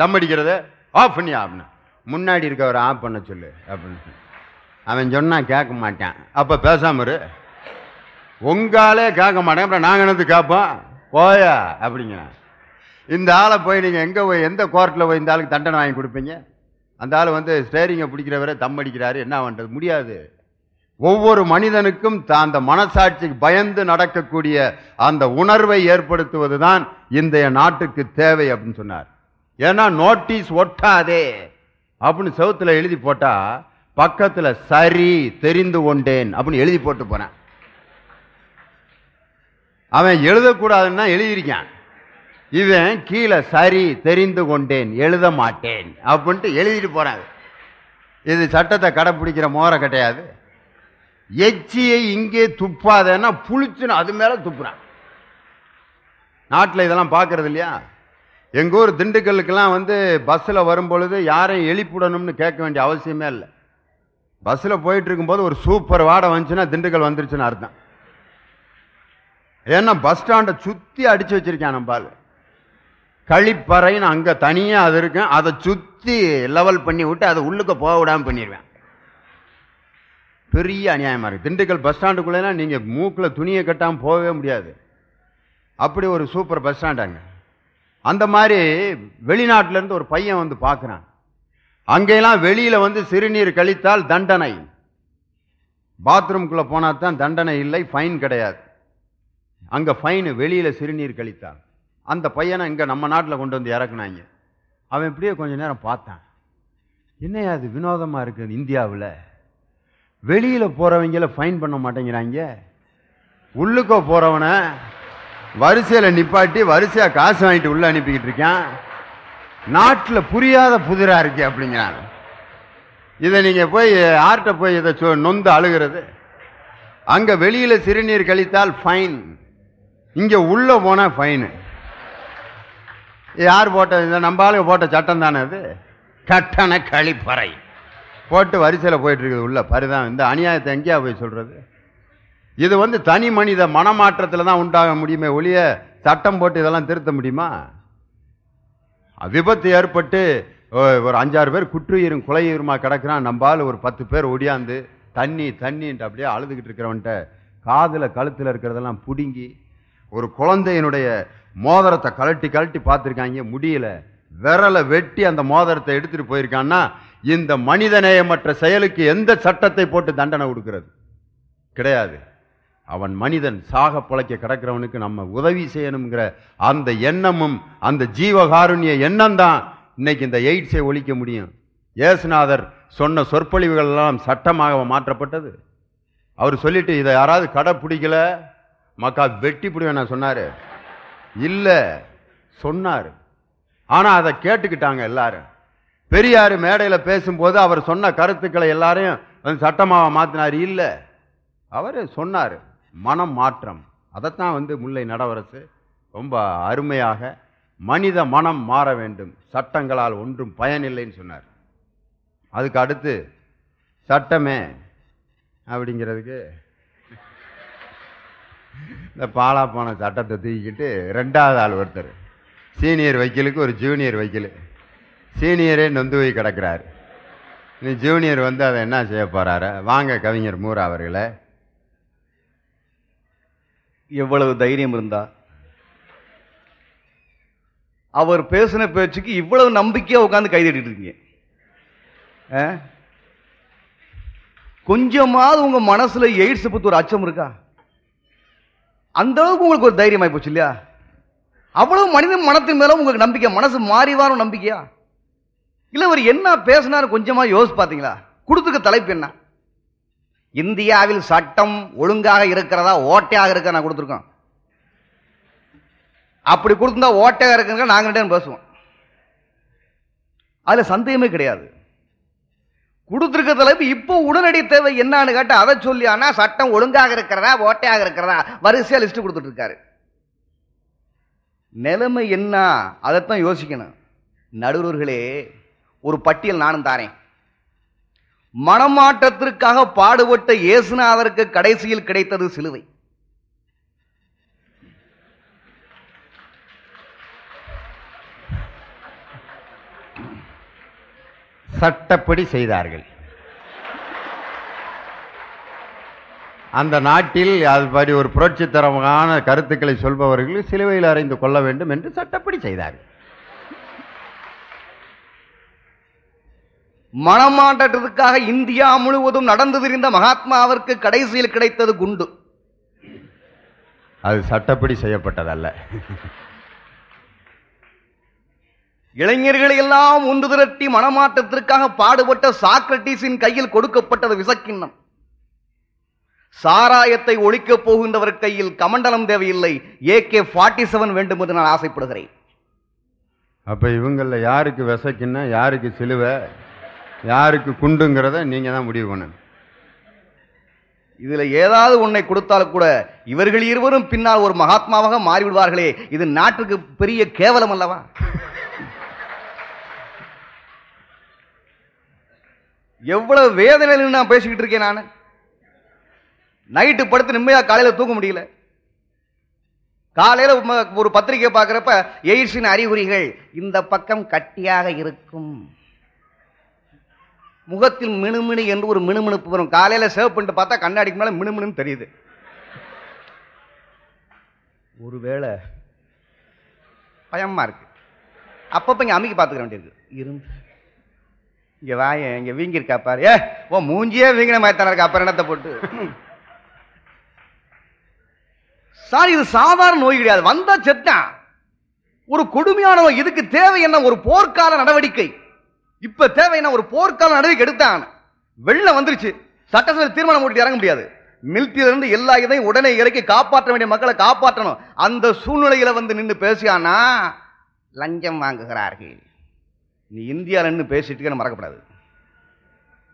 தம் அடிக்கிறத ஆஃப் பண்ணியா அப்படின்னு முன்னாடி இருக்கவர் ஆஃப் பண்ண சொல்லு அப்படின்னு அவன் சொன்னால் கேட்க மாட்டான் அப்போ பேசாமல் உங்களாலே கேட்க மாட்டேன் அப்புறம் நாங்கள் என்னது கேட்போம் போயா அப்படிங்கிறான் இந்த ஆளை போய் நீங்கள் எங்கே போய் எந்த கோர்ட்டில் போய் இந்த ஆளுக்கு தண்டனை வாங்கி கொடுப்பீங்க அந்த ஆள் வந்து ஸ்டேரிங்கை பிடிக்கிறவரை தம் அடிக்கிறாரு என்ன பண்ணுறது முடியாது ஒவ்வொரு மனிதனுக்கும் அந்த மனசாட்சிக்கு பயந்து நடக்கக்கூடிய அந்த உணர்வை ஏற்படுத்துவது தான் இன்றைய நாட்டுக்கு தேவை அப்படின்னு சொன்னார் ஏன்னா நோட்டீஸ் ஒட்டாதே அப்படின்னு செவத்தில் எழுதி போட்டால் பக்கத்தில் சரி தெரிந்து கொண்டேன் அப்படின்னு எழுதி போட்டு போனேன் அவன் எழுதக்கூடாதுன்னா எழுதியிருக்கான் இவன் கீழே சரி தெரிந்து கொண்டேன் எழுத மாட்டேன் அப்படின்ட்டு எழுதிட்டு போகிறான் இது சட்டத்தை கடைப்பிடிக்கிற மோரை கிடையாது எச்சியை இங்கே துப்பாதேன்னா புளிச்சுன்னு அது மேலே துப்புறான் நாட்டில் இதெல்லாம் பார்க்குறது இல்லையா எங்கள் ஊர் திண்டுக்கல்லுக்கெல்லாம் வந்து பஸ்ஸில் வரும்பொழுது யாரையும் எழுப்பிடணும்னு கேட்க வேண்டிய அவசியமே இல்லை பஸ்ஸில் போயிட்டு போது ஒரு சூப்பர் வாடை வந்துச்சுன்னா திண்டுக்கல் வந்துருச்சுன்னு அர்த்தம் ஏன்னா பஸ் ஸ்டாண்டை சுற்றி அடித்து வச்சுருக்கேன் நம்பால் கழிப்பறைன்னு அங்கே தனியாக அது இருக்கும் அதை சுற்றி லெவல் பண்ணி விட்டு அதை உள்ளுக்க போக விடாமல் பண்ணிடுவேன் பெரிய அநியாயமாக இருக்குது திண்டுக்கல் பஸ் ஸ்டாண்டுக்குள்ளேனா நீங்கள் மூக்கில் துணியை கட்டாமல் போகவே முடியாது அப்படி ஒரு சூப்பர் பஸ் ஸ்டாண்டாங்க அந்த மாதிரி வெளிநாட்டிலேருந்து ஒரு பையன் வந்து பார்க்குறான் அங்கெல்லாம் வெளியில் வந்து சிறுநீர் கழித்தால் தண்டனை பாத்ரூம்குள்ளே போனால் தான் தண்டனை இல்லை ஃபைன் கிடையாது அங்கே ஃபைனு வெளியில் சிறுநீர் கழித்தால் அந்த பையனை இங்கே நம்ம நாட்டில் கொண்டு வந்து இறக்குனாங்க அவன் இப்படியே கொஞ்சம் நேரம் பார்த்தான் என்னையா அது வினோதமாக இருக்குது இந்தியாவில் வெளியில் போகிறவங்கள ஃபைன் பண்ண மாட்டேங்கிறாங்க உள்ளுக்கோ போகிறவனை வரிசையில் நிப்பாட்டி வரிசையாக காசு வாங்கிட்டு உள்ளே அனுப்பிக்கிட்டு இருக்கான் நாட்டில் புரியாத புதிராக இருக்கு அப்படிங்கிறாங்க இதை நீங்கள் போய் ஆர்ட்ட போய் இதை சொ நொந்து அழுகிறது அங்கே வெளியில் சிறுநீர் கழித்தால் ஃபைன் இங்கே உள்ளே போனால் ஃபைனு யார் போட்ட இந்த நம்ம ஆளுங்க போட்ட சட்டம் தானே அது கட்டண கழிப்பறை போட்டு வரிசையில் போயிட்டுருக்குது உள்ளே பரிதான் இந்த அநியாயத்தை எங்கேயா போய் சொல்கிறது இது வந்து தனி மனித மனமாற்றத்தில் தான் உண்டாக முடியுமே ஒழிய சட்டம் போட்டு இதெல்லாம் திருத்த முடியுமா விபத்து ஏற்பட்டு ஒரு அஞ்சாறு பேர் குற்றுயிரும் குலையுருமா கிடக்கிறான் நம்பால் ஒரு பத்து பேர் ஒடியாந்து தண்ணி தண்ணின்ட்டு அப்படியே அழுதுகிட்டு இருக்கிறவன்ட்ட காதில் கழுத்தில் இருக்கிறதெல்லாம் பிடுங்கி ஒரு குழந்தையினுடைய மோதிரத்தை கழட்டி கழட்டி பார்த்துருக்காங்க முடியல விரலை வெட்டி அந்த மோதிரத்தை எடுத்துகிட்டு போயிருக்கான்னா இந்த மனிதநேயமற்ற செயலுக்கு எந்த சட்டத்தை போட்டு தண்டனை கொடுக்கிறது கிடையாது அவன் மனிதன் சாக பிழைக்க கிடக்கிறவனுக்கு நம்ம உதவி செய்யணுங்கிற அந்த எண்ணமும் அந்த ஜீவகாருண்ய எண்ணம் தான் இன்னைக்கு இந்த எய்ட்ஸை ஒழிக்க முடியும் ஏசுநாதர் சொன்ன சொற்பொழிவுகள் எல்லாம் சட்டமாக மாற்றப்பட்டது அவர் சொல்லிட்டு இதை யாராவது கடை பிடிக்கல மக்கா வெட்டி பிடிவேன் சொன்னார் இல்லை சொன்னார் ஆனால் அதை கேட்டுக்கிட்டாங்க எல்லாரும் பெரியார் மேடையில் பேசும்போது அவர் சொன்ன கருத்துக்களை எல்லாரையும் சட்டமாக மாற்றினார் இல்லை அவர் சொன்னார் மனம் மாற்றம் அதைத்தான் வந்து முல்லை நடவரசு ரொம்ப அருமையாக மனித மனம் மாற வேண்டும் சட்டங்களால் ஒன்றும் பயனில்லைன்னு சொன்னார் அதுக்கு அடுத்து சட்டமே அப்படிங்கிறதுக்கு இந்த பாலாப்பான சட்டத்தை தூக்கிக்கிட்டு ரெண்டாவது ஆள் ஒருத்தர் சீனியர் வைக்கலுக்கு ஒரு ஜூனியர் வைக்கலு சீனியரே நொந்து போய் கிடக்கிறார் நீ ஜூனியர் வந்து அதை என்ன செய்ய போகிறாரு வாங்க கவிஞர் மூரா அவர்களே எவ்வளவு தைரியம் இருந்தா அவர் பேசின பேச்சுக்கு இவ்வளவு நம்பிக்கையாக உட்காந்து கைதட்டிட்டு இருக்கீங்க கொஞ்சமாவது உங்கள் மனசில் எய்ட்ஸை பற்றி ஒரு அச்சம் இருக்கா அந்த அளவுக்கு உங்களுக்கு ஒரு தைரியம் ஆகி போச்சு இல்லையா அவ்வளவு மனிதன் மனத்தின் மேலே உங்களுக்கு நம்பிக்கை மனசு மாறிவாரும் நம்பிக்கையா இல்லை அவர் என்ன பேசினார் கொஞ்சமாக யோசிச்சு பார்த்தீங்களா கொடுத்துக்க தலைப்பு என்ன இந்தியாவில் சட்டம் ஒழுங்காக இருக்கிறதா ஓட்டையாக இருக்க நான் கொடுத்துருக்கோம் அப்படி கொடுத்துருந்தா ஓட்டையாக இருக்கிற நாங்கள் ரெண்டு பேசுவோம் அதில் சந்தேகமே கிடையாது கொடுத்துருக்க தலைப்பு இப்போ உடனடி தேவை என்னான்னு கேட்டால் அதை சொல்லி ஆனால் சட்டம் ஒழுங்காக இருக்கிறதா ஓட்டையாக இருக்கிறதா வரிசையாக லிஸ்ட்டு கொடுத்துட்ருக்காரு நிலைமை என்ன அதைத்தான் யோசிக்கணும் நடுவர்களே ஒரு பட்டியல் நானும் தாரேன் மனமாற்றத்திற்காக பாடுபட்ட இயேசுநாதருக்கு கடைசியில் கிடைத்தது சிலுவை சட்டப்படி செய்தார்கள் அந்த நாட்டில் அதுபடி ஒரு புரட்சித்தரமான கருத்துக்களை சொல்பவர்கள் சிலுவையில் அறிந்து கொள்ள வேண்டும் என்று சட்டப்படி செய்தார்கள் மனமாண்டதுக்காக இந்தியா முழுவதும் நடந்து திரிந்த மகாத்மாவிற்கு கடைசியில் கிடைத்தது குண்டு அது சட்டப்படி செய்யப்பட்டதல்ல இளைஞர்களை எல்லாம் ஒன்று திரட்டி மனமாற்றத்திற்காக பாடுபட்ட சாக்ரட்டிஸின் கையில் கொடுக்கப்பட்டது விசக்கிண்ணம் சாராயத்தை ஒழிக்கப் போகின்றவர் கையில் கமண்டலம் தேவையில்லை ஏ கே ஃபார்ட்டி செவன் வேண்டும் என்று நான் ஆசைப்படுகிறேன் அப்ப இவங்கள யாருக்கு விசக்கின்ன யாருக்கு சிலுவை யாருக்கு குண்டுங்கிறத நீங்கள் தான் முடிவு பண்ணணும் இதில் ஏதாவது உன்னை கொடுத்தாலும் கூட இவர்கள் இருவரும் பின்னால் ஒரு மகாத்மாவாக மாறிவிடுவார்களே இது நாட்டுக்கு பெரிய கேவலம் அல்லவா எவ்வளவு வேதனை நான் பேசிக்கிட்டு இருக்கேன் நான் நைட்டு படுத்து நிம்மதியாக காலையில் தூங்க முடியல காலையில் ஒரு பத்திரிகை பார்க்குறப்ப எய்ட்ஸின் அறிகுறிகள் இந்த பக்கம் கட்டியாக இருக்கும் முகத்தில் மினுமினு என்று ஒரு மினுமினுப்பு வரும் காலையில் சேவ் பண்ணிட்டு பார்த்தா கண்ணாடிக்கு மேலே மினுமினுன்னு தெரியுது ஒருவேளை பயமாக இருக்குது அப்பப்போ இங்கே அமைக்க பார்த்துக்க வேண்டியிருக்கு இருந்து இங்கே வாய இங்கே வீங்கியிருக்கா பாரு ஏ ஓ மூஞ்சியே வீங்கின மாதிரி தானே இருக்கு அப்புறம் என்னத்தை போட்டு சார் இது சாதாரண நோய் கிடையாது வந்தால் செத்தான் ஒரு கொடுமையான இதுக்கு தேவை என்ன ஒரு போர்க்கால நடவடிக்கை இப்ப தேவைன்னா ஒரு போர்க்கால நடவடிக்கை எடுத்தான் வெள்ளம் வந்துருச்சு சட்டசபை தீர்மானம் போட்டு இறங்க முடியாது மில்கிலிருந்து எல்லா இதையும் உடனே இறக்கி காப்பாற்ற வேண்டிய மக்களை காப்பாற்றணும் அந்த சூழ்நிலையில வந்து நின்று பேசியானா லஞ்சம் வாங்குகிறார்கள் நீ இந்தியா நின்று பேசிட்டு மறக்கப்படாது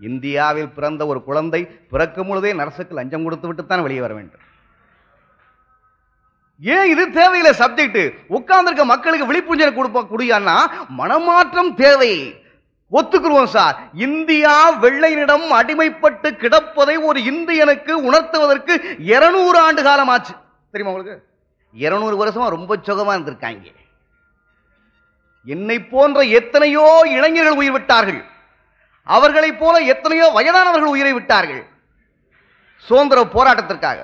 இந்தியாவில் பிறந்த ஒரு குழந்தை பிறக்கும் பொழுதே நர்ஸுக்கு லஞ்சம் கொடுத்து விட்டு தான் வெளியே வர வேண்டும் ஏன் இது தேவையில்லை சப்ஜெக்ட் உட்கார்ந்துருக்க மக்களுக்கு விழிப்புணர்வு கொடுப்ப குடியான்னா மனமாற்றம் தேவை ஒத்துக்குருவோம் சார் இந்தியா வெள்ளையனிடம் அடிமைப்பட்டு கிடப்பதை ஒரு இந்தியனுக்கு உணர்த்துவதற்கு இருநூறு ஆண்டு காலம் ஆச்சு தெரியுமா உங்களுக்கு இருநூறு வருஷமா ரொம்ப சுகமா இருந்திருக்காங்க என்னை போன்ற எத்தனையோ இளைஞர்கள் உயிர் விட்டார்கள் அவர்களைப் போல எத்தனையோ வயதானவர்கள் உயிரை விட்டார்கள் சுதந்திர போராட்டத்திற்காக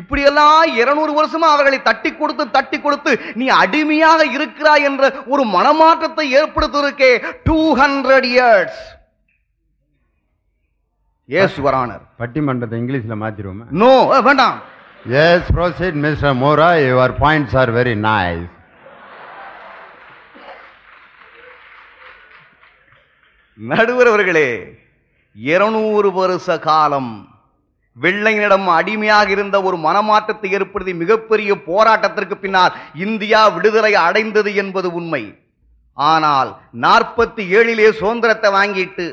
இப்படியெல்லாம் இருநூறு வருஷமா அவர்களை தட்டி கொடுத்து தட்டி கொடுத்து நீ அடிமையாக இருக்கிறாய் என்ற ஒரு மனமாற்றத்தை ஏற்படுத்திருக்கே டூ ஹண்ட்ரட் இயர்ஸ் ஏசுவரானர் பட்டிமன்றத்தை இங்கிலீஷில் மாற்றிடுவோம் நோ வேண்டாம் எஸ் ப்ரோசிட் மிஸ்டர் மோரா your points are very nice அவர்களே இருநூறு வருஷ காலம் வெள்ளையனிடம் அடிமையாக இருந்த ஒரு மனமாற்றத்தை ஏற்படுத்தி மிகப்பெரிய போராட்டத்திற்கு பின்னால் இந்தியா விடுதலை அடைந்தது என்பது உண்மை ஆனால் நாற்பத்தி ஏழிலே சுதந்திரத்தை வாங்கிட்டு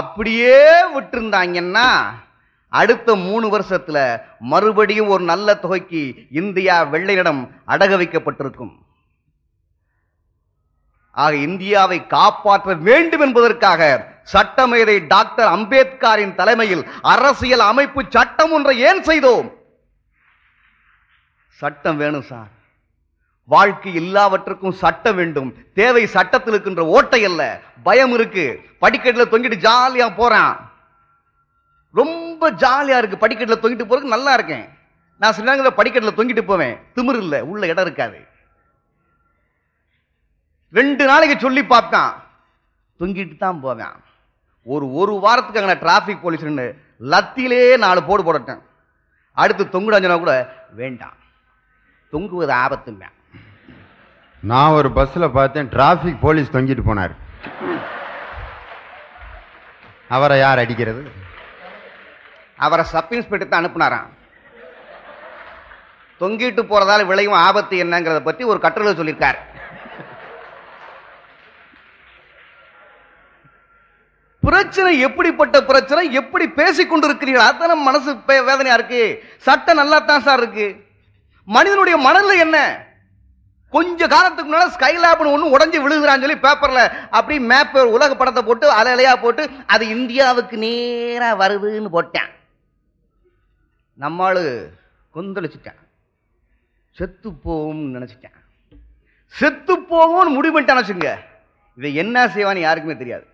அப்படியே விட்டுருந்தாங்கன்னா அடுத்த மூணு வருஷத்தில் மறுபடியும் ஒரு நல்ல தொகைக்கு இந்தியா வெள்ளையிடம் அடக வைக்கப்பட்டிருக்கும் ஆக இந்தியாவை காப்பாற்ற வேண்டும் என்பதற்காக சட்டமேதை டாக்டர் அம்பேத்கரின் தலைமையில் அரசியல் அமைப்பு சட்டம் ஒன்றை ஏன் செய்தோம் சட்டம் வேணும் சார் வாழ்க்கை எல்லாவற்றுக்கும் சட்டம் வேண்டும் தேவை சட்டத்தில் இருக்கின்ற ஓட்டை அல்ல பயம் இருக்கு படிக்கட்டில் தொங்கிட்டு ஜாலியாக போறான் ரொம்ப ஜாலியாக இருக்கு படிக்கட்டில் தொங்கிட்டு போறதுக்கு நல்லா இருக்கேன் நான் சொன்னாங்க படிக்கட்டில் தொங்கிட்டு போவேன் திமிர் இல்லை உள்ள இடம் இருக்காது ரெண்டு நாளைக்கு சொல்லி பார்த்தான் தொங்கிட்டு தான் போவேன் ஒரு ஒரு வாரத்துக்கு அங்கே டிராஃபிக் போலீஸ்னு லத்திலே நாலு போடு போடட்டேன் அடுத்து தொங்குடாஞ்சனா கூட வேண்டாம் தொங்குவது ஆபத்துமே நான் ஒரு பஸ்ஸில் பார்த்தேன் டிராஃபிக் போலீஸ் தொங்கிட்டு போனார் அவரை யார் அடிக்கிறது அவரை சப் இன்ஸ்பெக்டர் தான் அனுப்புனாராம் தொங்கிட்டு போகிறதால விளையும் ஆபத்து என்னங்கிறத பற்றி ஒரு கட்டுரை சொல்லியிருக்கார் பிரச்சனை எப்படிப்பட்ட பிரச்சனை எப்படி பேசிக்கொண்டிருக்கிறீர்கள் கொண்டிருக்கிறீர்கள் அத்தனை மனசு வேதனையா இருக்கு சட்டம் நல்லா தான் சார் இருக்கு மனிதனுடைய மனதில் என்ன கொஞ்ச காலத்துக்கு முன்னாடி ஸ்கைலாப்னு ஒன்று உடஞ்சி விழுகிறான்னு சொல்லி பேப்பரில் அப்படி மேப் உலக படத்தை போட்டு அலையா போட்டு அது இந்தியாவுக்கு நேராக வருதுன்னு போட்டேன் நம்மளு கொந்தளிச்சிட்டேன் செத்து போகும்னு நினச்சிட்டேன் செத்து போகும்னு முடிவு பண்ணிட்டேன் வச்சுங்க இதை என்ன செய்வான்னு யாருக்குமே தெரியாது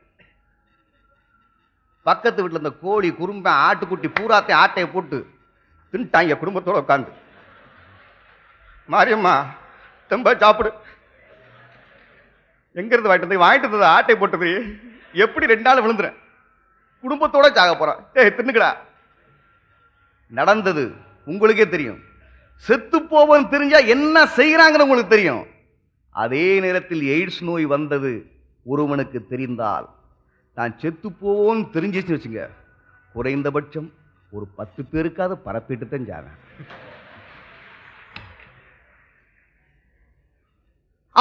பக்கத்து வீட்டில் இந்த கோழி குறும்பை ஆட்டுக்குட்டி பூராத்தையும் ஆட்டையை போட்டு தின்ட்டாங்க குடும்பத்தோடு உட்காந்து மாரியம்மா தெம்ப சாப்பிடு எங்கேருந்து வாங்கிட்டு வந்து வாங்கிட்டு இருந்தது ஆட்டை போட்டது எப்படி ரெண்டு நாள் விழுந்துறேன் குடும்பத்தோட சாக போகிறான் ஏ தின்னுக்கடா நடந்தது உங்களுக்கே தெரியும் செத்து போவன் தெரிஞ்சா என்ன செய்கிறாங்கன்னு உங்களுக்கு தெரியும் அதே நேரத்தில் எய்ட்ஸ் நோய் வந்தது ஒருவனுக்கு தெரிந்தால் நான் செத்து போவோன்னு தெரிஞ்சிச்சு வச்சுங்க குறைந்தபட்சம் ஒரு பத்து பேருக்காவது பரப்பிட்டு தான் ஜாவேன்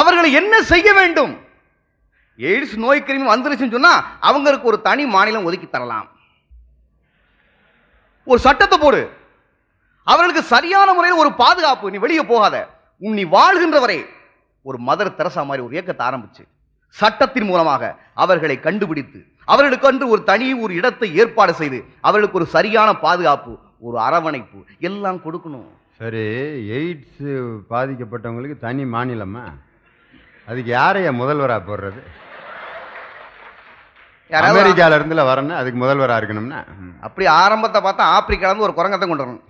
அவர்களை என்ன செய்ய வேண்டும் எய்ட்ஸ் நோய் கிருமி வந்துருச்சு சொன்னால் அவங்களுக்கு ஒரு தனி மாநிலம் ஒதுக்கி தரலாம் ஒரு சட்டத்தை போடு அவர்களுக்கு சரியான முறையில் ஒரு பாதுகாப்பு நீ வெளியே போகாத நீ வாழ்கின்ற வரை ஒரு மதர் தெரசா மாதிரி ஒரு இயக்கத்தை ஆரம்பிச்சு சட்டத்தின் மூலமாக அவர்களை கண்டுபிடித்து அவர்களுக்கு அன்று ஒரு தனி ஒரு இடத்தை ஏற்பாடு செய்து அவர்களுக்கு ஒரு சரியான பாதுகாப்பு ஒரு அரவணைப்பு எல்லாம் கொடுக்கணும் சரி எய்ட்ஸ் பாதிக்கப்பட்டவங்களுக்கு தனி மாநிலமா அதுக்கு யாரைய முதல்வரா போடுறது அமெரிக்கால இருந்துல வரணும் அதுக்கு முதல்வரா இருக்கணும்னா அப்படி ஆரம்பத்தை பார்த்தா ஆப்பிரிக்கால இருந்து ஒரு குரங்கத்தை கொண்டு வரணும்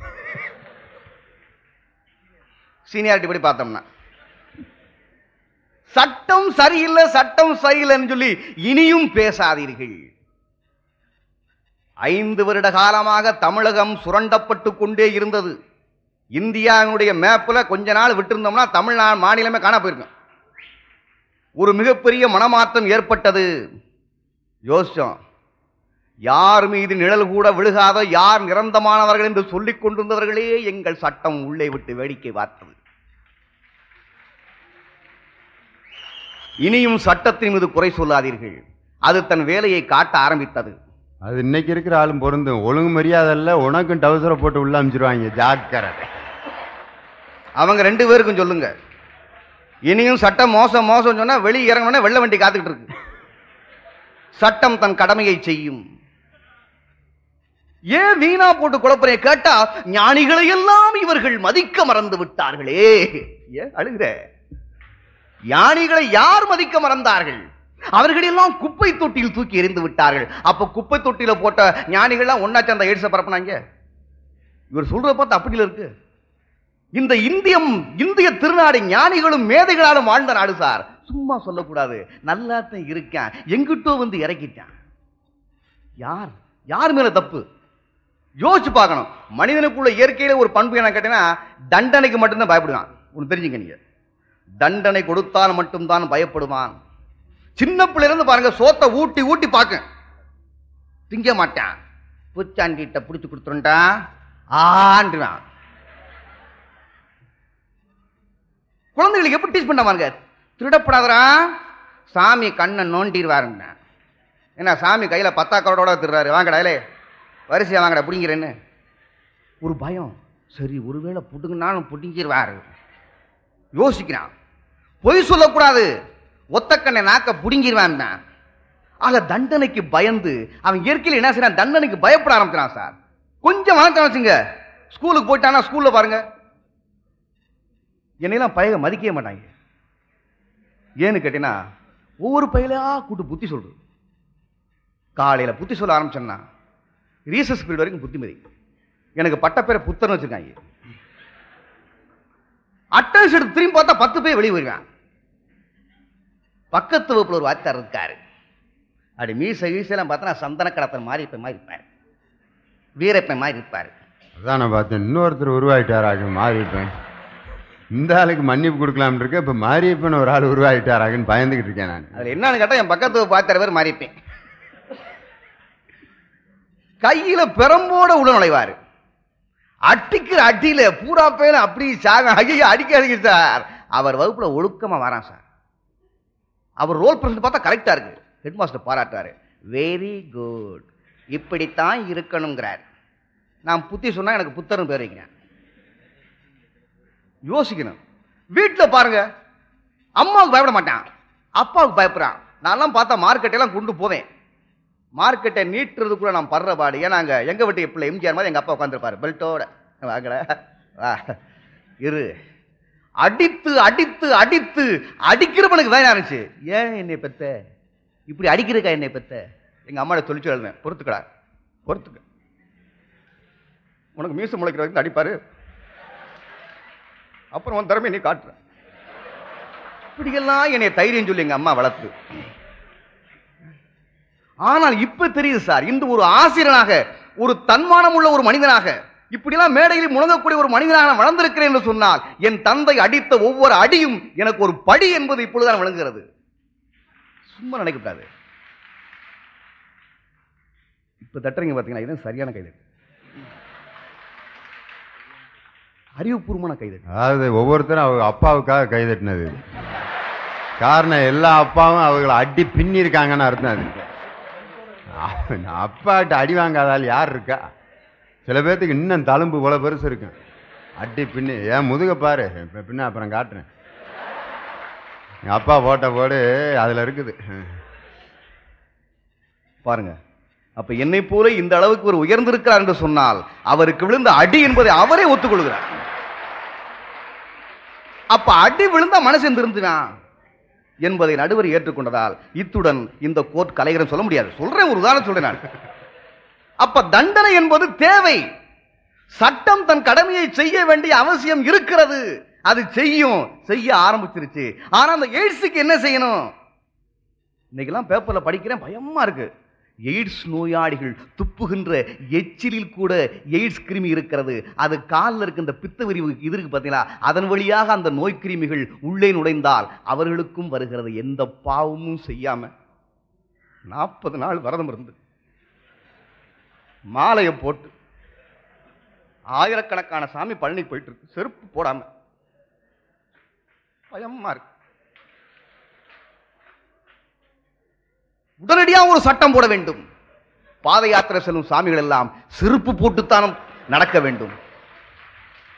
சீனியாரிட்டி படி பார்த்தோம்னா சட்டம் சரியில்லை சட்டம் சரியில்லைன்னு சொல்லி இனியும் பேசாதீர்கள் ஐந்து வருட காலமாக தமிழகம் சுரண்டப்பட்டு கொண்டே இருந்தது இந்தியாவினுடைய மேப்பில் கொஞ்ச நாள் விட்டிருந்தோம்னா தமிழ்நாடு மாநிலமே காண போயிருக்கோம் ஒரு மிகப்பெரிய மனமாற்றம் ஏற்பட்டது யோசிச்சோம் யார் மீது நிழல் கூட விழுகாத யார் நிரந்தமானவர்கள் என்று சொல்லிக் கொண்டிருந்தவர்களே எங்கள் சட்டம் உள்ளே விட்டு வேடிக்கை பார்த்தது இனியும் சட்டத்தின் மீது குறை சொல்லாதீர்கள் அது தன் வேலையை காட்ட ஆரம்பித்தது அது இன்னைக்கு இருக்கிற ஆளும் பொருந்தும் ஒழுங்கு மரியாதல்ல உனக்கும் டவுசரை போட்டு உள்ள அமைச்சிருவாங்க ஜாக்கர அவங்க ரெண்டு பேருக்கும் சொல்லுங்க இனியும் சட்டம் மோசம் மோசம் சொன்னால் வெளியே இறங்கணும்னா வெள்ள வண்டி காத்துக்கிட்டு இருக்கு சட்டம் தன் கடமையை செய்யும் ஏன் வீணா போட்டு குழப்பனை கேட்டா ஞானிகளை எல்லாம் இவர்கள் மதிக்க மறந்து விட்டார்களே ஏன் அழுகிற யானைகளை யார் மதிக்க மறந்தார்கள் அவர்களெல்லாம் குப்பை தொட்டியில் தூக்கி எறிந்து விட்டார்கள் அப்போ குப்பை தொட்டியில் போட்ட ஞானிகள்லாம் ஒன்னா சேர்ந்த எய்ட்ஸை பரப்புனாங்க இவர் சொல்றத பார்த்து அப்படியில் இருக்கு இந்த இந்தியம் இந்திய திருநாடு ஞானிகளும் மேதைகளாலும் வாழ்ந்த நாடு சார் சும்மா சொல்லக்கூடாது நல்லா தான் இருக்கேன் எங்கிட்டோ வந்து இறக்கிட்டான் யார் யார் மேல தப்பு யோசிச்சு பார்க்கணும் மனிதனுக்குள்ள இயற்கையில ஒரு பண்பு என்ன கேட்டீங்கன்னா தண்டனைக்கு மட்டும்தான் பயப்படுவான் ஒன்று தெரிஞ்சுக்க நீங்கள் தண்டனை கொடுத்தால் மட்டும்தான் பயப்படுவான் சின்ன பிள்ளைலேருந்து பாருங்க சோத்தை ஊட்டி ஊட்டி பார்க்க திங்க மாட்டான் பூச்சாண்டிகிட்ட பிடிச்சி கொடுத்துருட்டான் ஆண்டுவான் குழந்தைகளுக்கு எப்படி டீச் வாங்க திருடப்படாதரா சாமி கண்ணை நோண்டிடுவாரு ஏன்னா சாமி கையில் பத்தா கரோடோட திருறாரு வாங்கடாலே வரிசையை வாங்கடா பிடிங்கிறேன்னு ஒரு பயம் சரி ஒருவேளை பிடுங்கினாலும் பிடிங்கிடுவாரு யோசிக்கிறான் பொய் சொல்லக்கூடாது ஒத்தக்கண்ணை நாக்க புடுங்கிடுவான் தான் ஆக தண்டனைக்கு பயந்து அவன் இயற்கையில் என்ன செய்யறான் தண்டனைக்கு பயப்பட ஆரம்பிக்கிறான் சார் கொஞ்சம் வணக்கம் வச்சுங்க ஸ்கூலுக்கு போயிட்டானா ஸ்கூலில் பாருங்க என்னையெல்லாம் பயக மதிக்கவே மாட்டாங்க ஏன்னு கேட்டீங்கன்னா ஒவ்வொரு பையலையாக கூட்டு புத்தி சொல்றது காலையில் புத்தி சொல்ல ஆரம்பிச்சேன்னா ரீசஸ் பீரியட் வரைக்கும் புத்திமதி எனக்கு பட்டப்பேரை புத்தர்னு வச்சுருக்காங்க அட்டன்ஸ் எடுத்து திரும்பி பார்த்தா பத்து பேர் வெளியே வருவேன் பக்கத்து வகுப்பில் ஒரு வாத்தியார் இருக்காரு அப்படி மீச ஈசெல்லாம் பார்த்தா சந்தன கடத்தன் மாதிரி இப்போ மாதிரி இருப்பார் வீரப்பன் மாதிரி இருப்பார் அதான் பார்த்தேன் இன்னொருத்தர் உருவாயிட்டாராக மாறிப்பேன் இந்த ஆளுக்கு மன்னிப்பு கொடுக்கலாம்னு இருக்கேன் இப்போ மாரியப்பன் ஒரு ஆள் ஆகும் பயந்துக்கிட்டு இருக்கேன் நான் அதில் என்னன்னு கேட்டால் என் பக்கத்து பார்த்தார் பேர் மாறிப்பேன் கையில் பெரம்போட உள்ள நுழைவார் அட்டிக்கிற அட்டியில் பூரா பேர் அப்படி சாக அடிக்க அடிக்காதீங்க சார் அவர் வகுப்பில் ஒழுக்கமாக வரான் சார் அவர் ரோல் பிரசன்ட் பார்த்தா கரெக்டாக இருக்குது ஹெட் மாஸ்டர் பாராட்டுறாரு வெரி குட் இப்படித்தான் இருக்கணுங்கிறார் நான் புத்தி சொன்னால் எனக்கு புத்தரும் பேர் வைக்கிறேன் யோசிக்கணும் வீட்டில் பாருங்க அம்மாவுக்கு பயப்பட மாட்டான் அப்பாவுக்கு பயப்படுறான் நான்லாம் பார்த்தா மார்க்கெட்டெல்லாம் கொண்டு போவேன் மார்க்கெட்டை கூட நான் படுற பாடு ஏன்னா அங்கே எங்கள் வீட்டு எப்படி எம்ஜிஆர் மாதிரி எங்கள் அப்பா உட்காந்துருப்பார் பெல்ட்டோட வாங்கல வா இரு அடித்து அடித்து அடித்து அடிக்கிறவனுக்கு தான் ஆரம்பிச்சு ஏன் என்னை பெத்த இப்படி அடிக்கிறக்கா என்னை பெத்த எங்கள் அம்மாவை தொழிச்சு சொல்லுவேன் பொறுத்துக்கடா பொறுத்துக்க உனக்கு மீசு முளைக்கிறதுக்கு அடிப்பார் அப்புறம் உன் திறமை நீ காட்டுற இப்படியெல்லாம் என்னை தைரியம் சொல்லி எங்கள் அம்மா வளர்த்து ஆனால் இப்போ தெரியுது சார் இந்த ஒரு ஆசிரியனாக ஒரு தன்மானம் உள்ள ஒரு மனிதனாக இப்படிலாம் மேடையில் முழங்கக்கூடிய ஒரு மனிதனாக வளர்ந்திருக்கிறேன் என்று சொன்னால் என் தந்தை அடித்த ஒவ்வொரு அடியும் எனக்கு ஒரு படி என்பது இப்பொழுதுதான் விளங்குகிறது சும்மா நினைக்கக்கூடாது இப்போ தட்டுறீங்க பார்த்தீங்கன்னா இதான் சரியான கைது அறிவுபூர்வமான கைது அதாவது ஒவ்வொருத்தரும் அவங்க அப்பாவுக்காக கைதட்டினது காரணம் எல்லா அப்பாவும் அவர்களை அடி பின்னிருக்காங்கன்னு அர்த்தம் அது அப்பாட்ட அடி வாங்காதால் யார் இருக்கா சில பேர்த்துக்கு இன்னும் தழும்பு இவ்வளோ பெருசு இருக்கும் அட்டி பின்னி ஏன் முதுக பாரு பின்ன அப்புறம் காட்டுறேன் எங்கள் அப்பா போட்ட போடு அதில் இருக்குது பாருங்க அப்போ என்னை போல இந்த அளவுக்கு ஒரு உயர்ந்திருக்கிறார் என்று சொன்னால் அவருக்கு விழுந்த அடி என்பதை அவரே ஒத்துக்கொள்கிறார் அப்ப அடி விழுந்தா மனசு திருந்தினா என்பதை நடுவர் ஏற்றுக்கொண்டதால் இத்துடன் இந்த கோர்ட் கலைகிறேன் சொல்ல முடியாது சொல்றேன் ஒரு உதாரணம் சொல்றேன் நான் அப்ப தண்டனை என்பது தேவை சட்டம் தன் கடமையை செய்ய வேண்டிய அவசியம் இருக்கிறது அது செய்யும் செய்ய ஆரம்பிச்சிருச்சு ஆனா அந்த எய்ட்ஸுக்கு என்ன செய்யணும் இன்னைக்கெல்லாம் பேப்பர்ல படிக்கிறேன் பயமா இருக்கு எய்ட்ஸ் நோயாளிகள் துப்புகின்ற எச்சிலில் கூட எய்ட்ஸ் கிருமி இருக்கிறது அது காலில் இருக்க இந்த பித்த விரிவு இது இருக்கு பார்த்தீங்களா அதன் வழியாக அந்த நோய் கிருமிகள் உள்ளே நுழைந்தால் அவர்களுக்கும் வருகிறது எந்த பாவமும் செய்யாமல் நாற்பது நாள் விரதம் இருந்து மாலையை போட்டு ஆயிரக்கணக்கான சாமி பழனி போயிட்டு இருக்கு செருப்பு போடாம பயமா இருக்கு உடனடியாக ஒரு சட்டம் போட வேண்டும் பாத யாத்திரை செல்லும் சாமிகள் எல்லாம் செருப்பு போட்டுத்தானும் நடக்க வேண்டும்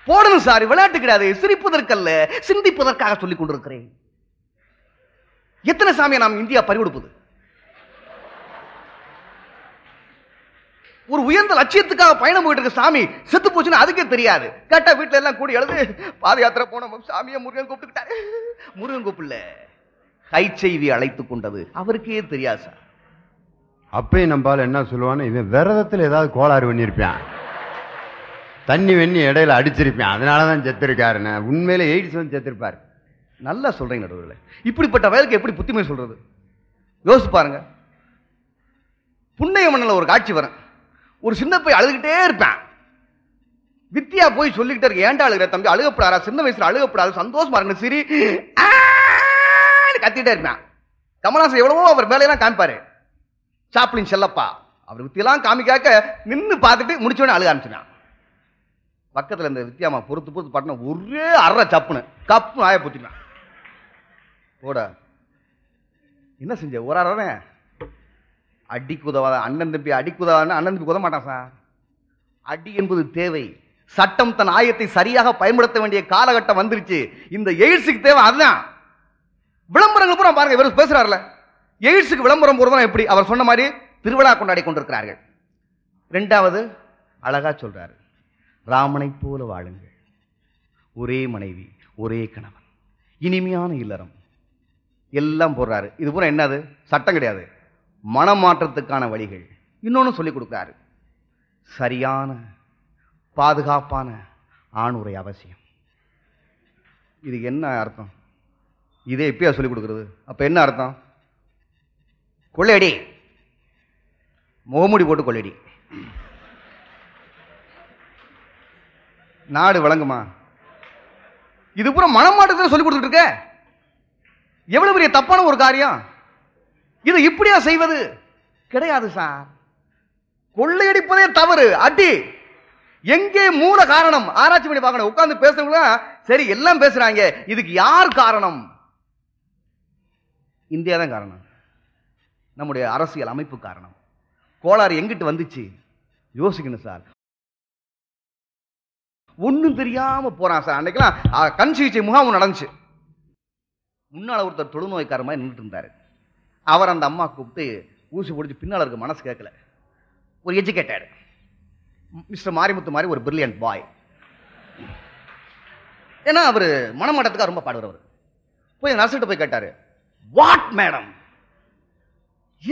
போடணும் சார் விளையாட்டு கிடையாது சிரிப்பதற்கல்ல சிந்திப்பதற்காக சொல்லிக் கொண்டிருக்கிறேன் எத்தனை சாமியை நாம் இந்தியா பறிகொடுப்பது ஒரு உயர்ந்த லட்சியத்துக்காக பயணம் போயிட்டு இருக்க சாமி செத்து போச்சுன்னு அதுக்கே தெரியாது கேட்டா வீட்டுல எல்லாம் கூடி எழுது பாத யாத்திரை போன சாமியை முருகன் கூப்பிட்டுக்கிட்டாரு முருகன் கூப்பிடல கைச்செய்தி அழைத்து கொண்டது அவருக்கே தெரியாது சார் அப்பயும் நம்பால் என்ன சொல்லுவான்னு இவன் விரதத்தில் ஏதாவது கோளாறு பண்ணியிருப்பான் தண்ணி வெண்ணி இடையில அடிச்சிருப்பேன் அதனால தான் செத்துருக்காருன்னு உண்மையில எயிட்ஸ் வந்து செத்துருப்பார் நல்லா சொல்றீங்க நடுவில் இப்படிப்பட்ட வயலுக்கு எப்படி புத்திமை சொல்றது யோசிச்சு பாருங்க புண்ணைய மண்ணில் ஒரு காட்சி வரேன் ஒரு சின்ன போய் அழுதுகிட்டே இருப்பேன் வித்தியா போய் சொல்லிக்கிட்டே இருக்க ஏன்டா அழுகிற தம்பி அழுகப்படாரா சின்ன வயசுல அழுகப்படாத சந்தோஷமா இருக்கணும் சிரி கத்திட்டே இருப்பேன் கமலாசன் எவ்வளவோ அவர் வேலையெல்லாம் காமிப்பாரு சாப்பிளின் செல்லப்பா அவர் வித்தியெல்லாம் காமிக்காக்க நின்று பார்த்துட்டு முடிச்சோடனே அழுக ஆரம்பிச்சினான் பக்கத்தில் இந்த வித்தியாமா பொறுத்து பொறுத்து பாட்டின ஒரே அற சப்புனு கப்பு ஆய பூத்தினான் போட என்ன செஞ்ச ஒரு அறவே அடிக்கு உதவாத அண்ணன் தம்பி அடிக்கு உதவாதன்னு அண்ணன் தம்பி உதவ மாட்டான் சார் அடி என்பது தேவை சட்டம் தன் ஆயத்தை சரியாக பயன்படுத்த வேண்டிய காலகட்டம் வந்துருச்சு இந்த எய்ட்ஸுக்கு தேவை அதுதான் விளம்பரங்கள் பூரா பாருங்க இவர் பேசுறாருல எயிட்ஸுக்கு விளம்பரம் போடுறதுனா எப்படி அவர் சொன்ன மாதிரி திருவிழா கொண்டாடி கொண்டிருக்கிறார்கள் ரெண்டாவது அழகா சொல்றாரு ராமனை போல வாழுங்கள் ஒரே மனைவி ஒரே கணவன் இனிமையான இல்லறம் எல்லாம் போடுறாரு இது பூரா என்னது சட்டம் கிடையாது மனமாற்றத்துக்கான வழிகள் இன்னொன்று சொல்லிக் கொடுக்குறாரு சரியான பாதுகாப்பான ஆணுரை அவசியம் இது என்ன அர்த்தம் இதே எப்பயா சொல்லிக் கொடுக்குறது அப்போ என்ன அர்த்தம் கொள்ளையடி முகமூடி போட்டு கொள்ளையடி நாடு வழங்குமா இது பூரா மனமாட்டத்தில் சொல்லி கொடுத்துட்டு இருக்க எவ்வளவு பெரிய தப்பான ஒரு காரியம் இது இப்படியா செய்வது கிடையாது சார் கொள்ளையடிப்பதே தவறு அடி எங்கே மூல காரணம் ஆராய்ச்சி பண்ணி பார்க்கணும் உட்காந்து பேசுறவங்க சரி எல்லாம் பேசுறாங்க இதுக்கு யார் காரணம் இந்தியா தான் காரணம் நம்முடைய அரசியல் அமைப்பு காரணம் கோளாறு எங்கிட்டு வந்துச்சு யோசிக்கணும் சார் ஒன்றும் தெரியாமல் போகிறான் சார் அன்றைக்கெல்லாம் கண் சிகிச்சை முகாம் நடந்துச்சு முன்னால் ஒருத்தர் தொழுநோய்க்கார மாதிரி நின்றுட்டு இருந்தார் அவர் அந்த அம்மா கூப்பிட்டு ஊசி பிடிச்சி பின்னால் இருக்க மனசு கேட்கல ஒரு எஜுகேட்டட் மிஸ்டர் மாரிமுத்து மாதிரி ஒரு பிரில்லியன்ட் பாய் ஏன்னா அவர் மனமாட்டத்துக்காக ரொம்ப பாடுறவர் போய் நர்ஸ்கிட்ட போய் கேட்டார் வாட் மேடம்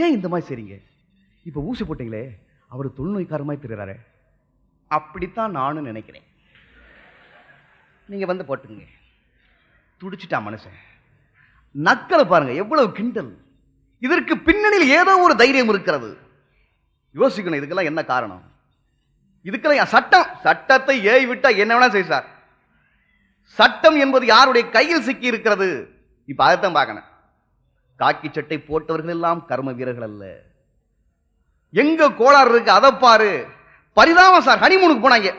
ஏன் இந்த மாதிரி செய்றீங்க இப்போ ஊசி போட்டீங்களே அவர் தொழுநோய்க்காரமாய் தெரிகிறாரு அப்படித்தான் நானும் நினைக்கிறேன் நீங்கள் வந்து போட்டுங்க துடிச்சிட்டான் மனுஷன் நக்கலை பாருங்கள் எவ்வளவு கிண்டல் இதற்கு பின்னணியில் ஏதோ ஒரு தைரியம் இருக்கிறது யோசிக்கணும் இதுக்கெல்லாம் என்ன காரணம் இதுக்கெல்லாம் சட்டம் சட்டத்தை ஏய் விட்டா என்ன வேணா செய் சார் சட்டம் என்பது யாருடைய கையில் சிக்கி இருக்கிறது இப்ப அதைத்தான் பார்க்கணும் காக்கி சட்டை போட்டவர்கள் எல்லாம் கர்ம வீரர்கள் அல்ல எங்க கோளாறு இருக்கு அதை பாரு பரிதாபம் சார் ஹனிமூனுக்கு போனாங்க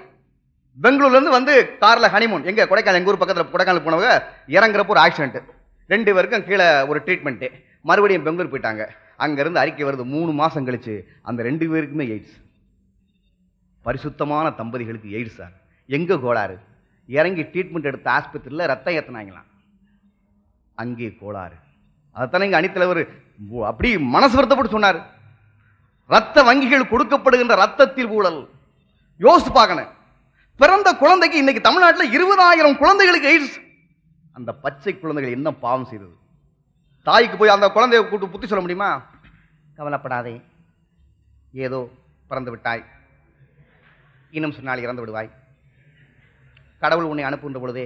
பெங்களூர்ல இருந்து வந்து கார்ல ஹனிமூன் எங்க கொடைக்கானல் எங்க ஊர் பக்கத்தில் கொடைக்கானல் போனவங்க இறங்குறப்ப ஒரு ஆக்சிடென்ட் ரெண்டு பேருக்கும் கீழே ஒரு ட்ரீட்மெண்ட்டு மறுபடியும் பெங்களூர் போயிட்டாங்க அங்கேருந்து அறிக்கை வருது மூணு மாதம் கழித்து அந்த ரெண்டு பேருக்குமே எய்ட்ஸ் பரிசுத்தமான தம்பதிகளுக்கு எய்ட்ஸ் சார் எங்கே கோளாறு இறங்கி ட்ரீட்மெண்ட் எடுத்த ஆஸ்பத்திரியில் ரத்தம் ஏற்றினாங்களாம் அங்கே கோளாறு அதைத்தானே இங்கே அணித்தலைவர் அப்படி மனசு வருத்தப்பட்டு சொன்னார் ரத்த வங்கிகள் கொடுக்கப்படுகின்ற ரத்தத்தில் ஊழல் யோசித்து பார்க்கணும் பிறந்த குழந்தைக்கு இன்னைக்கு தமிழ்நாட்டில் இருபதாயிரம் குழந்தைகளுக்கு எய்ட்ஸ் அந்த பச்சை குழந்தைகள் என்ன பாவம் செய்தது தாய்க்கு போய் அந்த குழந்தைய கூட்டு புத்தி சொல்ல முடியுமா கவலைப்படாதே ஏதோ பிறந்து விட்டாய் இன்னும் சொன்னால் இறந்து விடுவாய் கடவுள் உன்னை அனுப்புகின்ற பொழுதே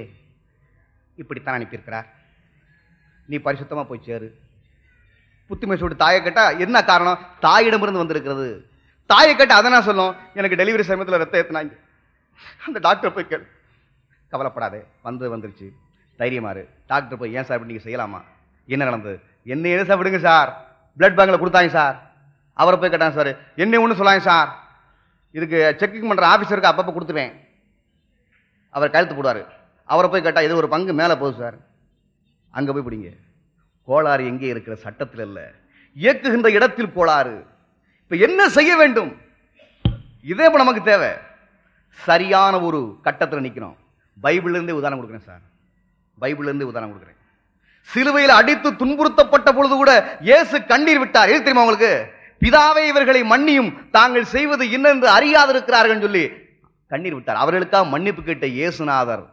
இப்படித்தான் அனுப்பியிருக்கிறார் நீ பரிசுத்தமாக போய் சேரு புத்துமை சொல்லிட்டு தாயை கேட்டால் என்ன காரணம் தாயிடமிருந்து வந்திருக்கிறது தாயை கேட்டால் அதை நான் சொல்லும் எனக்கு டெலிவரி சமயத்தில் ரத்தம் ஏற்றினாங்க அந்த டாக்டர் போய் கேள் கவலைப்படாதே வந்து வந்துருச்சு தைரியமாரு டாக்டர் போய் ஏன் சார் நீங்கள் செய்யலாமா என்ன நடந்தது என்னை எழுத விடுங்க சார் பிளட் பேங்கில் கொடுத்தாங்க சார் அவரை போய் கேட்டாங்க சார் என்ன ஒன்று சொல்லாங்க சார் இதுக்கு செக்கிங் பண்ணுற ஆஃபீஸருக்கு அப்பப்போ கொடுத்துருவேன் அவர் கழுத்து போடுவார் அவரை போய் கேட்டால் இது ஒரு பங்கு மேலே போகுது சார் அங்கே போய் பிடிங்க கோளாறு எங்கே இருக்கிற சட்டத்தில் இல்லை இயக்குகின்ற இடத்தில் கோளாறு இப்போ என்ன செய்ய வேண்டும் இதே இப்போ நமக்கு தேவை சரியான ஒரு கட்டத்தில் நிற்கிறோம் பைபிள்லேருந்தே உதாரணம் கொடுக்குறேன் சார் பைபிள்லேருந்தே உதாரணம் கொடுக்குறேன் சிலுவையில் அடித்து துன்புறுத்தப்பட்ட பொழுது கூட இயேசு கண்ணீர் விட்டார் எது தெரியுமா உங்களுக்கு பிதாவை இவர்களை மன்னியும் தாங்கள் செய்வது இன்னென்று அறியாதிருக்கிறார்கள் சொல்லி கண்ணீர் விட்டார் அவர்களுக்காக மன்னிப்பு கேட்ட இயேசுநாதர்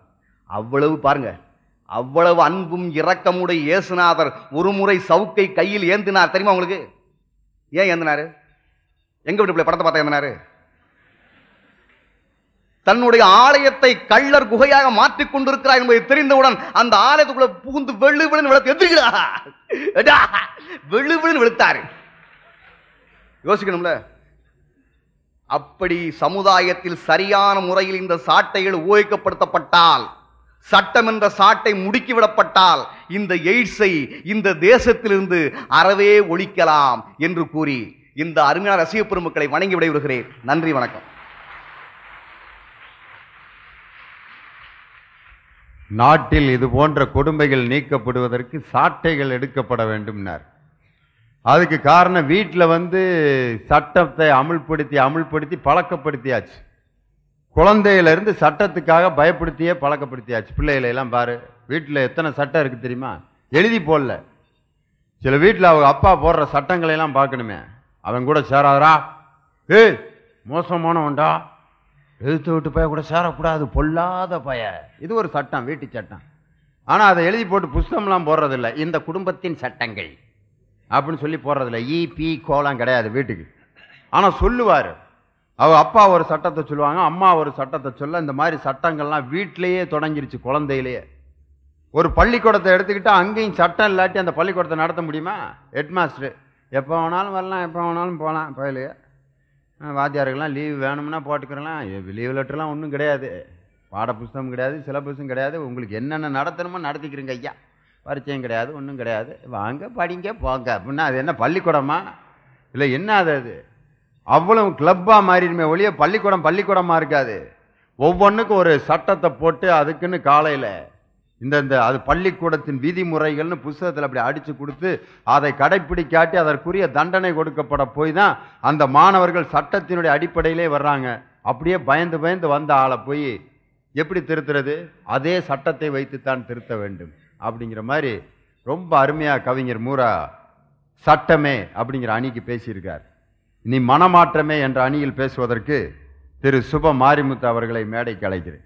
அவ்வளவு பாருங்க அவ்வளவு அன்பும் இரக்கமுடைய இயேசுநாதர் ஒரு முறை சவுக்கை கையில் ஏந்தினார் தெரியுமா உங்களுக்கு ஏன் ஏந்தினாரு எங்க விட்டு படத்தை பார்த்தா ஏந்தினாரு தன்னுடைய ஆலயத்தை கள்ளர் குகையாக மாற்றிக் கொண்டிருக்கிறார் என்பதை தெரிந்தவுடன் அந்த ஆலயத்துக்குள்ள புகுந்து வெள்ளு விழுந்து எதிர்கிறார் வெள்ளு விழுந்து யோசிக்கணும்ல அப்படி சமுதாயத்தில் சரியான முறையில் இந்த சாட்டைகள் உபயோகிக்கப்படுத்தப்பட்டால் சட்டம் என்ற சாட்டை முடுக்கிவிடப்பட்டால் இந்த எய்ட்ஸை இந்த தேசத்திலிருந்து அறவே ஒழிக்கலாம் என்று கூறி இந்த அருமையான ரசிக பெருமக்களை வணங்கி விடைபெறுகிறேன் நன்றி வணக்கம் நாட்டில் இது போன்ற கொடுமைகள் நீக்கப்படுவதற்கு சாட்டைகள் எடுக்கப்பட வேண்டும்னார் அதுக்கு காரணம் வீட்டில் வந்து சட்டத்தை அமுல்படுத்தி அமுல்படுத்தி பழக்கப்படுத்தியாச்சு குழந்தையிலேருந்து சட்டத்துக்காக பயப்படுத்தியே பழக்கப்படுத்தியாச்சு எல்லாம் பாரு வீட்டில் எத்தனை சட்டம் இருக்குது தெரியுமா எழுதி போடல சில வீட்டில் அவங்க அப்பா போடுற சட்டங்களையெல்லாம் பார்க்கணுமே அவன் கூட சேராதரா மோசமான உண்டா எழுத்து விட்டு பய கூட சேரக்கூடாது பொல்லாத பய இது ஒரு சட்டம் வீட்டு சட்டம் ஆனால் அதை எழுதி போட்டு புஸ்தம்லாம் போடுறதில்ல இந்த குடும்பத்தின் சட்டங்கள் அப்படின்னு சொல்லி போடுறதில்ல இ பி கோலாம் கிடையாது வீட்டுக்கு ஆனால் சொல்லுவார் அவள் அப்பா ஒரு சட்டத்தை சொல்லுவாங்க அம்மா ஒரு சட்டத்தை சொல்ல இந்த மாதிரி சட்டங்கள்லாம் வீட்டிலேயே தொடங்கிருச்சு குழந்தையிலேயே ஒரு பள்ளிக்கூடத்தை எடுத்துக்கிட்டால் அங்கேயும் சட்டம் இல்லாட்டி அந்த பள்ளிக்கூடத்தை நடத்த முடியுமா ஹெட்மாஸ்டர் எப்போ வேணாலும் வரலாம் எப்போ வேணாலும் போகலாம் பயிலையே வாத்தியாருக்கெல்லாம் லீவ் வேணும்னா போட்டுக்கிறலாம் லீவ் லெட்டர்லாம் ஒன்றும் கிடையாது பாடப்புஸ்தகம் கிடையாது சிலபஸும் கிடையாது உங்களுக்கு என்னென்ன நடத்தணுமோ நடத்திக்கிறீங்க ஐயா பரிச்சயம் கிடையாது ஒன்றும் கிடையாது வாங்க படிங்க போங்க அப்படின்னா அது என்ன பள்ளிக்கூடமா இல்லை என்ன அது அது அவ்வளோ கிளப்பாக மாறிடுமே ஒழிய பள்ளிக்கூடம் பள்ளிக்கூடமாக இருக்காது ஒவ்வொன்றுக்கும் ஒரு சட்டத்தை போட்டு அதுக்குன்னு காலையில் இந்த இந்த அது பள்ளிக்கூடத்தின் விதிமுறைகள்னு புஸ்தகத்தில் அப்படி அடித்து கொடுத்து அதை கடைப்பிடிக்காட்டி அதற்குரிய தண்டனை கொடுக்கப்பட போய் தான் அந்த மாணவர்கள் சட்டத்தினுடைய அடிப்படையிலே வர்றாங்க அப்படியே பயந்து பயந்து வந்த ஆளை போய் எப்படி திருத்துறது அதே சட்டத்தை வைத்துத்தான் திருத்த வேண்டும் அப்படிங்கிற மாதிரி ரொம்ப அருமையாக கவிஞர் மூரா சட்டமே அப்படிங்கிற அணிக்கு பேசியிருக்கார் இனி மனமாற்றமே என்ற அணியில் பேசுவதற்கு திரு சுப மாரிமுத்து அவர்களை மேடைக்கு அழைக்கிறேன்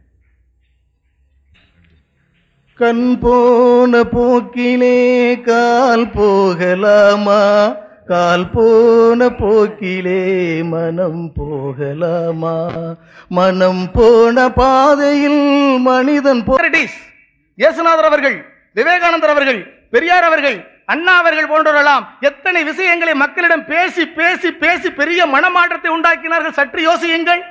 கண் போன போக்கிலே கால் போகலாமா கால் போன போக்கிலே மனம் போகலாமா மனம் போன பாதையில் மனிதன் இயேசுநாதர் அவர்கள் விவேகானந்தர் அவர்கள் பெரியார் அவர்கள் அண்ணா அவர்கள் போன்றவரெல்லாம் எத்தனை விஷயங்களை மக்களிடம் பேசி பேசி பேசி பெரிய மனமாற்றத்தை உண்டாக்கினார்கள் சற்று யோசியுங்கள்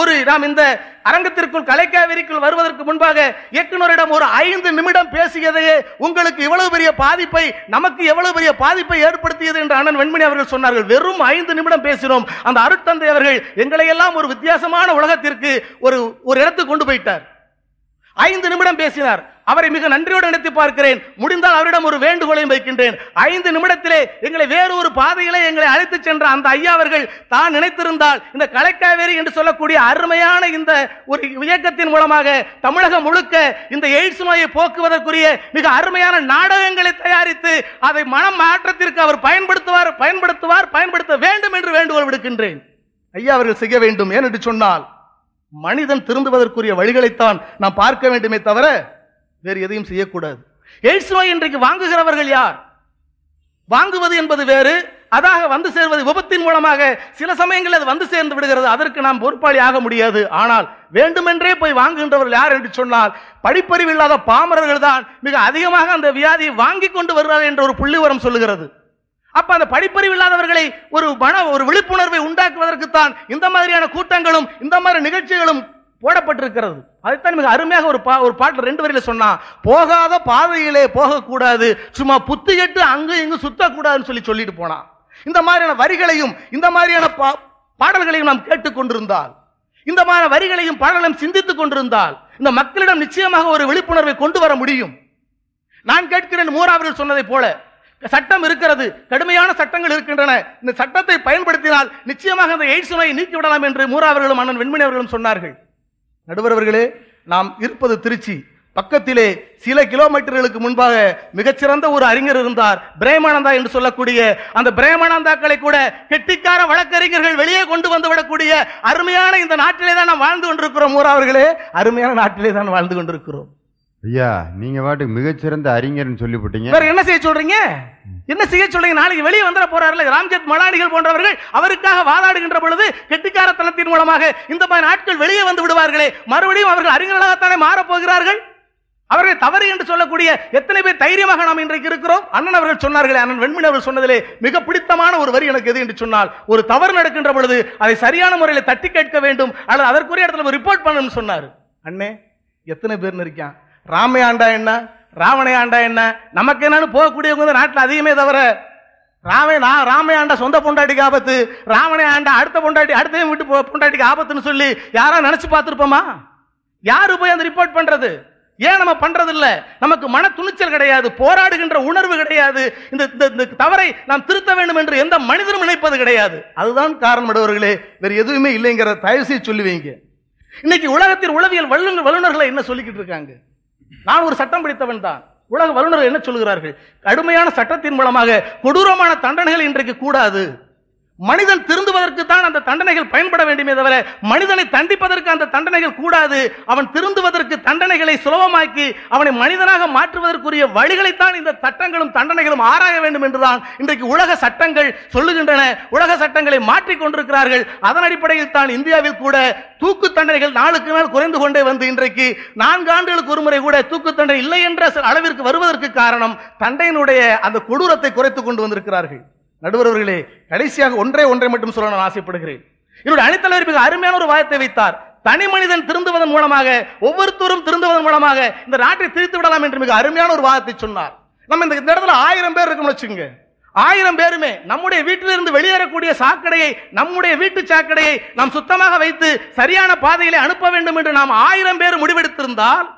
ஒரு நாம் இந்த அரங்கத்திற்குள் கலைக்காவிரிக்குள் வருவதற்கு முன்பாக இயக்குநரிடம் ஒரு ஐந்து நிமிடம் பேசியதையே உங்களுக்கு இவ்வளவு பெரிய பாதிப்பை நமக்கு எவ்வளவு பெரிய பாதிப்பை ஏற்படுத்தியது என்று அண்ணன் வெண்மணி அவர்கள் சொன்னார்கள் வெறும் ஐந்து நிமிடம் பேசினோம் அந்த அருட்தந்தை அவர்கள் எங்களையெல்லாம் ஒரு வித்தியாசமான உலகத்திற்கு ஒரு ஒரு இடத்துக்கு கொண்டு போயிட்டார் ஐந்து நிமிடம் பேசினார் அவரை மிக நன்றியோடு நினைத்து பார்க்கிறேன் முடிந்தால் அவரிடம் ஒரு வேண்டுகோளையும் வைக்கின்றேன் ஐந்து நிமிடத்திலே எங்களை வேறு ஒரு பாதையிலே எங்களை அழைத்து சென்ற அந்த ஐயா அவர்கள் தான் நினைத்திருந்தால் இந்த கலைக்காவேரி என்று சொல்லக்கூடிய அருமையான இந்த ஒரு இயக்கத்தின் மூலமாக தமிழகம் முழுக்க இந்த எய்ட்ஸ் நோயை போக்குவதற்குரிய மிக அருமையான நாடகங்களை தயாரித்து அதை மனம் மாற்றத்திற்கு அவர் பயன்படுத்துவார் பயன்படுத்துவார் பயன்படுத்த வேண்டும் என்று வேண்டுகோள் விடுக்கின்றேன் ஐயா அவர்கள் செய்ய வேண்டும் ஏனென்று சொன்னால் மனிதன் திருந்துவதற்குரிய வழிகளைத்தான் நாம் பார்க்க வேண்டுமே தவிர வேறு எதையும் செய்யக்கூடாது எய்ட்ஸ் நோய் இன்றைக்கு வாங்குகிறவர்கள் யார் வாங்குவது என்பது வேறு அதாக வந்து சேர்வது விபத்தின் மூலமாக சில சமயங்களில் அது வந்து சேர்ந்து விடுகிறது அதற்கு நாம் பொறுப்பாளி ஆக முடியாது ஆனால் வேண்டுமென்றே போய் வாங்குகின்றவர்கள் யார் என்று சொன்னால் படிப்பறிவு இல்லாத பாமரர்கள் தான் மிக அதிகமாக அந்த வியாதியை வாங்கி கொண்டு வருகிறார்கள் என்ற ஒரு புள்ளிவரம் சொல்லுகிறது அப்ப அந்த படிப்பறிவு இல்லாதவர்களை ஒரு மன ஒரு விழிப்புணர்வை உண்டாக்குவதற்குத்தான் இந்த மாதிரியான கூட்டங்களும் இந்த மாதிரி நிகழ்ச்சிகளும் போடப்பட்டிருக்கிறது அதுதான் மிக அருமையாக ஒரு பா ஒரு பாட்டு ரெண்டு வரையில் சொன்னான் போகாத பாதையிலே போகக்கூடாது சும்மா புத்து கெட்டு அங்கும் இங்கும் சுத்தக்கூடாதுன்னு சொல்லி சொல்லிட்டு போனான் இந்த மாதிரியான வரிகளையும் இந்த மாதிரியான பா பாடல்களையும் நாம் கேட்டுக்கொண்டிருந்தால் இந்த மாதிரியான வரிகளையும் பாடலையும் சிந்தித்துக் கொண்டிருந்தால் இந்த மக்களிடம் நிச்சயமாக ஒரு விழிப்புணர்வை கொண்டு வர முடியும் நான் கேட்கிறேன் மூராவர்கள் சொன்னதை போல சட்டம் இருக்கிறது கடுமையான சட்டங்கள் இருக்கின்றன இந்த சட்டத்தை பயன்படுத்தினால் நிச்சயமாக அந்த எய்ட்ஸ் நோயை நீக்கிவிடலாம் என்று மூராவர்களும் அண்ணன் வெண்மணி அவர்களும் சொன்னார்கள் நடுவர் அவர்களே நாம் இருப்பது திருச்சி பக்கத்திலே சில கிலோமீட்டர்களுக்கு முன்பாக மிகச்சிறந்த ஒரு அறிஞர் இருந்தார் பிரேமானந்தா என்று சொல்லக்கூடிய அந்த பிரேமானந்தாக்களை கூட கெட்டிக்கார வழக்கறிஞர்கள் வெளியே கொண்டு வந்து விடக்கூடிய அருமையான இந்த நாட்டிலே தான் நாம் வாழ்ந்து கொண்டிருக்கிறோம் ஊராவர்களே அருமையான நாட்டிலே தான் வாழ்ந்து கொண்டிருக்கிறோம் ஐயா நீங்க பாட்டுக்கு மிகச்சிறந்த அறிஞர்னு சொல்லிவிட்டீங்க வேற என்ன செய்ய சொல்றீங்க என்ன செய்ய சொல்றீங்க நாளைக்கு வெளியே வந்துட போறாருல ராம்ஜெத் மலானிகள் போன்றவர்கள் அவருக்காக வாதாடுகின்ற பொழுது கெட்டிக்காரத்தனத்தின் மூலமாக இந்த மாதிரி நாட்கள் வெளியே வந்து விடுவார்களே மறுபடியும் அவர்கள் அறிஞர்களாகத்தானே மாறப்போகிறார்கள் அவர்கள் தவறு என்று சொல்லக்கூடிய எத்தனை பேர் தைரியமாக நாம் இன்றைக்கு இருக்கிறோம் அண்ணன் அவர்கள் சொன்னார்களே அண்ணன் வெண்மணி அவர்கள் சொன்னதிலே மிக பிடித்தமான ஒரு வரி எனக்கு எது என்று சொன்னால் ஒரு தவறு நடக்கின்ற பொழுது அதை சரியான முறையில் தட்டி கேட்க வேண்டும் அல்லது அதற்குரிய இடத்துல ரிப்போர்ட் பண்ணணும்னு சொன்னார் அண்ணே எத்தனை பேர்னு இருக்கான் ராமையாண்டா என்ன ராவணையாண்டா என்ன நமக்கு என்னன்னு போகக்கூடியவங்க வந்து நாட்டில் அதிகமே தவிர ராமையா ராமையாண்டா சொந்த பொண்டாட்டிக்கு ஆபத்து ராவணை ஆண்டா அடுத்த பொண்டாட்டி அடுத்தையும் வீட்டு பொண்டாட்டிக்கு ஆபத்துன்னு சொல்லி யாரா நினைச்சு பார்த்துருப்போமா யாரு போய் அந்த ரிப்போர்ட் பண்றது ஏன் நம்ம இல்ல நமக்கு மன துணிச்சல் கிடையாது போராடுகின்ற உணர்வு கிடையாது இந்த இந்த தவறை நாம் திருத்த வேண்டும் என்று எந்த மனிதரும் நினைப்பது கிடையாது அதுதான் காரணம் காரணமிடவர்களே வேறு எதுவுமே இல்லைங்கிற செய்ய சொல்லுவீங்க இன்னைக்கு உலகத்தில் உளவியல் வல்லுநர்களை என்ன சொல்லிக்கிட்டு இருக்காங்க நான் ஒரு சட்டம் பிடித்தவன் தான் உலக வல்லுநர்கள் என்ன சொல்கிறார்கள் கடுமையான சட்டத்தின் மூலமாக கொடூரமான தண்டனைகள் இன்றைக்கு கூடாது மனிதன் திருந்துவதற்கு தான் அந்த தண்டனைகள் பயன்பட வேண்டுமே தவிர மனிதனை தண்டிப்பதற்கு அந்த தண்டனைகள் கூடாது அவன் திருந்துவதற்கு தண்டனைகளை சுலபமாக்கி அவனை மனிதனாக மாற்றுவதற்குரிய வழிகளைத்தான் இந்த சட்டங்களும் தண்டனைகளும் ஆராய வேண்டும் என்றுதான் இன்றைக்கு உலக சட்டங்கள் சொல்லுகின்றன உலக சட்டங்களை மாற்றிக் கொண்டிருக்கிறார்கள் அதன் அடிப்படையில் தான் இந்தியாவில் கூட தூக்கு தண்டனைகள் நாளுக்கு நாள் குறைந்து கொண்டே வந்து இன்றைக்கு நான்கு ஆண்டுகளுக்கு ஒருமுறை கூட தூக்கு தண்டனை இல்லை என்ற அளவிற்கு வருவதற்கு காரணம் தண்டையினுடைய அந்த கொடூரத்தை குறைத்து கொண்டு வந்திருக்கிறார்கள் நடுவரவர்களே கடைசியாக ஒன்றே ஒன்றை மட்டும் சொல்ல நான் ஆசைப்படுகிறேன் என்னுடைய அணித்தலைவர் மிக அருமையான ஒரு வாயத்தை வைத்தார் தனி மனிதன் திருந்துவதன் மூலமாக ஒவ்வொருத்தரும் திருந்துவதன் மூலமாக இந்த நாட்டை திருத்து விடலாம் என்று மிக அருமையான ஒரு வாதத்தை சொன்னார் நம்ம இந்த இடத்துல ஆயிரம் பேர் இருக்கோம்னு வச்சுங்க ஆயிரம் பேருமே நம்முடைய வீட்டிலிருந்து வெளியேறக்கூடிய சாக்கடையை நம்முடைய வீட்டு சாக்கடையை நாம் சுத்தமாக வைத்து சரியான பாதைகளை அனுப்ப வேண்டும் என்று நாம் ஆயிரம் பேர் முடிவெடுத்திருந்தால்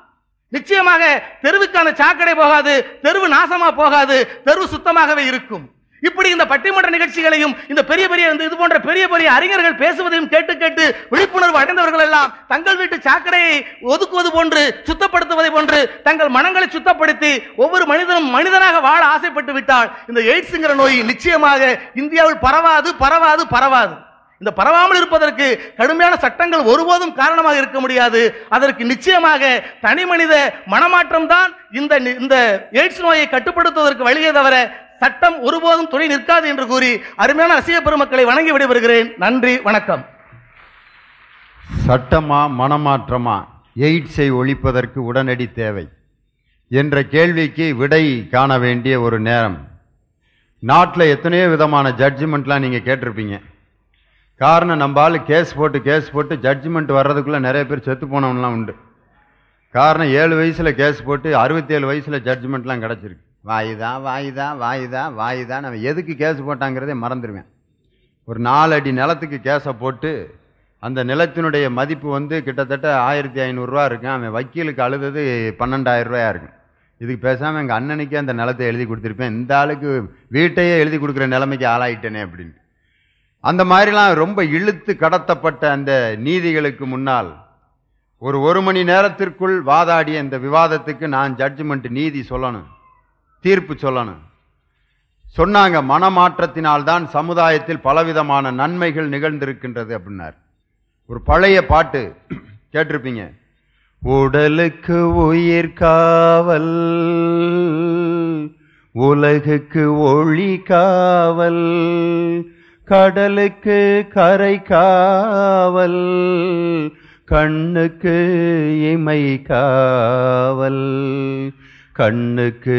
நிச்சயமாக தெருவுக்கு அந்த சாக்கடை போகாது தெருவு நாசமா போகாது தெருவு சுத்தமாகவே இருக்கும் இப்படி இந்த பட்டிமன்ற நிகழ்ச்சிகளையும் இந்த பெரிய பெரிய இது போன்ற பெரிய பெரிய அறிஞர்கள் பேசுவதையும் கேட்டு கேட்டு விழிப்புணர்வு அடைந்தவர்கள் எல்லாம் தங்கள் வீட்டு சாக்கடையை ஒதுக்குவது போன்று சுத்தப்படுத்துவதை போன்று தங்கள் மனங்களை சுத்தப்படுத்தி ஒவ்வொரு மனிதனும் மனிதனாக வாழ ஆசைப்பட்டு விட்டால் இந்த எய்ட்ஸுங்கிற நோய் நிச்சயமாக இந்தியாவில் பரவாது பரவாது பரவாது இந்த பரவாமல் இருப்பதற்கு கடுமையான சட்டங்கள் ஒருபோதும் காரணமாக இருக்க முடியாது அதற்கு நிச்சயமாக தனி மனித மனமாற்றம் தான் இந்த இந்த எய்ட்ஸ் நோயை கட்டுப்படுத்துவதற்கு வழியே தவிர சட்டம் ஒருபோதும் துணை நிற்காது என்று கூறி அருமையான ரசிக பெருமக்களை வணங்கி விடைபெறுகிறேன் நன்றி வணக்கம் சட்டமா மனமாற்றமா எய்ட்ஸை ஒழிப்பதற்கு உடனடி தேவை என்ற கேள்விக்கு விடை காண வேண்டிய ஒரு நேரம் நாட்டில் எத்தனையோ விதமான ஜட்ஜ்மெண்ட்லாம் நீங்கள் கேட்டிருப்பீங்க காரணம் நம்ம ஆள் கேஸ் போட்டு கேஸ் போட்டு ஜட்ஜ்மெண்ட் வர்றதுக்குள்ளே நிறைய பேர் செத்து போனவன்லாம் உண்டு காரணம் ஏழு வயசில் கேஸ் போட்டு அறுபத்தேழு வயசில் ஜட்ஜ்மெண்ட்லாம் கிடச்சிருக்கு வாயுதா வாயுதா வாயுதா வாயுதா நம்ம எதுக்கு கேஸ் போட்டாங்கிறதே மறந்துடுவேன் ஒரு நாலு அடி நிலத்துக்கு கேஸை போட்டு அந்த நிலத்தினுடைய மதிப்பு வந்து கிட்டத்தட்ட ஆயிரத்தி ஐநூறுரூவா இருக்கும் அவன் வக்கீலுக்கு அழுதது பன்னெண்டாயிரம் ரூபாயாக இருக்கும் இதுக்கு பேசாமல் எங்கள் அண்ணனுக்கே அந்த நிலத்தை எழுதி கொடுத்துருப்பேன் இந்த ஆளுக்கு வீட்டையே எழுதி கொடுக்குற நிலைமைக்கு ஆளாயிட்டேனே அப்படின்ட்டு அந்த மாதிரிலாம் ரொம்ப இழுத்து கடத்தப்பட்ட அந்த நீதிகளுக்கு முன்னால் ஒரு ஒரு மணி நேரத்திற்குள் வாதாடிய இந்த விவாதத்துக்கு நான் ஜட்ஜ்மெண்ட் நீதி சொல்லணும் தீர்ப்பு சொல்லணும் சொன்னாங்க மனமாற்றத்தினால்தான் சமுதாயத்தில் பலவிதமான நன்மைகள் நிகழ்ந்திருக்கின்றது அப்படின்னார் ஒரு பழைய பாட்டு கேட்டிருப்பீங்க உடலுக்கு உயிர் காவல் உலகுக்கு ஒளி காவல் கடலுக்கு கரை காவல் கண்ணுக்கு இமை காவல் கண்ணுக்கு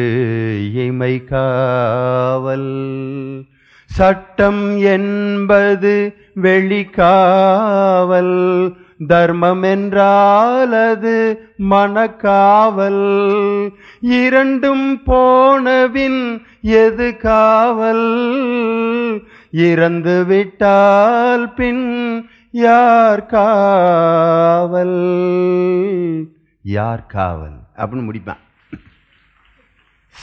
இமை காவல் சட்டம் என்பது வெளிக்காவல் தர்மம் என்றால் அது மனக்காவல் இரண்டும் போனவின் எது காவல் இறந்து விட்டால் பின் யார் காவல் யார் காவல் அப்படின்னு முடிப்பேன்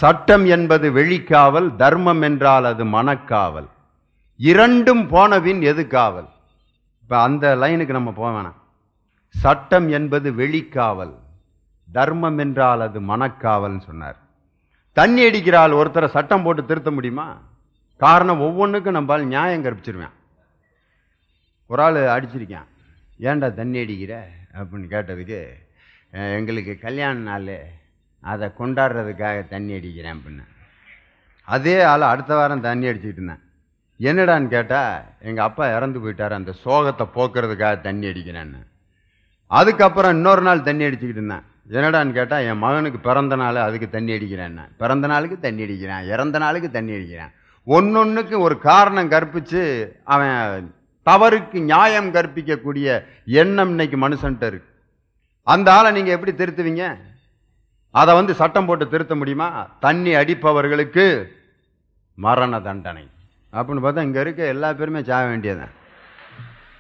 சட்டம் என்பது வெளிக்காவல் தர்மம் என்றால் அது மனக்காவல் இரண்டும் போனவின் எது காவல் இப்போ அந்த லைனுக்கு நம்ம போக வேணாம் சட்டம் என்பது வெளிக்காவல் தர்மம் என்றால் அது மனக்காவல்னு சொன்னார் தண்ணி அடிக்கிறால் ஒருத்தரை சட்டம் போட்டு திருத்த முடியுமா காரணம் ஒவ்வொன்றுக்கும் நம்மால் நியாயம் கற்பிச்சிருவேன் ஒரு ஆள் அடிச்சிருக்கேன் ஏன்டா தண்ணி அடிக்கிற அப்படின்னு கேட்டதுக்கு எங்களுக்கு கல்யாண நாள் அதை கொண்டாடுறதுக்காக தண்ணி அடிக்கிறேன் அப்படின்னு அதே ஆள் அடுத்த வாரம் தண்ணி அடிச்சுட்டு இருந்தேன் என்னடான்னு கேட்டால் எங்கள் அப்பா இறந்து போயிட்டார் அந்த சோகத்தை போக்குறதுக்காக தண்ணி அடிக்கிறேன்னு அதுக்கப்புறம் இன்னொரு நாள் தண்ணி அடிச்சுக்கிட்டு இருந்தேன் என்னடான்னு கேட்டால் என் மகனுக்கு பிறந்த நாள் அதுக்கு தண்ணி அடிக்கிறேன்னு பிறந்த நாளுக்கு தண்ணி அடிக்கிறான் இறந்த நாளுக்கு தண்ணி அடிக்கிறான் ஒன்னொன்றுக்கு ஒரு காரணம் கற்பித்து அவன் தவறுக்கு நியாயம் கற்பிக்கக்கூடிய எண்ணம் இன்னைக்கு மனுஷன்ட்டு இருக்கு அந்த ஆளை நீங்கள் எப்படி திருத்துவீங்க அதை வந்து சட்டம் போட்டு திருத்த முடியுமா தண்ணி அடிப்பவர்களுக்கு மரண தண்டனை அப்படின்னு பார்த்தா இங்கே இருக்க எல்லா பேருமே சாக வேண்டியதான்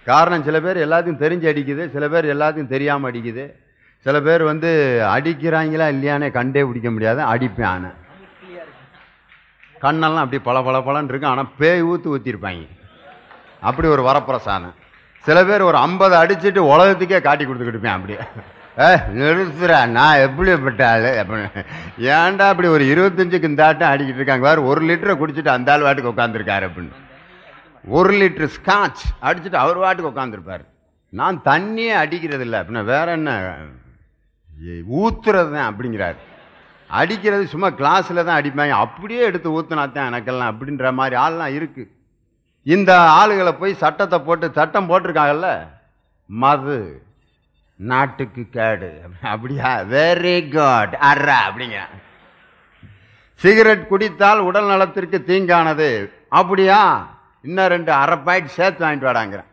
காரணம் சில பேர் எல்லாத்தையும் தெரிஞ்சு அடிக்குது சில பேர் எல்லாத்தையும் தெரியாமல் அடிக்குது சில பேர் வந்து அடிக்கிறாங்களா இல்லையானே கண்டே பிடிக்க முடியாது அடிப்பேன் கண்ணெல்லாம் அப்படி பல பல பலன் இருக்கும் ஆனால் பேய் ஊற்றி ஊற்றிருப்பாங்க அப்படி ஒரு வரப்பிரசானம் சில பேர் ஒரு ஐம்பது அடிச்சுட்டு உலகத்துக்கே காட்டி கொடுத்துக்கிட்டுப்பேன் அப்படியே நிறுத்துறா நான் எப்படிப்பட்ட ஆள் அப்படின்னு ஏன்டா அப்படி ஒரு இருபத்தஞ்சுக்கு இந்த ஆட்டம் அடிக்கிட்டு இருக்காங்க வேறு ஒரு லிட்டரை குடிச்சிட்டு அந்த ஆள் வாட்டுக்கு உட்காந்துருக்காரு அப்படின்னு ஒரு லிட்டரு ஸ்காட்ச் அடிச்சுட்டு அவர் வாட்டுக்கு உட்காந்துருப்பார் நான் தண்ணியே அடிக்கிறது இல்லை அப்படின்னா வேற என்ன ஊத்துறது தான் அப்படிங்கிறார் அடிக்கிறது சும்மா கிளாஸில் தான் அடிப்பாங்க அப்படியே எடுத்து ஊற்றினா தான் எனக்கெல்லாம் அப்படின்ற மாதிரி ஆள்லாம் இருக்குது இந்த ஆளுகளை போய் சட்டத்தை போட்டு சட்டம் போட்டிருக்காங்கல்ல மது நாட்டுக்கு கேடு அப்படியா வெரி குட் அர்ரா அப்படிங்க சிகரெட் குடித்தால் உடல் நலத்திற்கு தீங்கானது அப்படியா இன்னும் ரெண்டு அரை பாயிண்ட் சேர்த்து வாங்கிட்டு வாடாங்கிறேன்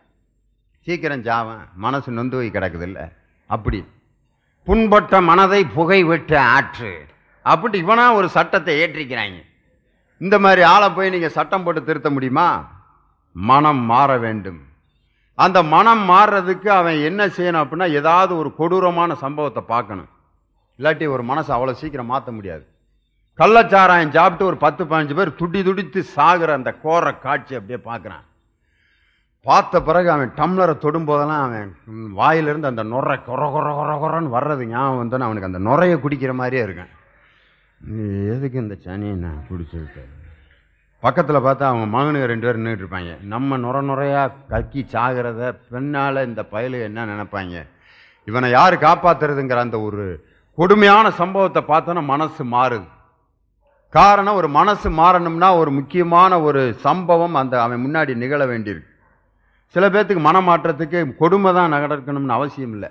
சீக்கிரம் ஜாவன் மனசு நொந்து போய் கிடக்குது இல்லை அப்படி புண்பட்ட மனதை புகை விட்ட ஆற்று அப்படி இவனா ஒரு சட்டத்தை ஏற்றிக்கிறாங்க இந்த மாதிரி ஆளை போய் நீங்கள் சட்டம் போட்டு திருத்த முடியுமா மனம் மாற வேண்டும் அந்த மனம் மாறுறதுக்கு அவன் என்ன செய்யணும் அப்படின்னா ஏதாவது ஒரு கொடூரமான சம்பவத்தை பார்க்கணும் இல்லாட்டி ஒரு மனசை அவ்வளோ சீக்கிரம் மாற்ற முடியாது கள்ளச்சாராயம் சாப்பிட்டு ஒரு பத்து பதினஞ்சு பேர் துடி துடித்து சாகிற அந்த கோர காட்சி அப்படியே பார்க்குறான் பார்த்த பிறகு அவன் டம்ளரை தொடும்போதெல்லாம் அவன் வாயிலிருந்து அந்த நுரை கொர கொர கொர கொரன்னு வர்றது ஞாபகம் வந்தோன்னு அவனுக்கு அந்த நுரையை குடிக்கிற மாதிரியே இருக்கேன் எதுக்கு இந்த சனியை நான் குடிச்சிருக்கேன் பக்கத்தில் பார்த்தா அவங்க மகனுக்கு ரெண்டு பேரும் நின்றுட்டு நம்ம நுர நுறையாக கக்கி சாகிறத பெண்ணால் இந்த பயலு என்ன நினைப்பாங்க இவனை யார் காப்பாற்றுறதுங்கிற அந்த ஒரு கொடுமையான சம்பவத்தை பார்த்தோன்னா மனசு மாறுது காரணம் ஒரு மனசு மாறணும்னா ஒரு முக்கியமான ஒரு சம்பவம் அந்த அவன் முன்னாடி நிகழ வேண்டியிருக்கு சில பேர்த்துக்கு மனமாற்றத்துக்கு கொடுமை தான் நகர்க்கணும்னு அவசியம் இல்லை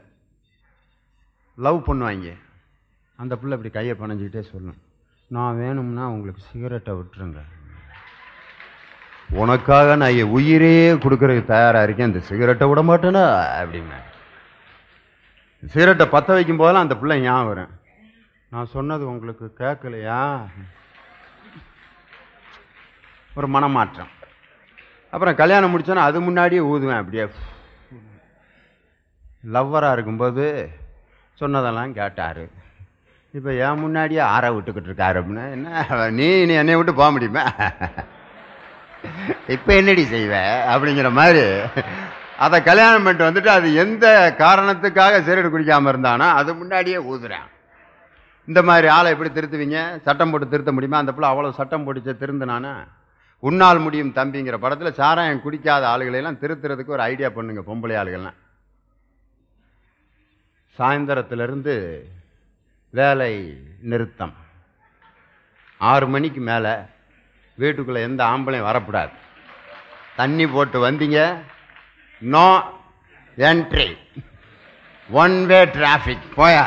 லவ் பண்ணுவாங்க அந்த பிள்ளை இப்படி கையை பணஞ்சிக்கிட்டே சொல்லணும் நான் வேணும்னா உங்களுக்கு சிகரெட்டை விட்டுருங்க உனக்காக நான் என் உயிரையே கொடுக்கறதுக்கு தயாராக இருக்கேன் இந்த சிகரெட்டை விட மாட்டேன்னா அப்படின்னா சிகரெட்டை பற்ற வைக்கும் போதெல்லாம் அந்த பிள்ளை ஞாபகம் வரும் நான் சொன்னது உங்களுக்கு கேட்கலையா ஒரு மனமாற்றம் அப்புறம் கல்யாணம் முடிச்சோன்னா அது முன்னாடியே ஊதுவேன் அப்படியே லவ்வராக இருக்கும்போது சொன்னதெல்லாம் கேட்டார் இப்போ ஏன் முன்னாடியே ஆற விட்டுக்கிட்டு இருக்காரு அப்படின்னா என்ன நீ நீ என்னை விட்டு போக முடியுமா இப்போ என்னடி செய்வ அப்படிங்கிற மாதிரி அதை கல்யாணம் பண்ணிட்டு வந்துட்டு அது எந்த காரணத்துக்காக சீரடு குடிக்காமல் இருந்தானோ அது முன்னாடியே ஊதுறேன் இந்த மாதிரி ஆளை எப்படி திருத்துவீங்க சட்டம் போட்டு திருத்த முடியுமா அந்த பிள்ளை அவ்வளோ சட்டம் போட்டுச்சு திருந்தினானா உன்னால் முடியும் தம்பிங்கிற படத்தில் சாராயம் குடிக்காத ஆளுகளையெல்லாம் திருத்துறதுக்கு ஒரு ஐடியா பண்ணுங்க பொம்பளை ஆளுகள்லாம் சாயந்தரத்திலிருந்து வேலை நிறுத்தம் ஆறு மணிக்கு மேலே வீட்டுக்குள்ளே எந்த ஆம்பளையும் வரக்கூடாது தண்ணி போட்டு வந்தீங்க no entry one way traffic போயா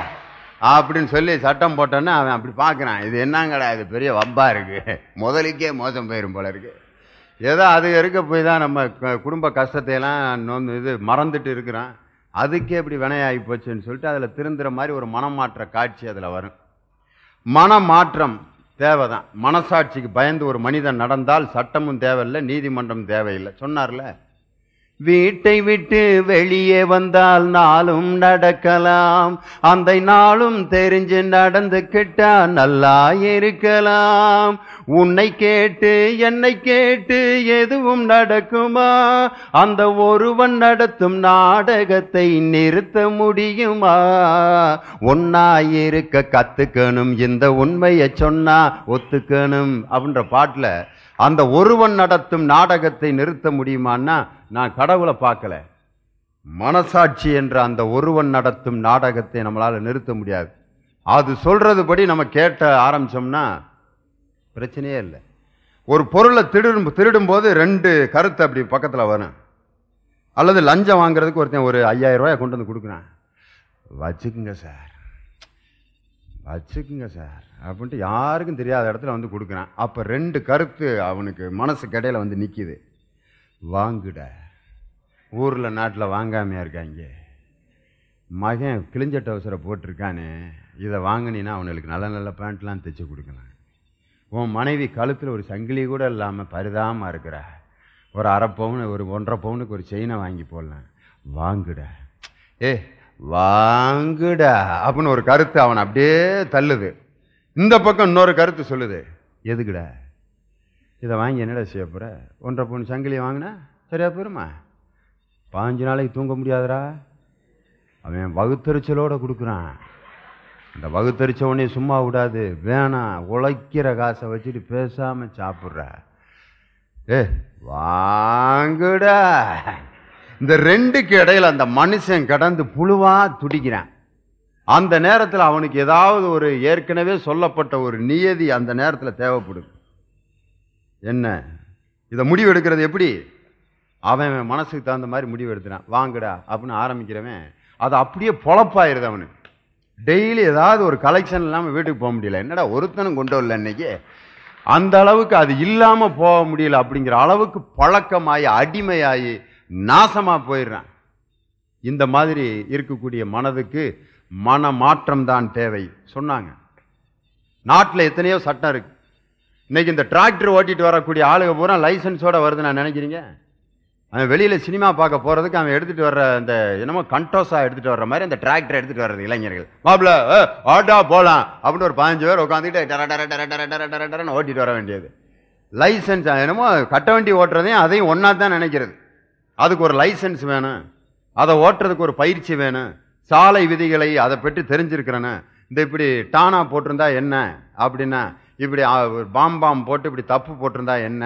அப்படின்னு சொல்லி சட்டம் போட்டோன்னா அவன் அப்படி பார்க்குறான் இது என்னங்கடா இது பெரிய வம்பாக இருக்குது முதலுக்கே மோசம் போயிடும் போல இருக்குது ஏதோ அது இருக்க போய் தான் நம்ம குடும்ப கஷ்டத்தையெல்லாம் நொந்து இது மறந்துட்டு இருக்கிறான் அதுக்கே இப்படி வினையாகி போச்சுன்னு சொல்லிட்டு அதில் திருந்துற மாதிரி ஒரு மனமாற்ற காட்சி அதில் வரும் மனமாற்றம் தேவை தான் மனசாட்சிக்கு பயந்து ஒரு மனிதன் நடந்தால் சட்டமும் தேவையில்லை நீதிமன்றம் தேவையில்லை சொன்னார்ல வீட்டை விட்டு வெளியே வந்தால் நாளும் நடக்கலாம் அந்த நாளும் தெரிஞ்சு நடந்துக்கிட்டா நல்லா இருக்கலாம் உன்னை கேட்டு என்னை கேட்டு எதுவும் நடக்குமா அந்த ஒருவன் நடத்தும் நாடகத்தை நிறுத்த முடியுமா ஒன்னா இருக்க கத்துக்கணும் இந்த உண்மையை சொன்னா ஒத்துக்கணும் அப்படின்ற பாட்டில் அந்த ஒருவன் நடத்தும் நாடகத்தை நிறுத்த முடியுமான்னா நான் கடவுளை பார்க்கல மனசாட்சி என்ற அந்த ஒருவன் நடத்தும் நாடகத்தை நம்மளால் நிறுத்த முடியாது அது சொல்கிறதுபடி நம்ம கேட்ட ஆரம்பித்தோம்னா பிரச்சனையே இல்லை ஒரு பொருளை திருடும் திருடும்போது ரெண்டு கருத்து அப்படி பக்கத்தில் வரும் அல்லது லஞ்சம் வாங்குறதுக்கு ஒருத்தன் ஒரு ஐயாயிரம் ரூபாய் கொண்டு வந்து கொடுக்குறேன் வச்சுக்குங்க சார் வச்சுக்குங்க சார் அப்படின்ட்டு யாருக்கும் தெரியாத இடத்துல வந்து கொடுக்குறான் அப்போ ரெண்டு கருத்து அவனுக்கு மனசு கடையில் வந்து நிற்கிது வாங்குட ஊரில் நாட்டில் வாங்காமையாக இருக்காங்க மகன் கிழிஞ்ச டவுசரை போட்டிருக்கானே இதை வாங்கினீன்னா அவனுக்கு நல்ல நல்ல பேண்ட்லாம் தைச்சி கொடுக்கலாம் உன் மனைவி கழுத்தில் ஒரு சங்கிலி கூட இல்லாமல் பரிதாமல் இருக்கிற ஒரு அரை பவுனு ஒரு ஒன்றரை பவுனுக்கு ஒரு செயினை வாங்கி போடலாம் வாங்குட ஏ வாங்குடா அப்படின்னு ஒரு கருத்து அவன் அப்படியே தள்ளுது இந்த பக்கம் இன்னொரு கருத்து சொல்லுது எதுக்குடா இதை வாங்கி என்னடா செய்ய போகிற ஒன்றரை பொண்ணு சங்கிலியை வாங்கினா சரியா போயிருமா பாஞ்சு நாளைக்கு தூங்க முடியாதரா அவன் வகுத்தறிச்சலோடு கொடுக்குறான் இந்த வகுத்தறிச்ச உடனே சும்மா விடாது வேணாம் உழைக்கிற காசை வச்சுட்டு பேசாமல் சாப்பிட்ற ஏ வாங்குடா இந்த ரெண்டுக்கு இடையில் அந்த மனுஷன் கடந்து புழுவாக துடிக்கிறான் அந்த நேரத்தில் அவனுக்கு ஏதாவது ஒரு ஏற்கனவே சொல்லப்பட்ட ஒரு நியதி அந்த நேரத்தில் தேவைப்படும் என்ன இதை முடிவு எடுக்கிறது எப்படி அவன் மனசுக்கு தகுந்த மாதிரி முடிவு எடுத்துனான் வாங்கடா அப்படின்னு ஆரம்பிக்கிறவன் அது அப்படியே பொழப்பாயிருது அவனுக்கு டெய்லி ஏதாவது ஒரு கலெக்ஷன் இல்லாமல் வீட்டுக்கு போக முடியல என்னடா ஒருத்தனும் கொண்டு வரல இன்னைக்கு அந்த அளவுக்கு அது இல்லாமல் போக முடியல அப்படிங்கிற அளவுக்கு பழக்கமாகி அடிமையாகி நாசமாக போயிடுறான் இந்த மாதிரி இருக்கக்கூடிய மனதுக்கு மன மாற்றம் தான் தேவை சொன்னாங்க நாட்டில் எத்தனையோ சட்டம் இருக்குது இன்றைக்கி இந்த டிராக்டர் ஓட்டிகிட்டு வரக்கூடிய ஆளுக பூரா லைசன்ஸோடு வருது நான் நினைக்கிறீங்க அவன் வெளியில் சினிமா பார்க்க போகிறதுக்கு அவன் எடுத்துகிட்டு வர்ற அந்த என்னமோ கண்டோஸாக எடுத்துகிட்டு வர்ற மாதிரி அந்த டிராக்டர் எடுத்துகிட்டு வர்றது இளைஞர்கள் மாப்பிள ஆட்டா போகலாம் அப்படின்னு ஒரு பதினஞ்சு பேர் உட்காந்துக்கிட்டு டர டர டர டர டர டரன்னு ஓட்டிகிட்டு வர வேண்டியது லைசன்ஸ் என்னமோ கட்ட வண்டி ஓட்டுறதையும் அதையும் ஒன்றா தான் நினைக்கிறது அதுக்கு ஒரு லைசன்ஸ் வேணும் அதை ஓட்டுறதுக்கு ஒரு பயிற்சி வேணும் சாலை விதிகளை அதை பற்றி தெரிஞ்சிருக்கிறேன்னு இந்த இப்படி டானா போட்டிருந்தா என்ன அப்படின்னா இப்படி பாம்பாம் போட்டு இப்படி தப்பு போட்டிருந்தா என்ன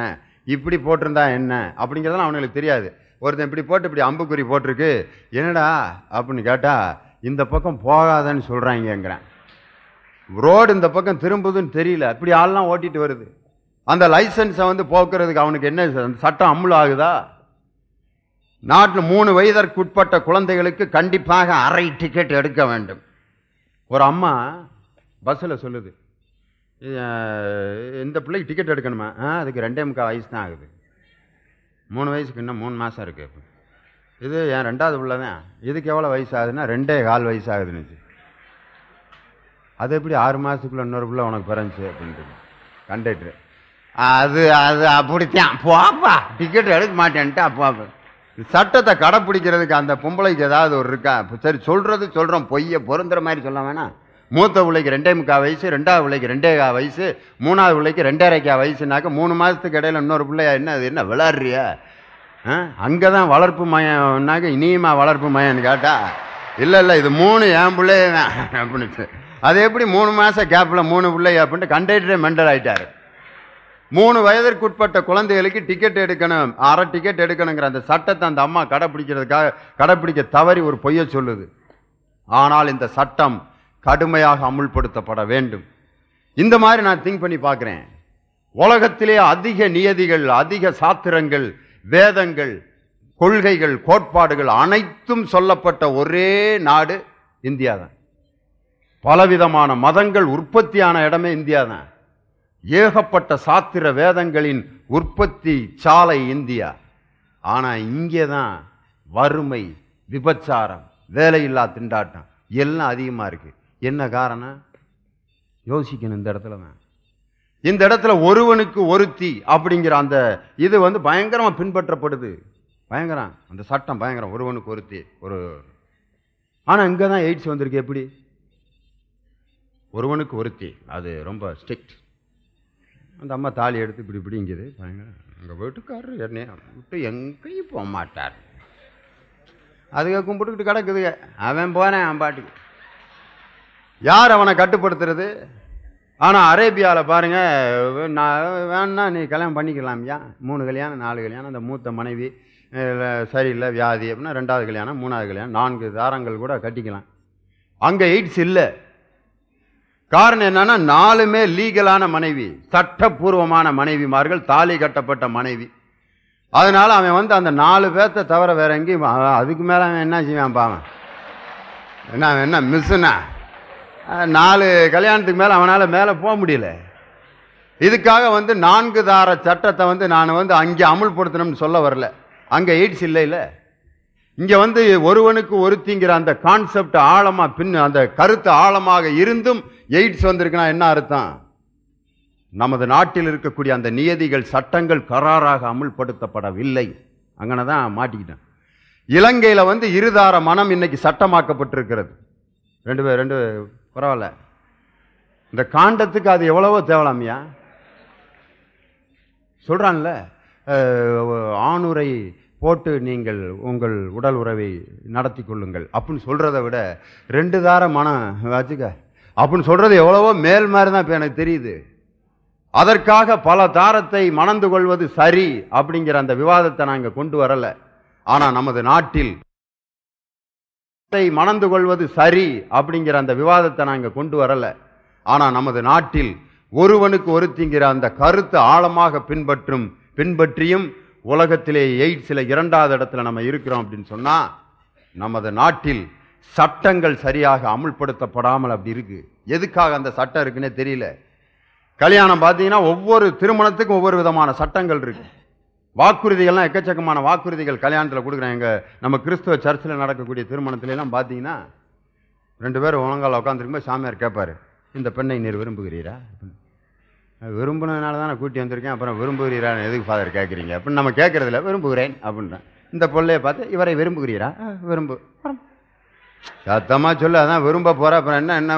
இப்படி போட்டிருந்தா என்ன அப்படிங்கிறதெல்லாம் அவனுக்கு தெரியாது ஒருத்தன் இப்படி போட்டு இப்படி அம்புக்குறி போட்டிருக்கு என்னடா அப்படின்னு கேட்டால் இந்த பக்கம் போகாதன்னு சொல்கிறாங்கங்கிறேன் ரோடு இந்த பக்கம் திரும்புதுன்னு தெரியல அப்படி ஆள்லாம் ஓட்டிகிட்டு வருது அந்த லைசன்ஸை வந்து போக்குறதுக்கு அவனுக்கு என்ன சட்டம் அமுல் ஆகுதா நாட்டில் மூணு வயதிற்குட்பட்ட குழந்தைகளுக்கு கண்டிப்பாக அரை டிக்கெட் எடுக்க வேண்டும் ஒரு அம்மா பஸ்ஸில் சொல்லுது இந்த பிள்ளைக்கு டிக்கெட் எடுக்கணுமா ஆ அதுக்கு ரெண்டே முக்கால் வயசு தான் ஆகுது மூணு வயசுக்கு இன்னும் மூணு மாதம் இருக்குது இது என் ரெண்டாவது பிள்ளை தான் இதுக்கு எவ்வளோ வயசு ஆகுதுன்னா ரெண்டே கால் வயசு ஆகுதுன்னு அது எப்படி ஆறு மாதத்துக்குள்ளே இன்னொரு பிள்ளை உனக்கு பிறந்துச்சு அப்படின்ட்டு கண்டக்டர் அது அது அப்படித்தான் போப்பா டிக்கெட் எடுக்க மாட்டேன்ட்டு அப்போ சட்டத்தை கடைப்பிடிக்கிறதுக்கு அந்த பொம்பளைக்கு ஏதாவது ஒரு இருக்கா சரி சொல்கிறது சொல்கிறோம் பொய்யை பொருந்துற மாதிரி சொல்ல வேணாம் மூத்த பிள்ளைக்கு ரெண்டே முக்கால் வயசு ரெண்டாவது பிள்ளைக்கு ரெண்டே கா வயசு மூணாவது பிள்ளைக்கு ரெண்டரைக்கா வயசுனாக்க மூணு மாதத்துக்கு இடையில் இன்னொரு பிள்ளையா என்ன அது என்ன விளாடுறியா அங்கே தான் வளர்ப்பு மயம்னாக்க இனியுமா வளர்ப்பு மயம்னு கேட்டா இல்லை இல்லை இது மூணு என் தான் அப்படின்னு அது எப்படி மூணு மாதம் கேப்பில் மூணு பிள்ளை அப்படின்ட்டு கண்டக்டரே மெண்டல் ஆகிட்டார் மூணு வயதிற்குட்பட்ட குழந்தைகளுக்கு டிக்கெட் எடுக்கணும் அரை டிக்கெட் எடுக்கணுங்கிற அந்த சட்டத்தை அந்த அம்மா கடைப்பிடிக்கிறதுக்காக கடைப்பிடிக்க தவறி ஒரு பொய்யை சொல்லுது ஆனால் இந்த சட்டம் கடுமையாக அமுல்படுத்தப்பட வேண்டும் இந்த மாதிரி நான் திங்க் பண்ணி பார்க்குறேன் உலகத்திலே அதிக நியதிகள் அதிக சாத்திரங்கள் வேதங்கள் கொள்கைகள் கோட்பாடுகள் அனைத்தும் சொல்லப்பட்ட ஒரே நாடு இந்தியா தான் பலவிதமான மதங்கள் உற்பத்தியான இடமே இந்தியா தான் ஏகப்பட்ட சாத்திர வேதங்களின் உற்பத்தி சாலை இந்தியா ஆனால் இங்கே தான் வறுமை விபச்சாரம் வேலையில்லா திண்டாட்டம் எல்லாம் அதிகமாக இருக்குது என்ன காரணம் யோசிக்கணும் இந்த இடத்துல தான் இந்த இடத்துல ஒருவனுக்கு ஒருத்தி அப்படிங்கிற அந்த இது வந்து பயங்கரமாக பின்பற்றப்படுது பயங்கரம் அந்த சட்டம் பயங்கரம் ஒருவனுக்கு ஒருத்தி ஒரு ஆனால் இங்கே தான் எயிட்ஸ் வந்திருக்கு எப்படி ஒருவனுக்கு ஒருத்தி அது ரொம்ப ஸ்ட்ரிக்ட் அந்த அம்மா தாலி எடுத்து இப்படி இப்படிங்குது எங்கள் வீட்டுக்காரர் என்னைய விட்டு எங்கேயும் போக மாட்டார் அதுக்கு கும்பிட்டுக்கிட்டு கிடக்குதுங்க அவன் போனேன் அவன் பாட்டுக்கு யார் அவனை கட்டுப்படுத்துறது ஆனால் அரேபியாவில் பாருங்கள் நான் வேணா நீ கல்யாணம் பண்ணிக்கலாம்யா மூணு கல்யாணம் நாலு கல்யாணம் அந்த மூத்த மனைவி சரியில்லை வியாதி அப்படின்னா ரெண்டாவது கல்யாணம் மூணாவது கல்யாணம் நான்கு தாரங்கள் கூட கட்டிக்கலாம் அங்கே எயிட்ஸ் இல்லை காரணம் என்னன்னா நாலுமே லீகலான மனைவி சட்டப்பூர்வமான மனைவிமார்கள் தாலி கட்டப்பட்ட மனைவி அதனால அவன் வந்து அந்த நாலு பேர்த்த தவிர வேற எங்கேயும் அதுக்கு மேலே அவன் என்ன செய்வான் பாவன் என்ன அவன் என்ன மிஸ்ஸுனா நாலு கல்யாணத்துக்கு மேலே அவனால் மேலே போக முடியல இதுக்காக வந்து நான்கு தார சட்டத்தை வந்து நான் வந்து அங்கே அமுல்படுத்தணும்னு சொல்ல வரல அங்கே எய்ட்ஸ் இல்லை இங்கே வந்து ஒருவனுக்கு ஒருத்திங்கிற அந்த கான்செப்ட் ஆழமாக பின் அந்த கருத்து ஆழமாக இருந்தும் எய்ட்ஸ் வந்திருக்குன்னா என்ன அர்த்தம் நமது நாட்டில் இருக்கக்கூடிய அந்த நியதிகள் சட்டங்கள் கராராக அமுல்படுத்தப்படவில்லை அங்கே தான் மாட்டிக்கிட்டேன் இலங்கையில் வந்து இருதார மனம் இன்னைக்கு சட்டமாக்கப்பட்டிருக்கிறது ரெண்டு பேர் ரெண்டு பரவாயில்ல இந்த காண்டத்துக்கு அது எவ்வளவோ தேவலாமியா சொல்கிறான்ல ஆணுரை போட்டு நீங்கள் உங்கள் உடல் உறவை நடத்தி கொள்ளுங்கள் அப்படின்னு சொல்கிறத விட ரெண்டு தார மனம் வச்சுக்க அப்படின்னு சொல்கிறது எவ்வளவோ மேல் மாதிரி தான் இப்போ எனக்கு தெரியுது அதற்காக பல தாரத்தை மணந்து கொள்வது சரி அப்படிங்கிற அந்த விவாதத்தை நாங்கள் கொண்டு வரலை ஆனால் நமது நாட்டில் மணந்து கொள்வது சரி அப்படிங்கிற அந்த விவாதத்தை நாங்கள் கொண்டு வரலை ஆனால் நமது நாட்டில் ஒருவனுக்கு ஒருத்திங்கிற அந்த கருத்து ஆழமாக பின்பற்றும் பின்பற்றியும் உலகத்திலே எய்ட்ஸில் இரண்டாவது இடத்துல நம்ம இருக்கிறோம் அப்படின்னு சொன்னால் நமது நாட்டில் சட்டங்கள் சரியாக அமுல்படுத்தப்படாமல் அப்படி இருக்குது எதுக்காக அந்த சட்டம் இருக்குன்னே தெரியல கல்யாணம் பார்த்தீங்கன்னா ஒவ்வொரு திருமணத்துக்கும் ஒவ்வொரு விதமான சட்டங்கள் இருக்குது வாக்குறுதிகள்லாம் எக்கச்சக்கமான வாக்குறுதிகள் கல்யாணத்தில் கொடுக்குறேன் எங்கள் நம்ம கிறிஸ்துவ சர்ச்சில் நடக்கக்கூடிய திருமணத்துலலாம் பார்த்தீங்கன்னா ரெண்டு பேரும் ஒழுங்கால் உட்காந்துருக்கும்போது சாமியார் கேட்பார் இந்த பெண்ணை நீர் விரும்புகிறீரா விரும்பினதுனால தான் நான் கூட்டி வந்திருக்கேன் அப்புறம் விரும்புகிறீரான்னு எதுக்கு ஃபாதர் கேட்குறீங்க அப்படின்னு நம்ம கேட்குறதில்ல விரும்புகிறேன் அப்படின்றேன் இந்த பொல்லையை பார்த்து இவரை விரும்புகிறீரா விரும்பு சத்தமாக சொல்லு அதான் விரும்ப போகிற அப்புறம் என்ன என்ன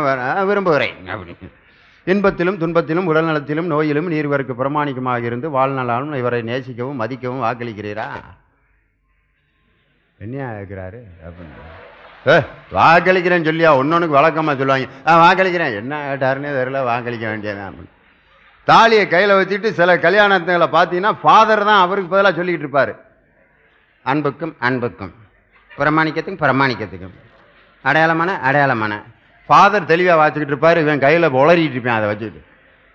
விரும்புகிறேன் அப்படின்னு இன்பத்திலும் துன்பத்திலும் உடல் நலத்திலும் நோயிலும் நீர் இவருக்கு பிரமாணிக்கமாக இருந்து வாழ்நாளாலும் இவரை நேசிக்கவும் மதிக்கவும் வாக்களிக்கிறீரா என்னையா இருக்கிறாரு அப்படின்னு ஏ வாக்களிக்கிறேன்னு சொல்லியா ஒன்னொன்றுக்கு வழக்கமாக சொல்லுவாங்க ஆ வாக்களிக்கிறேன் என்ன கேட்டாருன்னே தெரில வாக்களிக்க வேண்டியதான் அப்படின்னு தாலியை கையில் வச்சுட்டு சில கல்யாணத்துங்களை பார்த்தீங்கன்னா ஃபாதர் தான் அவருக்கு பதிலாக சொல்லிக்கிட்டு இருப்பார் அன்புக்கும் அன்புக்கும் பிரமாணிக்கத்துக்கும் பிரமாணிக்கத்துக்கும் அடையாளமான அடையாளமான ஃபாதர் தெளிவாக வாசிக்கிட்டு இருப்பார் இவன் கையில் உளறிட்டு இருப்பேன் அதை வச்சுட்டு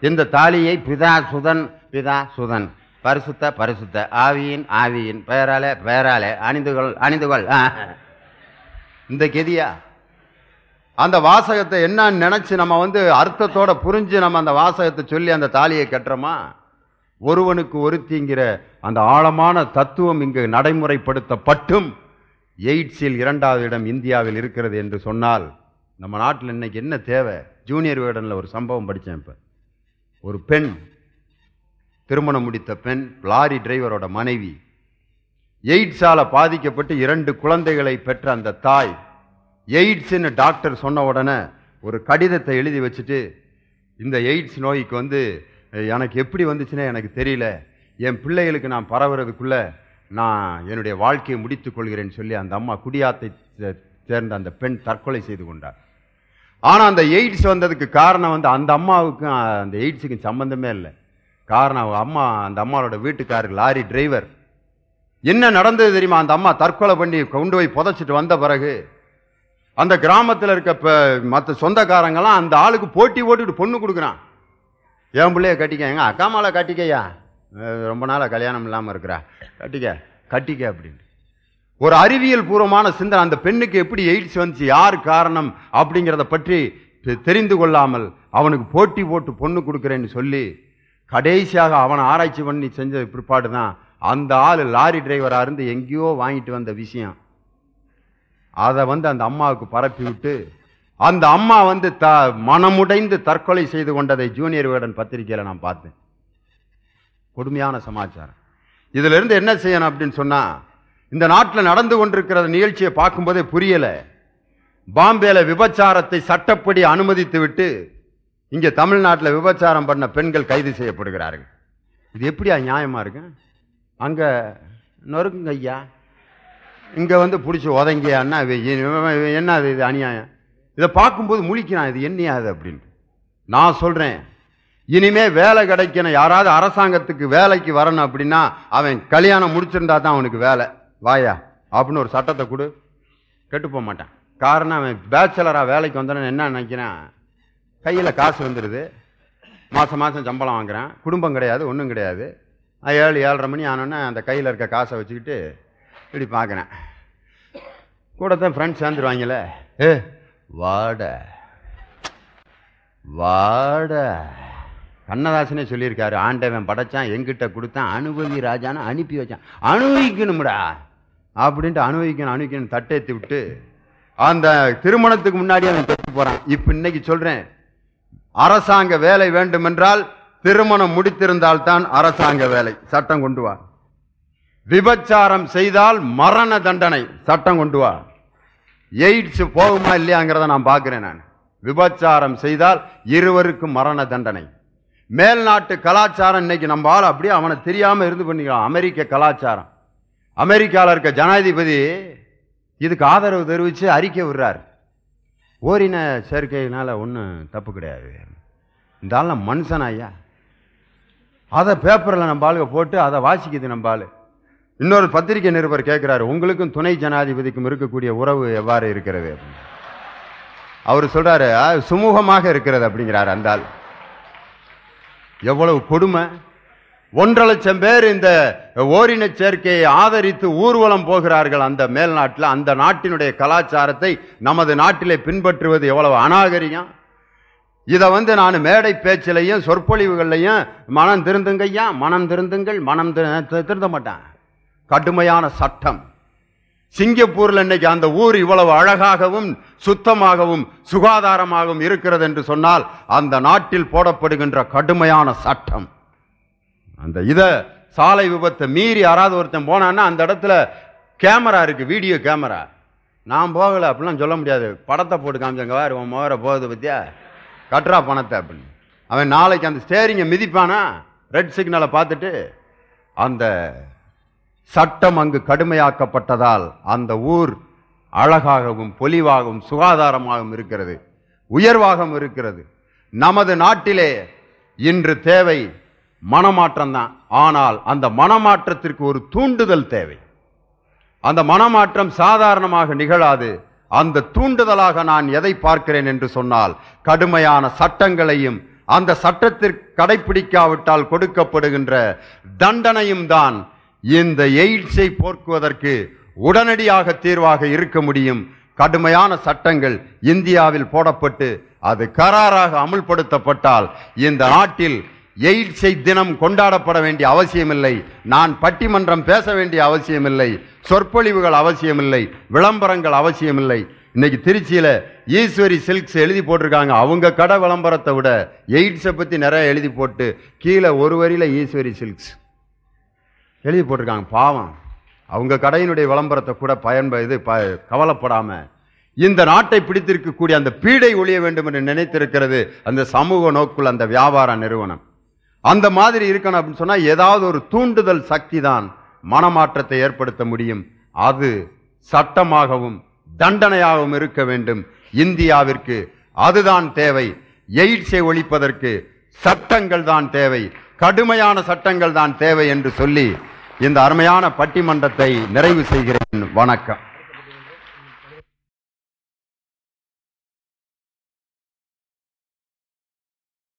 இந்த தாலியை பிதா சுதன் பிதா சுதன் பரிசுத்த பரிசுத்த ஆவியின் ஆவியின் பெயராலே பெயராலே அணிந்துகொள் அணிந்துகொள் இந்த கெதியா அந்த வாசகத்தை என்னன்னு நினச்சி நம்ம வந்து அர்த்தத்தோட புரிஞ்சு நம்ம அந்த வாசகத்தை சொல்லி அந்த தாலியை கட்டுறோமா ஒருவனுக்கு ஒருத்திங்கிற அந்த ஆழமான தத்துவம் இங்கு நடைமுறைப்படுத்தப்பட்டும் எய்ட்ஸில் இரண்டாவது இடம் இந்தியாவில் இருக்கிறது என்று சொன்னால் நம்ம நாட்டில் இன்றைக்கி என்ன தேவை ஜூனியர் வேடனில் ஒரு சம்பவம் படித்தேன் இப்போ ஒரு பெண் திருமணம் முடித்த பெண் லாரி டிரைவரோட மனைவி எய்ட்ஸால் பாதிக்கப்பட்டு இரண்டு குழந்தைகளை பெற்ற அந்த தாய் எய்ட்ஸ்ன்னு டாக்டர் சொன்ன உடனே ஒரு கடிதத்தை எழுதி வச்சுட்டு இந்த எய்ட்ஸ் நோய்க்கு வந்து எனக்கு எப்படி வந்துச்சுன்னே எனக்கு தெரியல என் பிள்ளைகளுக்கு நான் பரவுறதுக்குள்ளே நான் என்னுடைய வாழ்க்கையை முடித்துக் கொள்கிறேன் சொல்லி அந்த அம்மா குடியாத்தை சேர்ந்த அந்த பெண் தற்கொலை செய்து கொண்டார் ஆனால் அந்த எய்ட்ஸ் வந்ததுக்கு காரணம் வந்து அந்த அம்மாவுக்கும் அந்த எய்ட்ஸுக்கும் சம்மந்தமே இல்லை காரணம் அம்மா அந்த அம்மாவோட வீட்டுக்காரர் லாரி டிரைவர் என்ன நடந்தது தெரியுமா அந்த அம்மா தற்கொலை பண்ணி கொண்டு போய் புதைச்சிட்டு வந்த பிறகு அந்த கிராமத்தில் இருக்க இப்போ மற்ற சொந்தக்காரங்களாம் அந்த ஆளுக்கு போட்டி போட்டுட்டு பொண்ணு கொடுக்குறான் என் பிள்ளைய கட்டிக்க எங்கள் அக்கா கட்டிக்கையா ரொம்ப நாளாக கல்யாணம் இல்லாமல் இருக்கிறா கட்டிக்க கட்டிக்க அப்படின்னு ஒரு அறிவியல் பூர்வமான சிந்தனை அந்த பெண்ணுக்கு எப்படி எயிட்ஸ் வந்துச்சு யார் காரணம் அப்படிங்கிறத பற்றி தெரிந்து கொள்ளாமல் அவனுக்கு போட்டி போட்டு பொண்ணு கொடுக்குறேன்னு சொல்லி கடைசியாக அவன் ஆராய்ச்சி பண்ணி செஞ்ச பிற்பாடு தான் அந்த ஆள் லாரி டிரைவராக இருந்து எங்கேயோ வாங்கிட்டு வந்த விஷயம் அதை வந்து அந்த அம்மாவுக்கு பரப்பி விட்டு அந்த அம்மா வந்து த மனமுடைந்து தற்கொலை செய்து கொண்டதை ஜூனியர் வேடன் பத்திரிகையில் நான் பார்த்தேன் கொடுமையான சமாச்சாரம் இதிலிருந்து என்ன செய்யணும் அப்படின்னு சொன்னால் இந்த நாட்டில் நடந்து கொண்டிருக்கிற நிகழ்ச்சியை பார்க்கும்போதே புரியலை பாம்பேல விபச்சாரத்தை சட்டப்படி அனுமதித்து விட்டு இங்கே தமிழ்நாட்டில் விபச்சாரம் பண்ண பெண்கள் கைது செய்யப்படுகிறார்கள் இது எப்படியா நியாயமாக இருக்கு அங்கே நொறுக்குங்க ஐயா இங்கே வந்து பிடிச்சி உதங்கியான்னா என்ன அது இது அநியாயம் இதை பார்க்கும்போது முழிக்கிறான் இது என்னையாது அது அப்படின்ட்டு நான் சொல்கிறேன் இனிமே வேலை கிடைக்கணும் யாராவது அரசாங்கத்துக்கு வேலைக்கு வரணும் அப்படின்னா அவன் கல்யாணம் முடிச்சிருந்தா தான் அவனுக்கு வேலை வாயா அப்படின்னு ஒரு சட்டத்தை கொடு கெட்டு போக மாட்டான் காரணம் அவன் பேச்சலராக வேலைக்கு வந்தானு என்ன நினைக்கிறான் கையில் காசு வந்துடுது மாதம் மாதம் சம்பளம் வாங்குறான் குடும்பம் கிடையாது ஒன்றும் கிடையாது ஏழு ஏழரை மணி ஆனோன்னே அந்த கையில் இருக்க காசை வச்சுக்கிட்டு இப்படி பார்க்குறேன் கூட தான் ஃப்ரெண்ட்ஸ் சேர்ந்துருவாங்களே ஏ வாட வாட கண்ணதாசனே சொல்லியிருக்காரு ஆண்டவன் படைச்சான் எங்கிட்ட கொடுத்தான் அனுபவி ராஜான்னு அனுப்பி வச்சான் அனுபவிக்கணும்டா அப்படின்ட்டு அனுபவிக்கணும் அனுபவிக்கணும் தட்டேத்தி விட்டு அந்த திருமணத்துக்கு முன்னாடி அவன் கெட்டு போகிறான் இப்போ இன்னைக்கு சொல்கிறேன் அரசாங்க வேலை வேண்டுமென்றால் திருமணம் முடித்திருந்தால் தான் அரசாங்க வேலை சட்டம் கொண்டு வா விபச்சாரம் செய்தால் மரண தண்டனை சட்டம் கொண்டு வா எய்ட்ஸ் போகுமா இல்லையாங்கிறத நான் பார்க்குறேன் நான் விபச்சாரம் செய்தால் இருவருக்கும் மரண தண்டனை மேல்நாட்டு கலாச்சாரம் இன்னைக்கு நம்ம ஆள் அப்படியே அவனை தெரியாமல் இருந்து பண்ணிக்கலாம் அமெரிக்க கலாச்சாரம் அமெரிக்காவில் இருக்க ஜனாதிபதி இதுக்கு ஆதரவு தெரிவித்து அறிக்கை விடுறார் ஓரின சேர்க்கையினால் ஒன்றும் தப்பு கிடையாது இந்த ஆள் மனுஷன் ஐயா அதை பேப்பரில் நம்ம ஆளுக போட்டு அதை வாசிக்குது நம்ம ஆள் இன்னொரு பத்திரிகை நிருபர் கேட்குறாரு உங்களுக்கும் துணை ஜனாதிபதிக்கும் இருக்கக்கூடிய உறவு எவ்வாறு இருக்கிறது அவர் சொல்கிறாரு சுமூகமாக இருக்கிறது அப்படிங்கிறார் அந்த ஆள் எவ்வளவு கொடுமை ஒன்றரை லட்சம் பேர் இந்த ஓரின சேர்க்கையை ஆதரித்து ஊர்வலம் போகிறார்கள் அந்த மேல்நாட்டில் அந்த நாட்டினுடைய கலாச்சாரத்தை நமது நாட்டிலே பின்பற்றுவது எவ்வளவு அநாகரியம் இதை வந்து நான் மேடை பேச்சிலையும் சொற்பொழிவுகள்லையும் மனம் திருந்துங்கய்யா மனம் திருந்துங்கள் மனம் திருந்த மாட்டேன் கடுமையான சட்டம் சிங்கப்பூரில் இன்னைக்கு அந்த ஊர் இவ்வளவு அழகாகவும் சுத்தமாகவும் சுகாதாரமாகவும் இருக்கிறது என்று சொன்னால் அந்த நாட்டில் போடப்படுகின்ற கடுமையான சட்டம் அந்த இதை சாலை விபத்தை மீறி யாராவது ஒருத்தன் போனான்னா அந்த இடத்துல கேமரா இருக்குது வீடியோ கேமரா நான் போகலை அப்படிலாம் சொல்ல முடியாது படத்தை போட்டு காமிச்சங்க வேறு உன் மோகரை போகுது பற்றியா கட்டுறா பணத்தை அப்படின்னு அவன் நாளைக்கு அந்த ஸ்டேரிங்கை மிதிப்பானா ரெட் சிக்னலை பார்த்துட்டு அந்த சட்டம் அங்கு கடுமையாக்கப்பட்டதால் அந்த ஊர் அழகாகவும் பொலிவாகவும் சுகாதாரமாகவும் இருக்கிறது உயர்வாகவும் இருக்கிறது நமது நாட்டிலே இன்று தேவை மனமாற்றம் தான் ஆனால் அந்த மனமாற்றத்திற்கு ஒரு தூண்டுதல் தேவை அந்த மனமாற்றம் சாதாரணமாக நிகழாது அந்த தூண்டுதலாக நான் எதை பார்க்கிறேன் என்று சொன்னால் கடுமையான சட்டங்களையும் அந்த சட்டத்திற்கு கடைபிடிக்காவிட்டால் கொடுக்கப்படுகின்ற தண்டனையும் தான் இந்த எய்ட்ஸை போக்குவதற்கு உடனடியாக தீர்வாக இருக்க முடியும் கடுமையான சட்டங்கள் இந்தியாவில் போடப்பட்டு அது கராராக அமுல்படுத்தப்பட்டால் இந்த நாட்டில் எய்ட்ஸை தினம் கொண்டாடப்பட வேண்டிய அவசியமில்லை நான் பட்டிமன்றம் பேச வேண்டிய அவசியமில்லை சொற்பொழிவுகள் அவசியமில்லை விளம்பரங்கள் அவசியமில்லை இன்னைக்கு திருச்சியில் ஈஸ்வரி சில்க்ஸ் எழுதி போட்டிருக்காங்க அவங்க கடை விளம்பரத்தை விட எய்ட்ஸை பற்றி நிறைய எழுதி போட்டு கீழே ஒரு வரியில் ஈஸ்வரி சில்க்ஸ் எழுதி போட்டிருக்காங்க பாவம் அவங்க கடையினுடைய விளம்பரத்தை கூட பயன்ப இது ப கவலைப்படாமல் இந்த நாட்டை பிடித்திருக்கக்கூடிய அந்த பீடை ஒழிய வேண்டும் என்று நினைத்திருக்கிறது அந்த சமூக நோக்குள் அந்த வியாபார நிறுவனம் அந்த மாதிரி இருக்கணும் அப்படின்னு சொன்னால் ஏதாவது ஒரு தூண்டுதல் சக்தி தான் மனமாற்றத்தை ஏற்படுத்த முடியும் அது சட்டமாகவும் தண்டனையாகவும் இருக்க வேண்டும் இந்தியாவிற்கு அதுதான் தேவை எயிட்ஸை ஒழிப்பதற்கு சட்டங்கள் தான் தேவை கடுமையான சட்டங்கள் தான் தேவை என்று சொல்லி இந்த அருமையான பட்டிமன்றத்தை நிறைவு செய்கிறேன் வணக்கம்